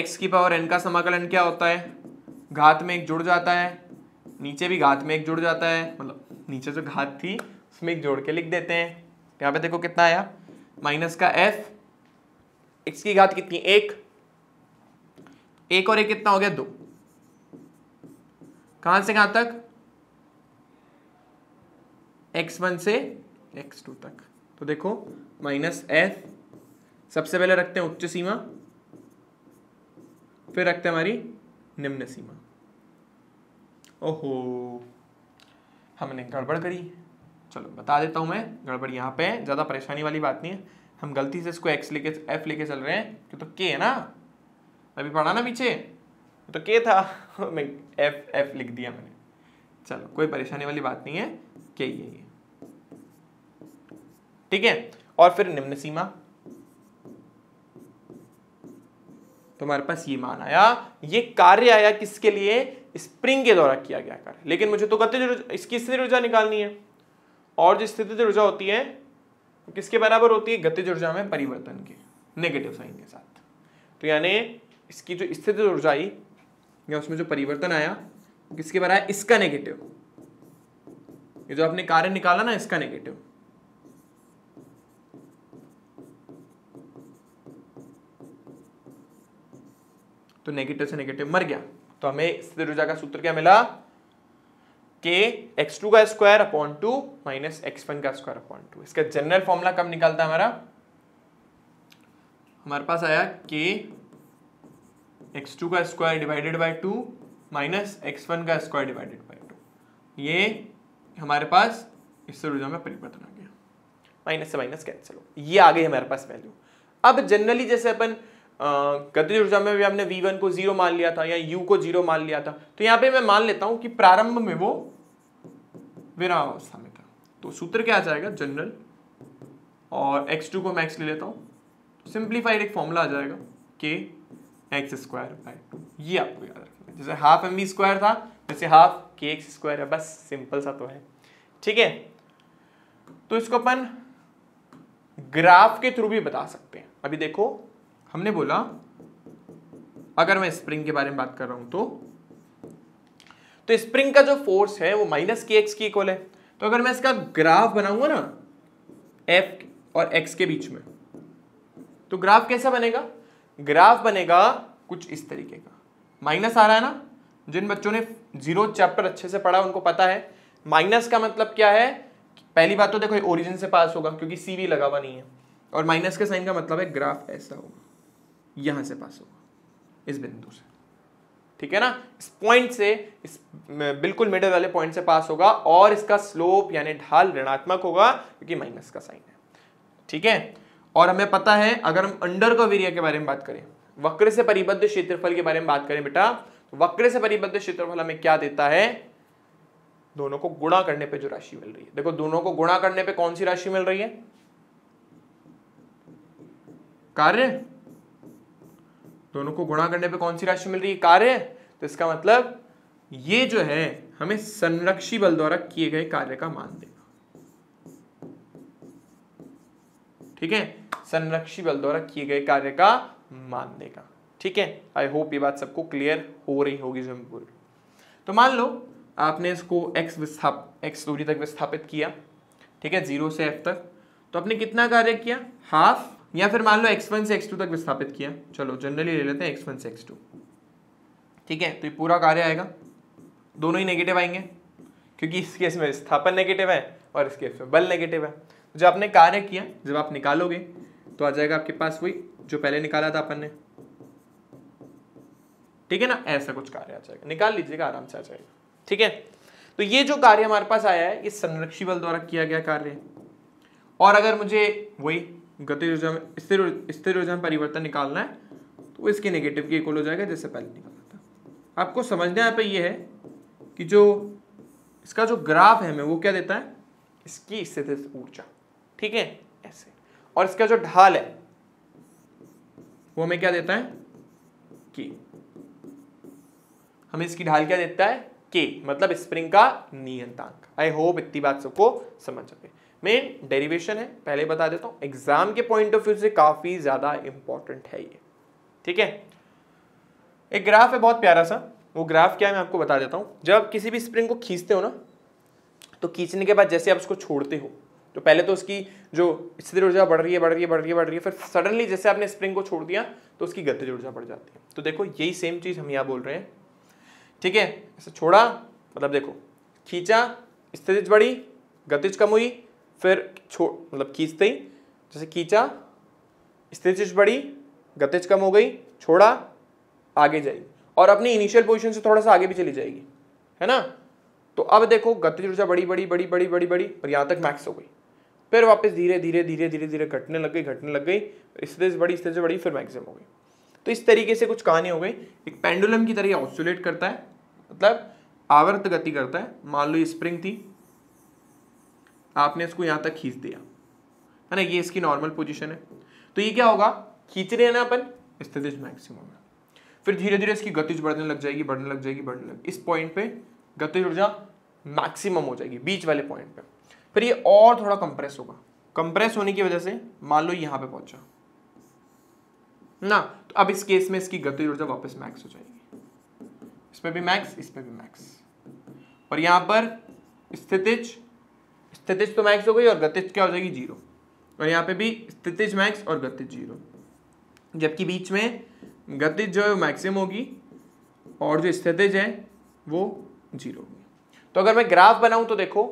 x की पावर n का समाकलन क्या होता है घात में एक जुड़ जाता है नीचे भी घात में एक जुड़ जाता है मतलब नीचे जो घात थी उसमें एक जोड़ के लिख देते हैं यहाँ पे देखो कितना आया माइनस का f x की घात कितनी एक एक और एक कितना हो गया दो कहां से कहां तक x1 से x2 तक तो देखो माइनस एफ सबसे पहले रखते हैं उच्च सीमा फिर रखते हैं हमारी निम्न सीमा ओहो हमने गड़बड़ करी चलो बता देता हूँ मैं गड़बड़ यहाँ पे है ज़्यादा परेशानी वाली बात नहीं है हम गलती से इसको एक्स लेके एफ लेके चल रहे हैं कि तो के है ना अभी पढ़ा ना पीछे तो के था मैं एफ एफ लिख दिया मैंने चलो कोई परेशानी वाली बात नहीं है के ही है ठीक है और फिर निम्न सीमा तो हमारे पास ये मान आया ये कार्य आया किसके लिए स्प्रिंग के द्वारा किया गया कार्य लेकिन मुझे तो गतिज इसकी स्थिति ऊर्जा निकालनी है और जो स्थिति ऊर्जा होती है किसके बराबर होती है गतिज ऊर्जा में परिवर्तन के नेगेटिव साइन के साथ तो यानी इसकी जो स्थिति ऊर्जा आई या उसमें जो परिवर्तन आया किसके बराबर इसका नेगेटिव ये जो आपने कार्य निकाला ना इसका नेगेटिव तो नेगेटिव से नेगेटिव मर गया तो हमें स्थिर ऊर्जा का सूत्र क्या मिला के एक्स टू का square upon two minus X one का स्क्वायर अपॉन टू इसका जनरल फॉर्मूला कब निकालता है हमारा हमारे पास आया के एक्स टू का square divided by two minus X one का स्क्वायर डिवाइडेड बाय टू ये हमारे पास इससे ऊर्जा में परिवर्तन आ गया माइनस से माइनस कैंसिल हो ये आ गई हमारे पास वैल्यू अब जनरली जैसे अपन गतिज ऊर्जा में भी हमने V1 को जीरो मान लिया था या U को जीरो मान लिया था तो यहाँ पे मैं मान लेता हूँ कि प्रारंभ में वो विराम अवस्था में था तो सूत्र क्या आ जाएगा जनरल और x2 को मैं x ले लेता हूँ सिंप्लीफाइड तो एक फॉर्मूला आ जाएगा के एक्स स्क्वायर बाय टू ये आपको याद रखना है जैसे हाफ एम वी स्क्वायर था वैसे हाफ के एक्स स्क्वायर है बस सिंपल सा तो है ठीक है तो इसको अपन ग्राफ के थ्रू भी बता सकते हैं अभी देखो हमने बोला अगर मैं स्प्रिंग के बारे में बात कर रहा हूं तो तो स्प्रिंग का जो फोर्स है वो माइनस के एक्स की इक्वल है तो अगर मैं इसका ग्राफ बनाऊंगा ना एफ और एक्स के बीच में तो ग्राफ कैसा बनेगा ग्राफ बनेगा कुछ इस तरीके का माइनस आ रहा है ना जिन बच्चों ने जीरो चैप्टर अच्छे से पढ़ा उनको पता है माइनस का मतलब क्या है पहली बात तो देखो ओरिजिन से पास होगा क्योंकि सी भी लगा हुआ नहीं है और माइनस के साइन का मतलब है ग्राफ ऐसा होगा यहां से पास होगा इस बिंदु से ठीक है ना इस पॉइंट से इस बिल्कुल मिडल वाले पॉइंट से पास होगा और इसका स्लोप यानी ढाल ऋणात्मक होगा क्योंकि माइनस का साइन है ठीक है और हमें पता है अगर हम अंडर का एरिया के बारे में बात करें वक्र से परिबद्ध क्षेत्रफल के बारे में बात करें बेटा तो वक्र से परिबद्ध क्षेत्रफल हमें क्या देता है दोनों को गुणा करने पे जो राशि मिल रही है देखो दोनों को गुणा करने पे कौन सी राशि मिल रही है कार्य दोनों को गुणा करने पे कौन सी राशि मिल रही है कार्य तो इसका मतलब ये जो है हमें संरक्षी बल द्वारा किए गए कार्य का मान देगा ठीक है संरक्षी बल द्वारा किए गए कार्य का मान देगा ठीक है आई होप ये बात सबको क्लियर हो रही होगी जो तो मान लो आपने इसको x विस्थाप x दूरी तक विस्थापित किया ठीक है जीरो से एफ तक तो आपने कितना कार्य किया हाफ या फिर मान लो एक्स वन से एक्स टू तक विस्थापित किया चलो जनरली ले लेते हैं एक्स वन से एक्स टू ठीक है तो ये पूरा कार्य आएगा दोनों ही नेगेटिव आएंगे क्योंकि इस केस में विस्थापन नेगेटिव है और इस केस में बल नेगेटिव है तो जब आपने कार्य किया जब आप निकालोगे तो आ जाएगा आपके पास वही जो पहले निकाला था अपन ने ठीक है ना ऐसा कुछ कार्य आ जाएगा निकाल लीजिएगा आराम से आ जाएगा ठीक है तो ये जो कार्य हमारे पास आया है ये संरक्षी बल द्वारा किया गया कार्य और अगर मुझे वही गति ऊर्जा में स्थिर स्थिर ऊर्जा में परिवर्तन निकालना है तो इसके नेगेटिव के इक्वल हो जाएगा जैसे पहले निकाला था आपको समझने यहाँ पर यह है कि जो इसका जो ग्राफ है हमें वो क्या देता है इसकी स्थितिज ऊर्जा ठीक है ऐसे और इसका जो ढाल है वो हमें क्या देता है के हमें इसकी ढाल क्या देता है के मतलब स्प्रिंग का नियंतांक आई होप इतनी बात सबको समझ सके मेन डेरिवेशन है पहले बता देता हूँ एग्जाम के पॉइंट ऑफ व्यू से काफ़ी ज़्यादा इंपॉर्टेंट है ये ठीक है एक ग्राफ है बहुत प्यारा सा वो ग्राफ क्या है मैं आपको बता देता हूँ जब आप किसी भी स्प्रिंग को खींचते हो ना तो खींचने के बाद जैसे आप उसको छोड़ते हो तो पहले तो उसकी जो स्थिर ऊर्जा बढ़ रही है बढ़ रही है बढ़ रही है बढ़ रही है फिर सडनली जैसे आपने स्प्रिंग को छोड़ दिया तो उसकी गतिज ऊर्जा बढ़ जाती है तो देखो यही सेम चीज़ हम यहाँ बोल रहे हैं ठीक है ऐसे छोड़ा मतलब देखो खींचा स्थिति बढ़ी गतिज कम हुई फिर छो मतलब खींचते ही जैसे खींचा स्थितिज बढ़ी गतिज कम हो गई छोड़ा आगे जाएगी और अपनी इनिशियल पोजिशन से थोड़ा सा आगे भी चली जाएगी है ना तो अब देखो गतिज ऊर्जा बड़ी बड़ी बड़ी बड़ी बड़ी बड़ी और यहाँ तक मैक्स हो गई फिर वापस धीरे धीरे धीरे धीरे धीरे घटने लग गई घटने लग गई स्थितिज बड़ी से बड़ी फिर मैक्सिम हो गई तो इस तरीके से कुछ कहानी हो गई एक पेंडुलम की तरह ऑसोलेट करता है मतलब आवर्त गति करता है मान लो ये स्प्रिंग थी आपने इसको यहाँ तक खींच दिया है ना ये इसकी नॉर्मल पोजिशन है तो ये क्या होगा खींच रहे हैं ना अपन स्थितिज मैक्सिमम है फिर धीरे धीरे इसकी गतिज बढ़ने लग जाएगी बढ़ने लग जाएगी बढ़ने लग इस पॉइंट पे गतिज ऊर्जा मैक्सिमम हो जाएगी बीच वाले पॉइंट पे फिर ये और थोड़ा कंप्रेस होगा कंप्रेस होने की वजह से मान लो यहाँ पे पहुंचा ना तो अब इस केस में इसकी गतिज ऊर्जा वापस मैक्स हो जाएगी इसमें भी मैक्स इसमें भी मैक्स और यहाँ पर स्थितिज स्थितिज तो मैक्स हो गई और गतिज क्या हो जाएगी जीरो और यहाँ पे भी स्थितिज मैक्स और गतिज जीरो जबकि बीच में गतिज जो है मैक्सिम होगी और जो स्थितिज है वो जीरो होगी तो अगर मैं ग्राफ बनाऊँ तो देखो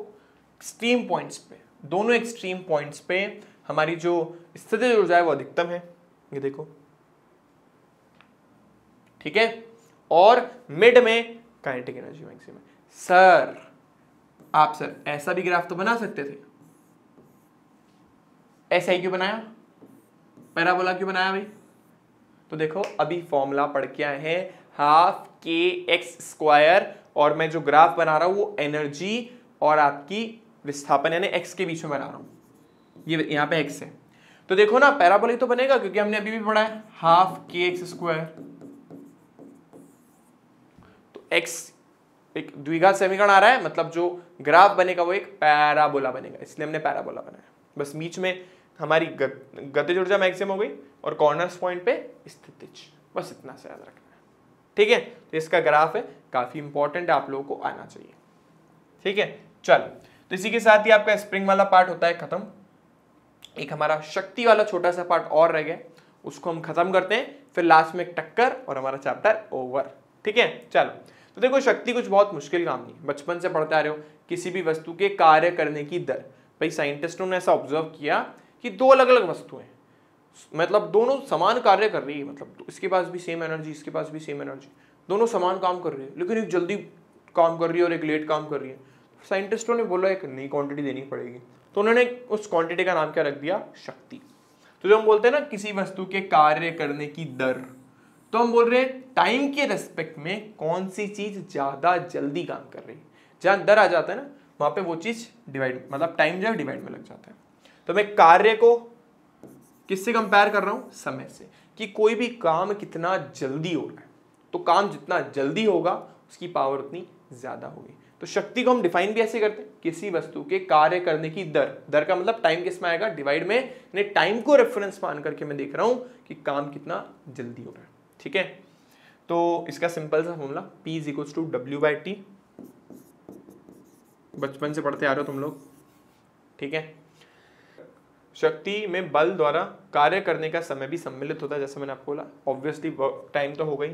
एक्सट्रीम पॉइंट्स पे दोनों एक्सट्रीम पॉइंट्स पे हमारी जो स्थितिज ऊर्जा है वो अधिकतम है ये देखो ठीक है और मिड में काइनेटिक एनर्जी मैक्सिमम सर आप सर ऐसा भी ग्राफ तो बना सकते थे ऐसा ही क्यों बनाया पैराबोला क्यों बनाया भाई तो देखो अभी फॉर्मूला पढ़ के आए हैं हाफ के एक्स स्क्वायर और मैं जो ग्राफ बना रहा हूं वो एनर्जी और आपकी विस्थापन यानी एक्स के बीच में बना रहा हूं ये यहां पे एक्स है तो देखो ना पैराबोलिक तो बनेगा क्योंकि हमने अभी भी पढ़ा है हाफ के एक्स स्क्वायर तो एक्स एक द्विघात समीकरण आ रहा है मतलब जो ग्राफ बनेगा वो एक पैराबोला बनेगा इसलिए हमने पैराबोला बनाया बस बीच में हमारी गतिज ऊर्जा मैक्सिमम हो गई और कॉर्नर्स पॉइंट पे स्थिति बस इतना से याद रखना है ठीक है तो इसका ग्राफ है काफ़ी इंपॉर्टेंट आप लोगों को आना चाहिए ठीक है चलो तो इसी के साथ ही आपका स्प्रिंग वाला पार्ट होता है खत्म एक हमारा शक्ति वाला छोटा सा पार्ट और रह गया उसको हम खत्म करते हैं फिर लास्ट में टक्कर और हमारा चैप्टर ओवर ठीक है चलो तो देखो शक्ति कुछ बहुत मुश्किल काम नहीं बचपन से पढ़ते आ रहे हो किसी भी वस्तु के कार्य करने की दर भाई साइंटिस्टों ने ऐसा ऑब्जर्व किया कि दो अलग अलग वस्तुएं मतलब दोनों समान कार्य कर रही है मतलब तो इसके पास भी सेम एनर्जी इसके पास भी सेम एनर्जी दोनों समान काम कर रहे हैं लेकिन एक जल्दी काम कर रही है और एक लेट काम कर रही है साइंटिस्टों ने बोला एक नई क्वांटिटी देनी पड़ेगी तो उन्होंने उस क्वांटिटी का नाम क्या रख दिया शक्ति तो जो हम बोलते हैं ना किसी वस्तु के कार्य करने की दर तो हम बोल रहे हैं टाइम के रेस्पेक्ट में कौन सी चीज़ ज़्यादा जल्दी काम कर रही है जहाँ दर आ जाता है ना वहाँ पे वो चीज़ डिवाइड मतलब टाइम जो है डिवाइड में लग जाता है तो मैं कार्य को किससे कंपेयर कर रहा हूँ समय से कि कोई भी काम कितना जल्दी हो रहा है तो काम जितना जल्दी होगा उसकी पावर उतनी ज़्यादा होगी तो शक्ति को हम डिफाइन भी ऐसे करते हैं किसी वस्तु के कार्य करने की दर दर का मतलब टाइम किस में आएगा डिवाइड में टाइम को रेफरेंस मान करके मैं देख रहा हूँ कि काम कितना जल्दी हो रहा है ठीक है तो इसका सिंपल सा formula P is equals to W by T बचपन से पढ़ते आ रहे हो तुम लोग ठीक है शक्ति में बल द्वारा कार्य करने का समय भी सम्मिलित होता है जैसे मैंने आपको बोला ऑब्वियसली टाइम तो हो गई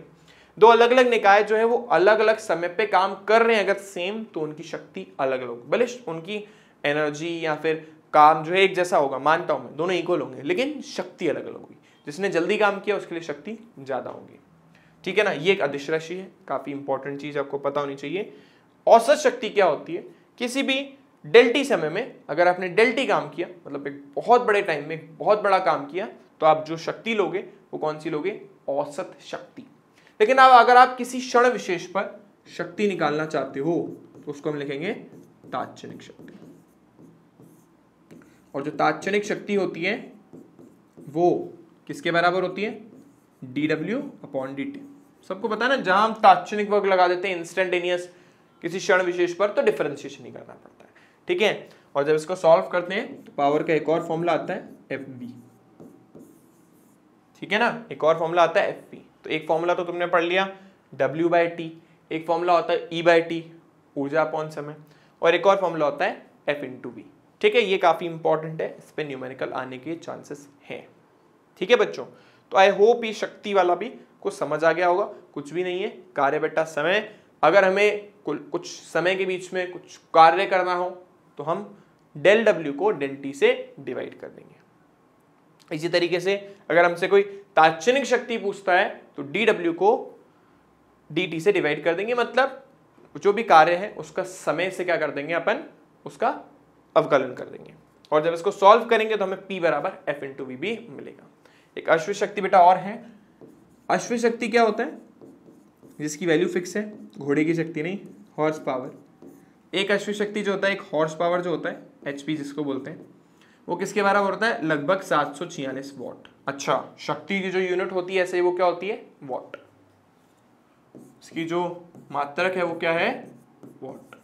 दो अलग अलग निकाय जो है वो अलग अलग समय पे काम कर रहे हैं अगर सेम तो उनकी शक्ति अलग अलग भले उनकी एनर्जी या फिर काम जो है एक जैसा होगा मानता हूं मैं दोनों इक्वल होंगे लेकिन शक्ति अलग अलग होगी जिसने जल्दी काम किया उसके लिए शक्ति ज़्यादा होगी ठीक है ना ये एक अधिश राशि है काफ़ी इंपॉर्टेंट चीज़ आपको पता होनी चाहिए औसत शक्ति क्या होती है किसी भी डेल्टी समय में अगर आपने डेल्टी काम किया मतलब एक बहुत बड़े टाइम में बहुत बड़ा काम किया तो आप जो शक्ति लोगे वो कौन सी लोगे औसत शक्ति लेकिन अब अगर आप किसी क्षण विशेष पर शक्ति निकालना चाहते हो तो उसको हम लिखेंगे तात्क्षणिक शक्ति और जो तात्क्षणिक शक्ति होती है वो किसके बराबर होती है D W upon D T सबको पता ना जहां हम ताक्षणिक वर्ग लगा देते हैं इंस्टेंटेनियस किसी क्षण विशेष पर तो डिफ्रेंशिएशन ही करना पड़ता है ठीक है और जब इसको सॉल्व करते हैं तो पावर का एक और फॉर्मूला आता है एफ बी ठीक है ना एक और फॉर्मूला आता है एफ पी तो एक फॉर्मूला तो तुमने पढ़ लिया डब्ल्यू बाई टी एक फॉर्मूला होता है ई बाई टी ऊर्जा अपॉन समय और एक और फॉर्मूला होता है एफ टू बी ठीक है ये काफ़ी इंपॉर्टेंट है इस पर न्यूमेरिकल आने के चांसेस हैं ठीक है बच्चों तो आई होप ये शक्ति वाला भी कुछ समझ आ गया होगा कुछ भी नहीं है कार्य बेटा समय अगर हमें कुछ समय के बीच में कुछ कार्य करना हो तो हम डेल डब्ल्यू को डेल टी से डिवाइड कर देंगे इसी तरीके से अगर हमसे कोई ताक्षणिक शक्ति पूछता है तो डी डब्ल्यू को डी टी से डिवाइड कर देंगे मतलब जो भी कार्य है उसका समय से क्या कर देंगे अपन उसका अवकलन कर देंगे और जब इसको सॉल्व करेंगे तो हमें पी बराबर एफ इंटू वी भी मिलेगा एक अश्व शक्ति बेटा और है अश्व शक्ति क्या होता है जिसकी वैल्यू फिक्स है घोड़े की शक्ति नहीं हॉर्स पावर एक अश्व शक्ति जो होता है एक हॉर्स पावर जो होता है एच जिसको बोलते हैं वो किसके बराबर होता है लगभग सात सौ छियालीस वॉट अच्छा शक्ति की जो यूनिट होती है ऐसे वो क्या होती है वॉट इसकी जो मात्रक है वो क्या है वॉट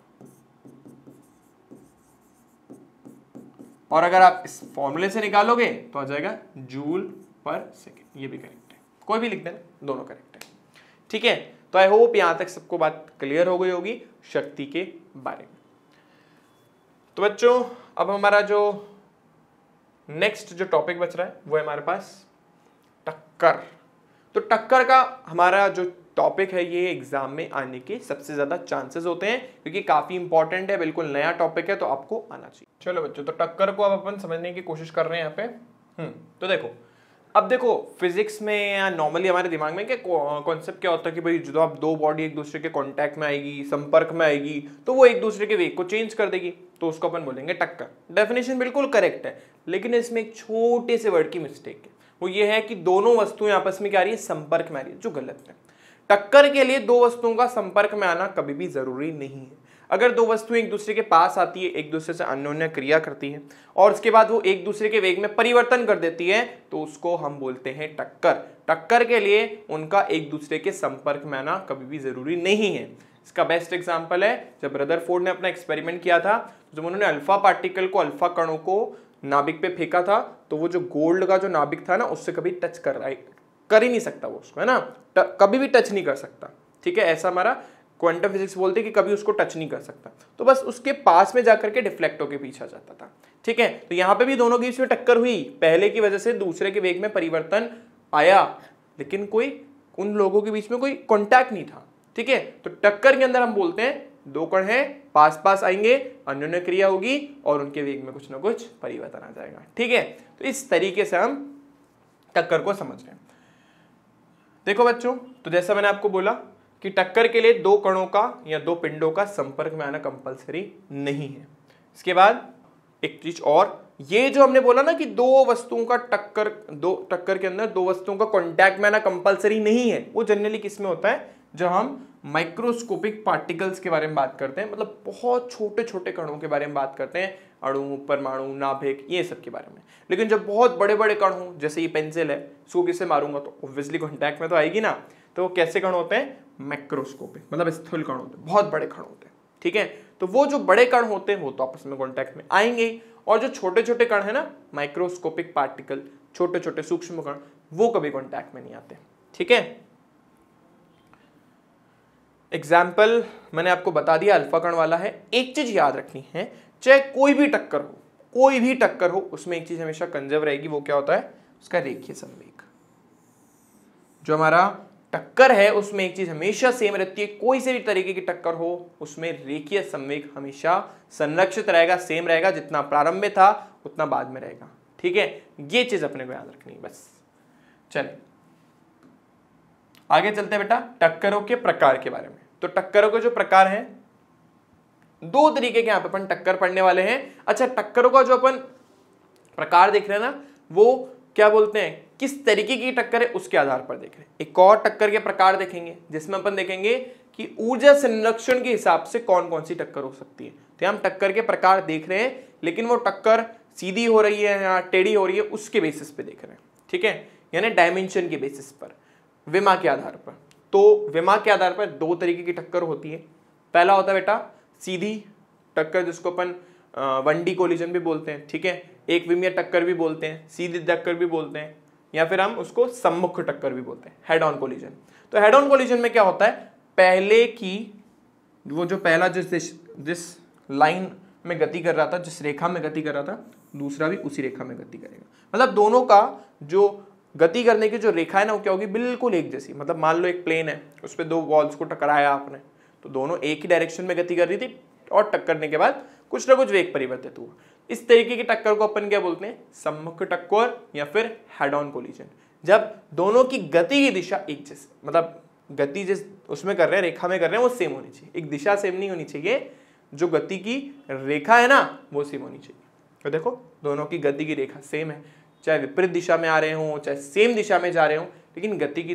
और अगर आप इस फॉर्मूले से निकालोगे तो आ जाएगा जूल पर सेकेंड ये भी करेक्ट है कोई भी लिख देना दोनों करेक्ट है ठीक है तो आई होप यहां तक सबको बात क्लियर हो गई होगी शक्ति के बारे में तो बच्चों अब हमारा जो नेक्स्ट जो टॉपिक बच रहा है वो है हमारे पास टक्कर तो टक्कर का हमारा जो टॉपिक है ये एग्जाम में आने के सबसे ज्यादा चांसेस होते हैं क्योंकि काफी इंपॉर्टेंट है बिल्कुल नया टॉपिक है तो आपको आना चाहिए चलो बच्चों तो टक्कर को अब अपन समझने की कोशिश कर रहे हैं यहाँ पे हम्म तो देखो अब देखो फिजिक्स में या नॉर्मली हमारे दिमाग में क्या कॉन्सेप्ट क्या होता है कि भाई जो आप तो दो बॉडी एक दूसरे के कांटेक्ट में आएगी संपर्क में आएगी तो वो एक दूसरे के वेग को चेंज कर देगी तो उसको अपन बोलेंगे टक्कर डेफिनेशन बिल्कुल करेक्ट है लेकिन इसमें एक छोटे से वर्ड की मिस्टेक है वो ये है कि दोनों वस्तुएं आपस में क्या आ रही है संपर्क में आ रही है जो गलत है टक्कर के लिए दो वस्तुओं का संपर्क में आना कभी भी जरूरी नहीं है अगर दो वस्तुएं एक दूसरे के पास आती है एक दूसरे से अन्योन्य क्रिया करती है और उसके बाद वो एक दूसरे के वेग में परिवर्तन कर देती है तो उसको हम बोलते हैं टक्कर टक्कर के लिए उनका एक दूसरे के संपर्क में आना कभी भी ज़रूरी नहीं है इसका बेस्ट एग्जाम्पल है जब रदरफोर्ड ने अपना एक्सपेरिमेंट किया था जब उन्होंने अल्फा पार्टिकल को अल्फा कणों को नाभिक पे फेंका था तो वो जो गोल्ड का जो नाभिक था ना उससे कभी टच कर रहा है कर ही नहीं सकता वो उसको है ना कभी भी टच नहीं कर सकता ठीक है ऐसा हमारा क्वांटम फिजिक्स बोलते कि कभी उसको टच नहीं कर सकता तो बस उसके पास में जाकर के डिफ्लेक्ट होकर पीछे आ जाता था ठीक है तो यहां पे भी दोनों के बीच में टक्कर हुई पहले की वजह से दूसरे के वेग में परिवर्तन आया लेकिन कोई उन लोगों के बीच में कोई कॉन्टैक्ट नहीं था ठीक है तो टक्कर के अंदर हम बोलते हैं दो कण है पास पास आएंगे अन्योन्य क्रिया होगी और उनके वेग में कुछ ना कुछ परिवर्तन आ जाएगा ठीक है तो इस तरीके से हम टक्कर को समझ रहे हैं देखो बच्चों तो जैसा मैंने आपको बोला कि टक्कर के लिए दो कणों का या दो पिंडों का संपर्क में आना कंपलसरी नहीं है इसके बाद एक चीज और ये जो हमने बोला ना कि दो वस्तुओं का टक्कर दो टक्कर के अंदर दो वस्तुओं का कॉन्टैक्ट में आना कंपलसरी नहीं है वो जनरली किस में होता है जब हम माइक्रोस्कोपिक पार्टिकल्स के बारे में बात करते हैं मतलब बहुत छोटे छोटे कणों के बारे में बात करते हैं अणु परमाणु नाभिक ये सब के बारे में लेकिन जब बहुत बड़े बड़े कण हों जैसे ये पेंसिल है इसको किसे मारूंगा तो ऑब्वियसली कॉन्टैक्ट में तो आएगी ना तो कैसे कण होते हैं मैक्रोस्कोपिक मतलब स्थूल कण होते हैं बहुत बड़े कण होते हैं ठीक है तो वो जो बड़े कण होते हैं वो तो आपस में कॉन्टैक्ट में आएंगे और जो छोटे छोटे कण है ना माइक्रोस्कोपिक पार्टिकल छोटे छोटे सूक्ष्म कण वो कभी कॉन्टैक्ट में नहीं आते ठीक है एग्जाम्पल मैंने आपको बता दिया अल्फा कण वाला है एक चीज याद रखनी है चाहे कोई भी टक्कर हो कोई भी टक्कर हो उसमें एक चीज हमेशा कंजर्व रहेगी वो क्या होता है उसका रेखीय संवेग जो हमारा टक्कर है उसमें एक चीज हमेशा सेम रहती है कोई से भी तरीके की टक्कर हो उसमें रेखीय संवेग हमेशा संरक्षित रहेगा सेम रहेगा जितना प्रारंभ में था उतना बाद में रहेगा ठीक है ये चीज अपने को याद रखनी है बस चले आगे चलते बेटा टक्करों के प्रकार के बारे में तो टक्करों के जो प्रकार है दो तरीके के यहां पर अपन टक्कर पढ़ने वाले हैं अच्छा टक्करों का जो अपन प्रकार देख रहे हैं ना वो क्या बोलते हैं किस तरीके की टक्कर है उसके आधार पर देख रहे हैं एक और टक्कर के प्रकार देखेंगे जिसमें अपन देखेंगे कि ऊर्जा संरक्षण के हिसाब से कौन कौन सी टक्कर हो सकती है तो हम टक्कर के प्रकार देख रहे हैं लेकिन वो टक्कर सीधी हो रही है या टेढ़ी हो रही है उसके बेसिस पे देख रहे हैं ठीक है यानी डायमेंशन के बेसिस पर विमा के आधार पर तो विमा के आधार पर दो तरीके की टक्कर होती है पहला होता है बेटा सीधी टक्कर जिसको अपन वन डी कोलिजन भी बोलते हैं ठीक है एक विमय टक्कर भी बोलते हैं सीधी टक्कर भी बोलते हैं या फिर हम उसको सम्मुख टक्कर भी बोलते हैं हेड ऑन कोलिजन तो हेड ऑन कोलिजन में क्या होता है पहले की वो जो पहला जिस जिस लाइन में गति कर रहा था जिस रेखा में गति कर रहा था दूसरा भी उसी रेखा में गति करेगा मतलब दोनों का जो गति करने की जो रेखा है ना वो क्या होगी बिल्कुल एक जैसी मतलब मान लो एक प्लेन है उस पर दो वॉल्स को टकराया आपने तो दोनों एक ही डायरेक्शन में गति कर रही थी और टक्करने के बाद कुछ ना कुछ वेग परिवर्तित हुआ इस तरीके की टक्कर को अपन क्या बोलते हैं सम्मुख टक्कर या फिर हेड ऑन कोलिजन जब दोनों की गति की दिशा एक जैसे मतलब गति जिस उसमें कर रहे हैं रेखा में कर रहे हैं वो सेम होनी चाहिए एक दिशा सेम नहीं होनी चाहिए जो गति की रेखा है ना वो सेम होनी चाहिए तो देखो दोनों की गति की रेखा सेम है चाहे विपरीत दिशा में आ रहे हों चाहे सेम दिशा में जा रहे हों लेकिन गति की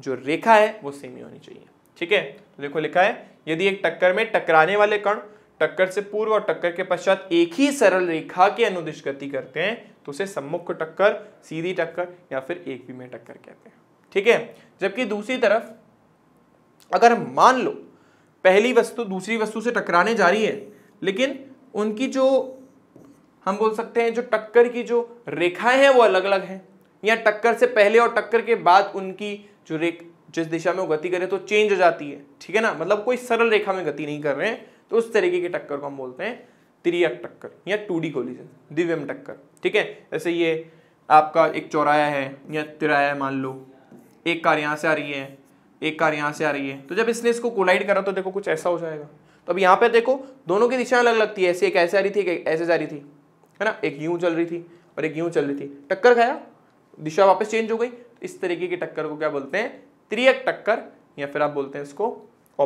जो रेखा है वो सेम ही होनी चाहिए ठीक है तो देखो लिखा है यदि एक टक्कर में टकराने वाले कण टक्कर से पूर्व और टक्कर के पश्चात एक ही सरल रेखा के अनुदिश गति करते हैं तो उसे सम्मुख टक्कर सीधी टक्कर या फिर एक भी में टक्कर कहते हैं ठीक है जबकि दूसरी तरफ अगर मान लो पहली वस्तु दूसरी वस्तु से टकराने जा रही है लेकिन उनकी जो हम बोल सकते हैं जो टक्कर की जो रेखाएं हैं वो अलग अलग हैं या टक्कर से पहले और टक्कर के बाद उनकी जो रेख जिस दिशा में वो गति करें तो चेंज हो जाती है ठीक है ना मतलब कोई सरल रेखा में गति नहीं कर रहे हैं तो उस तरीके की टक्कर को हम बोलते हैं त्रियक टक्कर या टू डी कोलिजन दिव्यम टक्कर ठीक है ऐसे ये आपका एक चौराया है या तिराया मान लो एक कार यहाँ से आ रही है एक कार यहाँ से आ रही है तो जब इसने इसको कोलाइड करा तो देखो कुछ ऐसा हो जाएगा तो अब यहाँ पे देखो दोनों की दिशाएं अलग लगती है ऐसे एक ऐसे आ रही थी एक ऐसे जा रही थी है ना एक यूं चल रही थी और एक यूं चल रही थी टक्कर खाया दिशा वापस चेंज हो गई तो इस तरीके की टक्कर को क्या बोलते हैं त्रियक टक्कर या फिर आप बोलते हैं इसको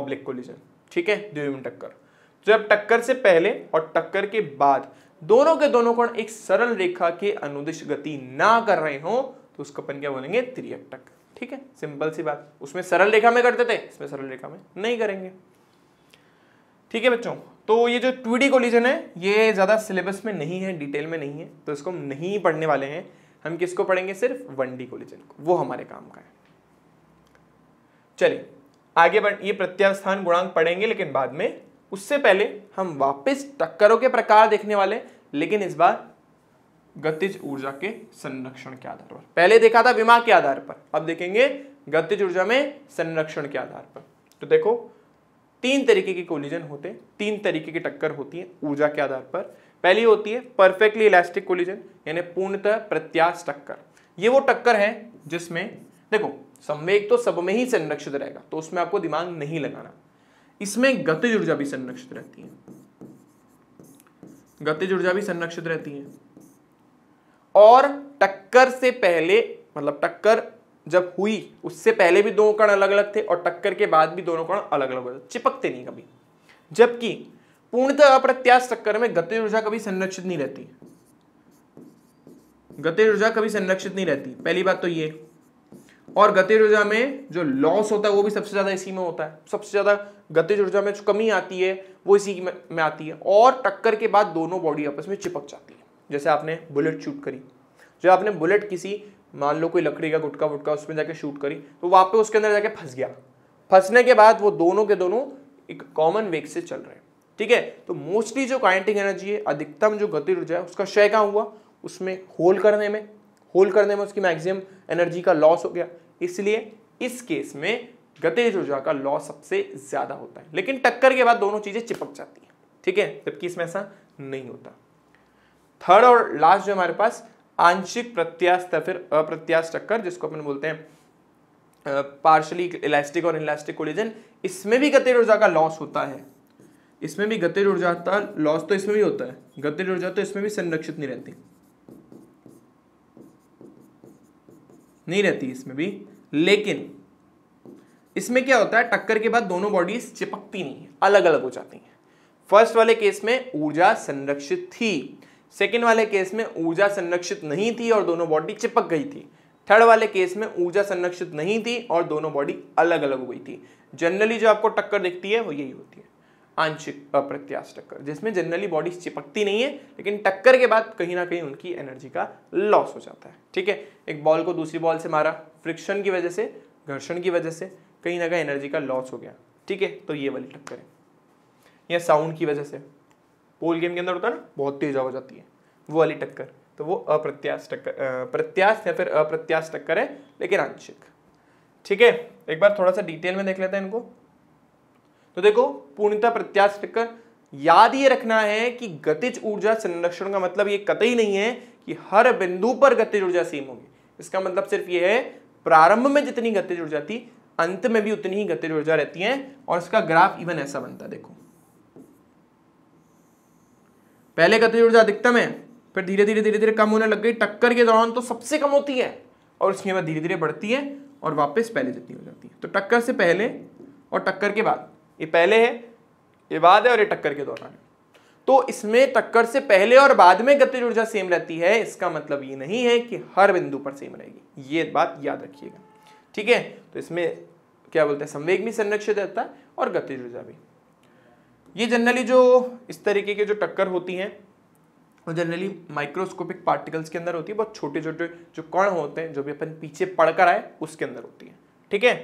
ऑब्लिक कोलिजन ठीक है द्विविम टक्कर जब तो टक्कर से पहले और टक्कर के बाद दोनों के दोनों कोण एक सरल रेखा के अनुदिश गति ना कर रहे हो तो उसको अपन क्या बोलेंगे टक्कर ठीक है सिंपल सी बात उसमें सरल रेखा में करते थे इसमें सरल रेखा में नहीं करेंगे ठीक है बच्चों तो ये जो ट्वीडी कोलिजन है ये ज़्यादा सिलेबस में नहीं है डिटेल में नहीं है तो इसको हम नहीं पढ़ने वाले हैं हम किसको पढ़ेंगे सिर्फ वन डी कोलिजन को वो हमारे काम का है चलिए आगे बढ़ ये प्रत्यास्थान गुणांक पढ़ेंगे लेकिन बाद में उससे पहले हम वापस टक्करों के प्रकार देखने वाले लेकिन इस बार गतिज ऊर्जा के संरक्षण के आधार पर पहले देखा था विमा के आधार पर अब देखेंगे गतिज ऊर्जा में संरक्षण के आधार पर तो देखो तीन तरीके के कोलिजन होते हैं तीन तरीके की टक्कर होती है ऊर्जा के आधार पर पहली होती है परफेक्टली इलास्टिक कोलिजन यानी पूर्णतः प्रत्याश टक्कर ये वो टक्कर है जिसमें देखो संवेग तो सब में ही संरक्षित रहेगा तो उसमें आपको दिमाग नहीं लगाना इसमें गतिज ऊर्जा भी संरक्षित रहती है गतिज ऊर्जा भी संरक्षित रहती है और टक्कर से पहले मतलब टक्कर जब हुई उससे पहले भी दोनों कण अलग अलग थे और टक्कर के बाद भी दोनों कण अलग अलग होते चिपकते नहीं कभी जबकि पूर्णतः अप्रत्याश टक्कर में गतिज ऊर्जा कभी संरक्षित नहीं रहती गतिज ऊर्जा कभी संरक्षित नहीं रहती पहली बात तो ये और गतिज ऊर्जा में जो लॉस होता है वो भी सबसे ज़्यादा इसी में होता है सबसे ज़्यादा गतिज ऊर्जा में जो कमी आती है वो इसी में आती है और टक्कर के बाद दोनों बॉडी आपस में चिपक जाती है जैसे आपने बुलेट शूट करी जब आपने बुलेट किसी मान लो कोई लकड़ी का गुटका वुटका उसमें जाके शूट करी तो वापस उसके अंदर जाके फंस गया फंसने के बाद वो दोनों के दोनों एक कॉमन वेग से चल रहे हैं ठीक है तो मोस्टली जो काइनेटिक एनर्जी है अधिकतम जो गति ऊर्जा है उसका क्षय कहाँ हुआ उसमें होल करने में होल करने में उसकी मैक्सिमम एनर्जी का लॉस हो गया इसलिए इस केस में गतिज ऊर्जा का लॉ सबसे ज्यादा होता है लेकिन टक्कर के बाद दोनों चीजें चिपक जाती हैं ठीक है जबकि इसमें ऐसा नहीं होता थर्ड और लास्ट जो हमारे पास आंशिक प्रत्यास्थ या फिर अप्रत्यास्थ टक्कर जिसको अपन बोलते हैं पार्शली इलास्टिक और इलास्टिक कोलिजन इसमें भी गतिर ऊर्जा का लॉस होता है इसमें भी गतिर ऊर्जा का लॉस तो इसमें भी होता है गतिर ऊर्जा तो इसमें भी संरक्षित नहीं रहती नहीं रहती इसमें भी लेकिन इसमें क्या होता है टक्कर के बाद दोनों बॉडीज चिपकती नहीं है अलग अलग हो जाती हैं फर्स्ट वाले केस में ऊर्जा संरक्षित थी सेकेंड वाले केस में ऊर्जा संरक्षित नहीं थी और दोनों बॉडी चिपक गई थी थर्ड वाले केस में ऊर्जा संरक्षित नहीं थी और दोनों बॉडी अलग अलग हो गई थी जनरली जो आपको टक्कर दिखती है वो यही होती है आंशिक अप्रत्याश टक्कर जिसमें जनरली बॉडी चिपकती नहीं है लेकिन टक्कर के बाद कहीं ना कहीं उनकी एनर्जी का लॉस हो जाता है ठीक है एक बॉल को दूसरी बॉल से मारा फ्रिक्शन की वजह से घर्षण की वजह से कहीं ना कहीं एनर्जी का लॉस हो गया ठीक है तो ये वाली टक्कर है या साउंड की वजह से पोल गेम के अंदर होता है बहुत तेज आवाज आती है वो वाली टक्कर तो वो अप्रत्याश टक्कर प्रत्याश या फिर अप्रत्याश टक्कर है लेकिन आंशिक ठीक है एक बार थोड़ा सा डिटेल में देख लेते हैं इनको तो देखो पूर्णता प्रत्याशिक याद ये रखना है कि गतिज ऊर्जा संरक्षण का मतलब ये कतई नहीं है कि हर बिंदु पर गतिज ऊर्जा सेम होगी इसका मतलब सिर्फ ये है प्रारंभ में जितनी गतिज ऊर्जा थी अंत में भी उतनी ही गतिज ऊर्जा रहती है और इसका ग्राफ इवन ऐसा बनता है देखो पहले गतिज ऊर्जा अधिकतम है फिर धीरे धीरे धीरे धीरे कम होने लग गई टक्कर के दौरान तो सबसे कम होती है और उसके बाद धीरे धीरे बढ़ती है और वापस पहले जितनी हो जाती है तो टक्कर से पहले और टक्कर के बाद ये पहले है ये बाद है और ये टक्कर के दौरान है तो इसमें टक्कर से पहले और बाद में गतिज ऊर्जा सेम रहती है इसका मतलब ये नहीं है कि हर बिंदु पर सेम रहेगी ये बात याद रखिएगा ठीक है तो इसमें क्या बोलते हैं संवेग भी संरक्षित रहता है और गतिज ऊर्जा भी ये जनरली जो इस तरीके के जो टक्कर होती हैं वो जनरली माइक्रोस्कोपिक पार्टिकल्स के अंदर होती है बहुत छोटे छोटे जो कण होते हैं जो भी अपन पीछे पढ़ आए उसके अंदर होती है ठीक है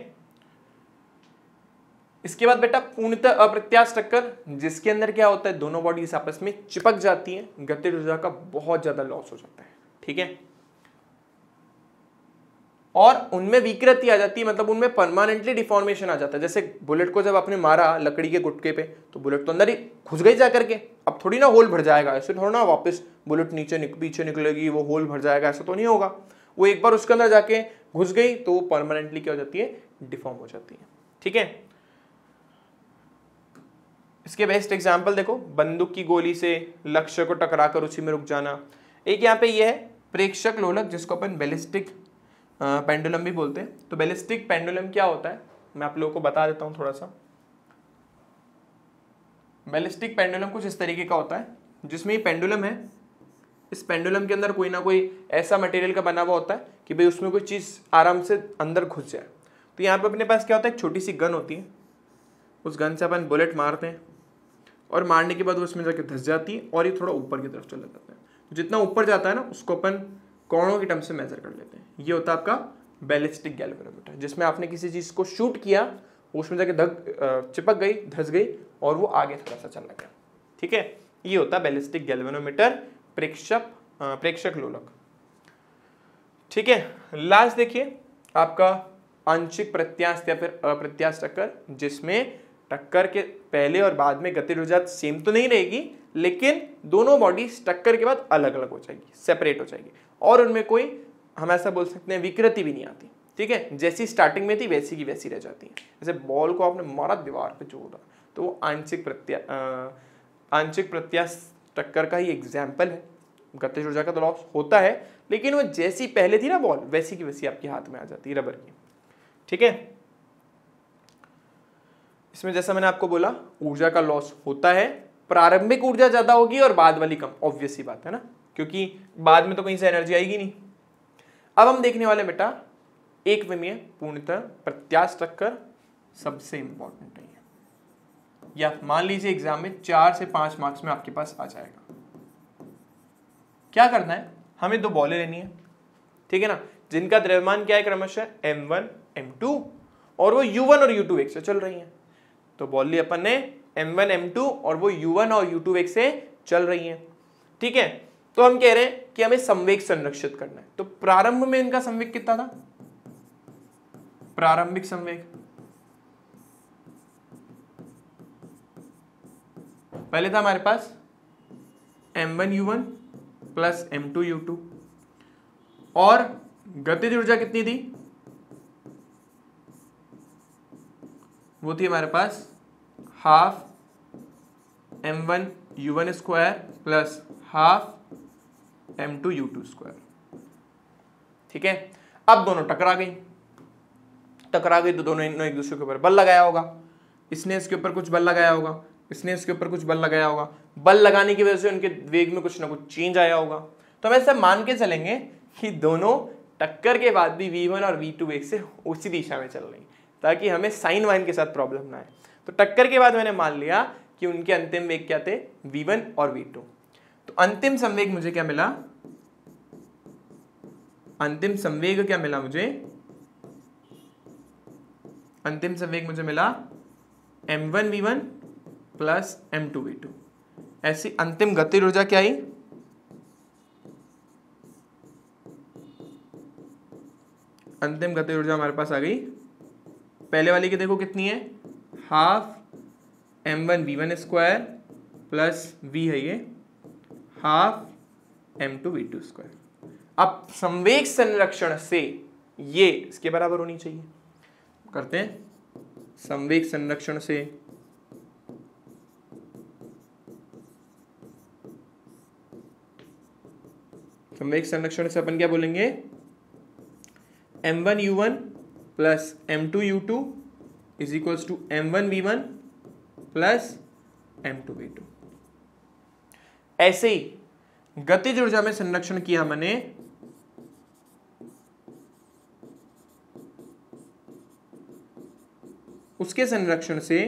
इसके बाद बेटा पूर्णतः अप्रत्याश टक्कर जिसके अंदर क्या होता है दोनों बॉडीज आपस में चिपक जाती है गति ऊर्जा का बहुत ज्यादा लॉस हो जाता है ठीक है और उनमें विकृति आ जाती है मतलब उनमें परमानेंटली डिफॉर्मेशन आ जाता है जैसे बुलेट को जब आपने मारा लकड़ी के गुटके पे तो बुलेट तो अंदर ही घुस गई जा करके अब थोड़ी ना होल भर जाएगा ऐसे थोड़ा ना वापस बुलेट नीचे निक, पीछे निकलेगी वो होल भर जाएगा ऐसा तो नहीं होगा वो एक बार उसके अंदर जाके घुस गई तो वो परमानेंटली क्या हो जाती है डिफॉर्म हो जाती है ठीक है इसके बेस्ट एग्जाम्पल देखो बंदूक की गोली से लक्ष्य को टकरा कर उसी में रुक जाना एक यहाँ पे ये है प्रेक्षक लोलक जिसको अपन बेलिस्टिक पेंडुलम भी बोलते हैं तो बेलिस्टिक पेंडुलम क्या होता है मैं आप लोगों को बता देता हूँ थोड़ा सा बेलिस्टिक पेंडुलम कुछ इस तरीके का होता है जिसमें ये पेंडुलम है इस पेंडुलम के अंदर कोई ना कोई ऐसा मटेरियल का बना हुआ होता है कि भाई उसमें कोई चीज़ आराम से अंदर घुस जाए तो यहाँ पर अपने पास क्या होता है एक छोटी सी गन होती है उस गन से अपन बुलेट मारते हैं और मारने के बाद वो इसमें जाके धस जाती है और ये थोड़ा ऊपर की तरफ चला जाता है तो जितना ऊपर जाता है ना उसको अपन कोणों के टर्म से मेजर कर लेते हैं ये होता है आपका बैलिस्टिक गैल्वेनोमीटर जिसमें आपने किसी चीज़ को शूट किया उसमें जाके धक चिपक गई धस गई और वो आगे थोड़ा सा चला गया ठीक है ये होता है बैलिस्टिक गैल्वेनोमीटर प्रेक्षक प्रेक्षक लोलक ठीक है लास्ट देखिए आपका आंशिक प्रत्याश या फिर अप्रत्याश टक्कर जिसमें टक्कर के पहले और बाद में ऊर्जा सेम तो नहीं रहेगी लेकिन दोनों बॉडीज टक्कर के बाद अलग अलग हो जाएगी सेपरेट हो जाएगी और उनमें कोई हम ऐसा बोल सकते हैं विकृति भी नहीं आती ठीक है जैसी स्टार्टिंग में थी वैसी की वैसी रह जाती है जैसे बॉल को आपने मारा दीवार पे जोड़ा तो वो आंशिक प्रत्या आंशिक प्रत्यास टक्कर का ही एग्जाम्पल है गतिज ऊर्जा का तो लॉस होता है लेकिन वो जैसी पहले थी ना बॉल वैसी की वैसी आपके हाथ में आ जाती है रबर की ठीक है इसमें जैसा मैंने आपको बोला ऊर्जा का लॉस होता है प्रारंभिक ऊर्जा ज़्यादा होगी और बाद वाली कम ऑब्वियस ही बात है ना क्योंकि बाद में तो कहीं से एनर्जी आएगी नहीं अब हम देखने वाले बेटा एक विमीय पूर्णतः प्रत्याश रखकर सबसे इंपॉर्टेंट है या मान लीजिए एग्जाम में चार से पांच मार्क्स में आपके पास आ जाएगा क्या करना है हमें दो बॉलें लेनी है ठीक है ना जिनका द्रव्यमान क्या है क्रमशः एम वन एम टू और वो यू वन और यू टू एक से चल रही हैं तो बोल ली अपन ने M1 M2 और वो U1 और U2 वेग से चल रही हैं ठीक है तो हम कह रहे हैं कि हमें संवेग संरक्षित करना है तो प्रारंभ में इनका संवेग कितना था प्रारंभिक संवेग पहले था हमारे पास m1 u1 plus you to और गतिज ऊर्जा कितनी थी वो थी हमारे पास half M one U one square plus half M two U two square ठीक है अब दोनों टकरा गई टकरा गई तो दोनों एक दूसरे के ऊपर बल लगाया होगा इसने इसके ऊपर कुछ बल लगाया होगा इसने इसके ऊपर कुछ बल लगाया होगा बल लगाने की वजह से उनके वेग में कुछ ना कुछ चेंज आया होगा तो हम ऐसा मान के चलेंगे कि दोनों टक्कर के बाद भी वी वन और वी टू वेग से उसी दिशा में चल रही ताकि हमें साइन वाइन के साथ प्रॉब्लम ना आए तो टक्कर के बाद मैंने मान लिया कि उनके अंतिम वेग क्या थे v1 और v2 तो अंतिम संवेग मुझे क्या मिला अंतिम संवेग क्या मिला मुझे अंतिम संवेग मुझे मिला M one V one plus M two V two ऐसी अंतिम गति ऊर्जा क्या आई अंतिम गति ऊर्जा हमारे पास आ गई पहले वाले की देखो कितनी है half M one V one square plus V है ये half M two V two square अब संवेग संरक्षण से ये इसके बराबर होनी चाहिए करते हैं संवेग संरक्षण से संवेग संरक्षण से अपन क्या बोलेंगे M one U one plus M two U two is equals to M one V one plus M two V two ऐसे ही गतिज ऊर्जा में संरक्षण किया मैंने उसके संरक्षण से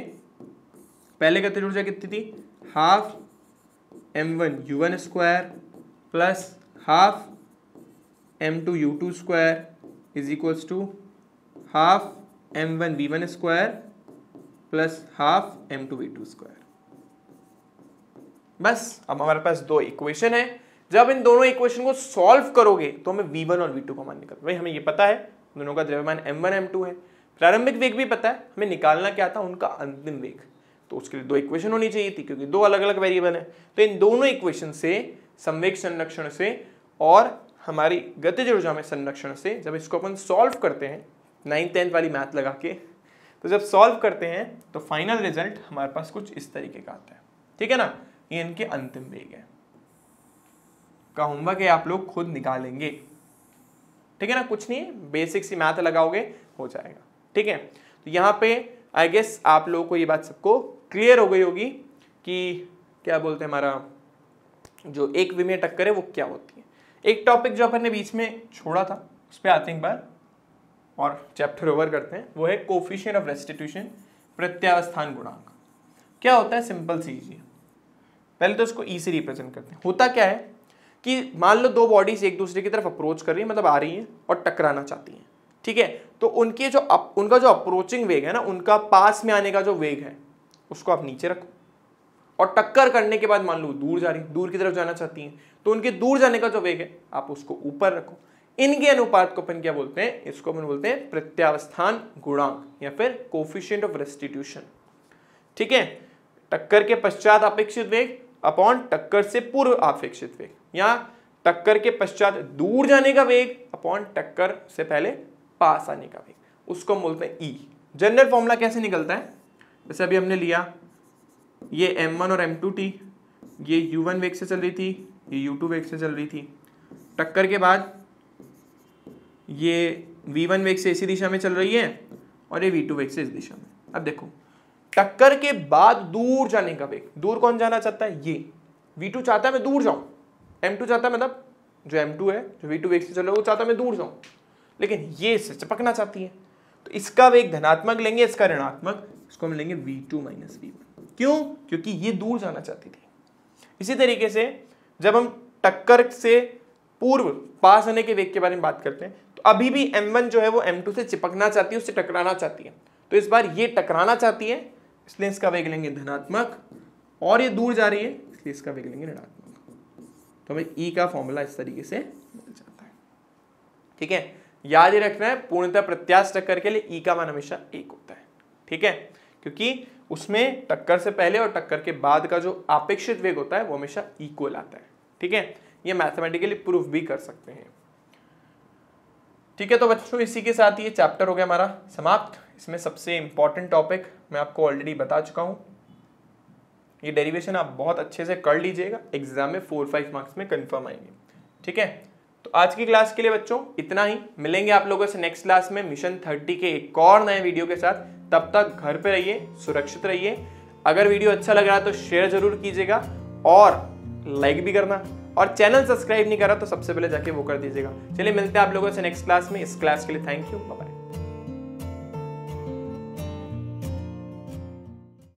पहले गतिज ऊर्जा कितनी थी half M one U one square plus half M two U two square is equals to half M one V one square plus half M two V two square बस अब हमारे पास दो इक्वेशन है जब इन दोनों इक्वेशन को solve करोगे तो हमें वी वन और टू का मान निकल भाई हमें ये पता है दोनों का द्रव्यमान एम टू है प्रारंभिक वेग भी पता है हमें निकालना क्या था उनका अंतिम वेग तो उसके लिए दो इक्वेशन होनी चाहिए थी क्योंकि दो अलग अलग वेरिएबल है तो इन दोनों इक्वेशन से संवेग संरक्षण से और हमारी गतिज ऊर्जा में संरक्षण से जब इसको अपन सॉल्व करते हैं नाइन्थ टेंथ वाली मैथ लगा के तो जब सॉल्व करते हैं तो फाइनल रिजल्ट हमारे पास कुछ इस तरीके का आता है ठीक है ना ये इनके अंतिम वेग है कहूंगा कि आप लोग खुद निकालेंगे ठीक है ना कुछ नहीं बेसिक सी मैथ लगाओगे हो जाएगा ठीक है तो यहाँ पे आई गेस आप लोगों को ये बात सबको क्लियर हो गई होगी कि क्या बोलते हैं हमारा जो एक विमय टक्कर है वो क्या होती है एक टॉपिक जो अपन ने बीच में छोड़ा था उस पर आते हैं एक बार और चैप्टर ओवर करते हैं वो है कोफिशियन ऑफ रेस्टिट्यूशन प्रत्यावस्थान गुणांक क्या होता है सिंपल सी चीज़ पहले तो इसको ई से रिप्रेजेंट करते हैं होता क्या है कि मान लो दो बॉडीज एक दूसरे की तरफ अप्रोच कर रही है मतलब आ रही हैं और टकराना चाहती हैं ठीक है तो उनके जो अप, उनका जो अप्रोचिंग वेग है ना उनका पास में आने का जो वेग है उसको आप नीचे रखो और टक्कर करने के बाद मान लो दूर जा रही दूर की तरफ जाना चाहती हैं तो उनके दूर जाने का जो वेग है आप उसको ऊपर रखो इनके अनुपात को अपन क्या बोलते हैं इसको अपन बोलते हैं प्रत्यावस्थान गुणांक या फिर कोफिशियंट ऑफ रेस्टिट्यूशन ठीक है टक्कर के पश्चात अपेक्षित वेग अपॉन टक्कर से पूर्व अपेक्षित वेग या टक्कर के पश्चात दूर जाने का वेग अपॉन टक्कर से पहले पास आने का वेग उसको हम बोलते हैं ई जनरल फॉर्मूला कैसे निकलता है जैसे अभी हमने लिया ये m1 और एम m2t ये u1 वेग से चल रही थी ये u2 वेग से चल रही थी टक्कर के बाद ये v1 वन वेग से इसी दिशा में चल रही है और ये वी टू वेग से इस दिशा में अब देखो टक्कर के बाद दूर जाने का वेग दूर कौन जाना चाहता है ये वी टू चाहता है मैं दूर जाऊं m2 चाहता है मतलब जो एम टू है जो v2 टू वेग से चल रहा है वो चाहता है मैं दूर जाऊं लेकिन ये इससे चपकना चाहती है तो इसका वेग धनात्मक लेंगे इसका ऋणात्मक इसको हम लेंगे V two minus V one क्यों क्योंकि ये दूर जाना चाहती थी इसी तरीके से जब हम टक्कर से पूर्व पास होने के वेग के बारे में बात करते हैं अभी भी M1 जो है वो M2 से चिपकना चाहती है उससे टकराना चाहती है तो इस बार ये टकराना चाहती है इसलिए इसका वेग लेंगे धनात्मक और ये दूर जा रही है इसलिए इसका वेग लेंगे ऋणात्मक तो हमें E का फॉर्मूला इस तरीके से मिल जाता है ठीक है याद ही रखना है पूर्णतः प्रत्याश टक्कर के लिए ई e का मान हमेशा एक होता है ठीक है क्योंकि उसमें टक्कर से पहले और टक्कर के बाद का जो अपेक्षित वेग होता है वो हमेशा इक्वल आता है ठीक है ये मैथमेटिकली प्रूफ भी कर सकते हैं ठीक है तो बच्चों इसी के साथ ये चैप्टर हो गया हमारा समाप्त इसमें सबसे इम्पॉर्टेंट टॉपिक मैं आपको ऑलरेडी बता चुका हूँ ये डेरिवेशन आप बहुत अच्छे से कर लीजिएगा एग्जाम में फोर फाइव मार्क्स में कंफर्म आएंगे ठीक है तो आज की क्लास के लिए बच्चों इतना ही मिलेंगे आप लोगों से नेक्स्ट क्लास में मिशन थर्टी के एक और नए वीडियो के साथ तब तक घर पे रहिए सुरक्षित रहिए अगर वीडियो अच्छा लग रहा है तो शेयर जरूर कीजिएगा और लाइक भी करना और चैनल सब्सक्राइब नहीं करा तो सबसे पहले जाके वो कर दीजिएगा चलिए मिलते हैं आप लोगों से नेक्स्ट क्लास में इस क्लास के लिए थैंक यू बाय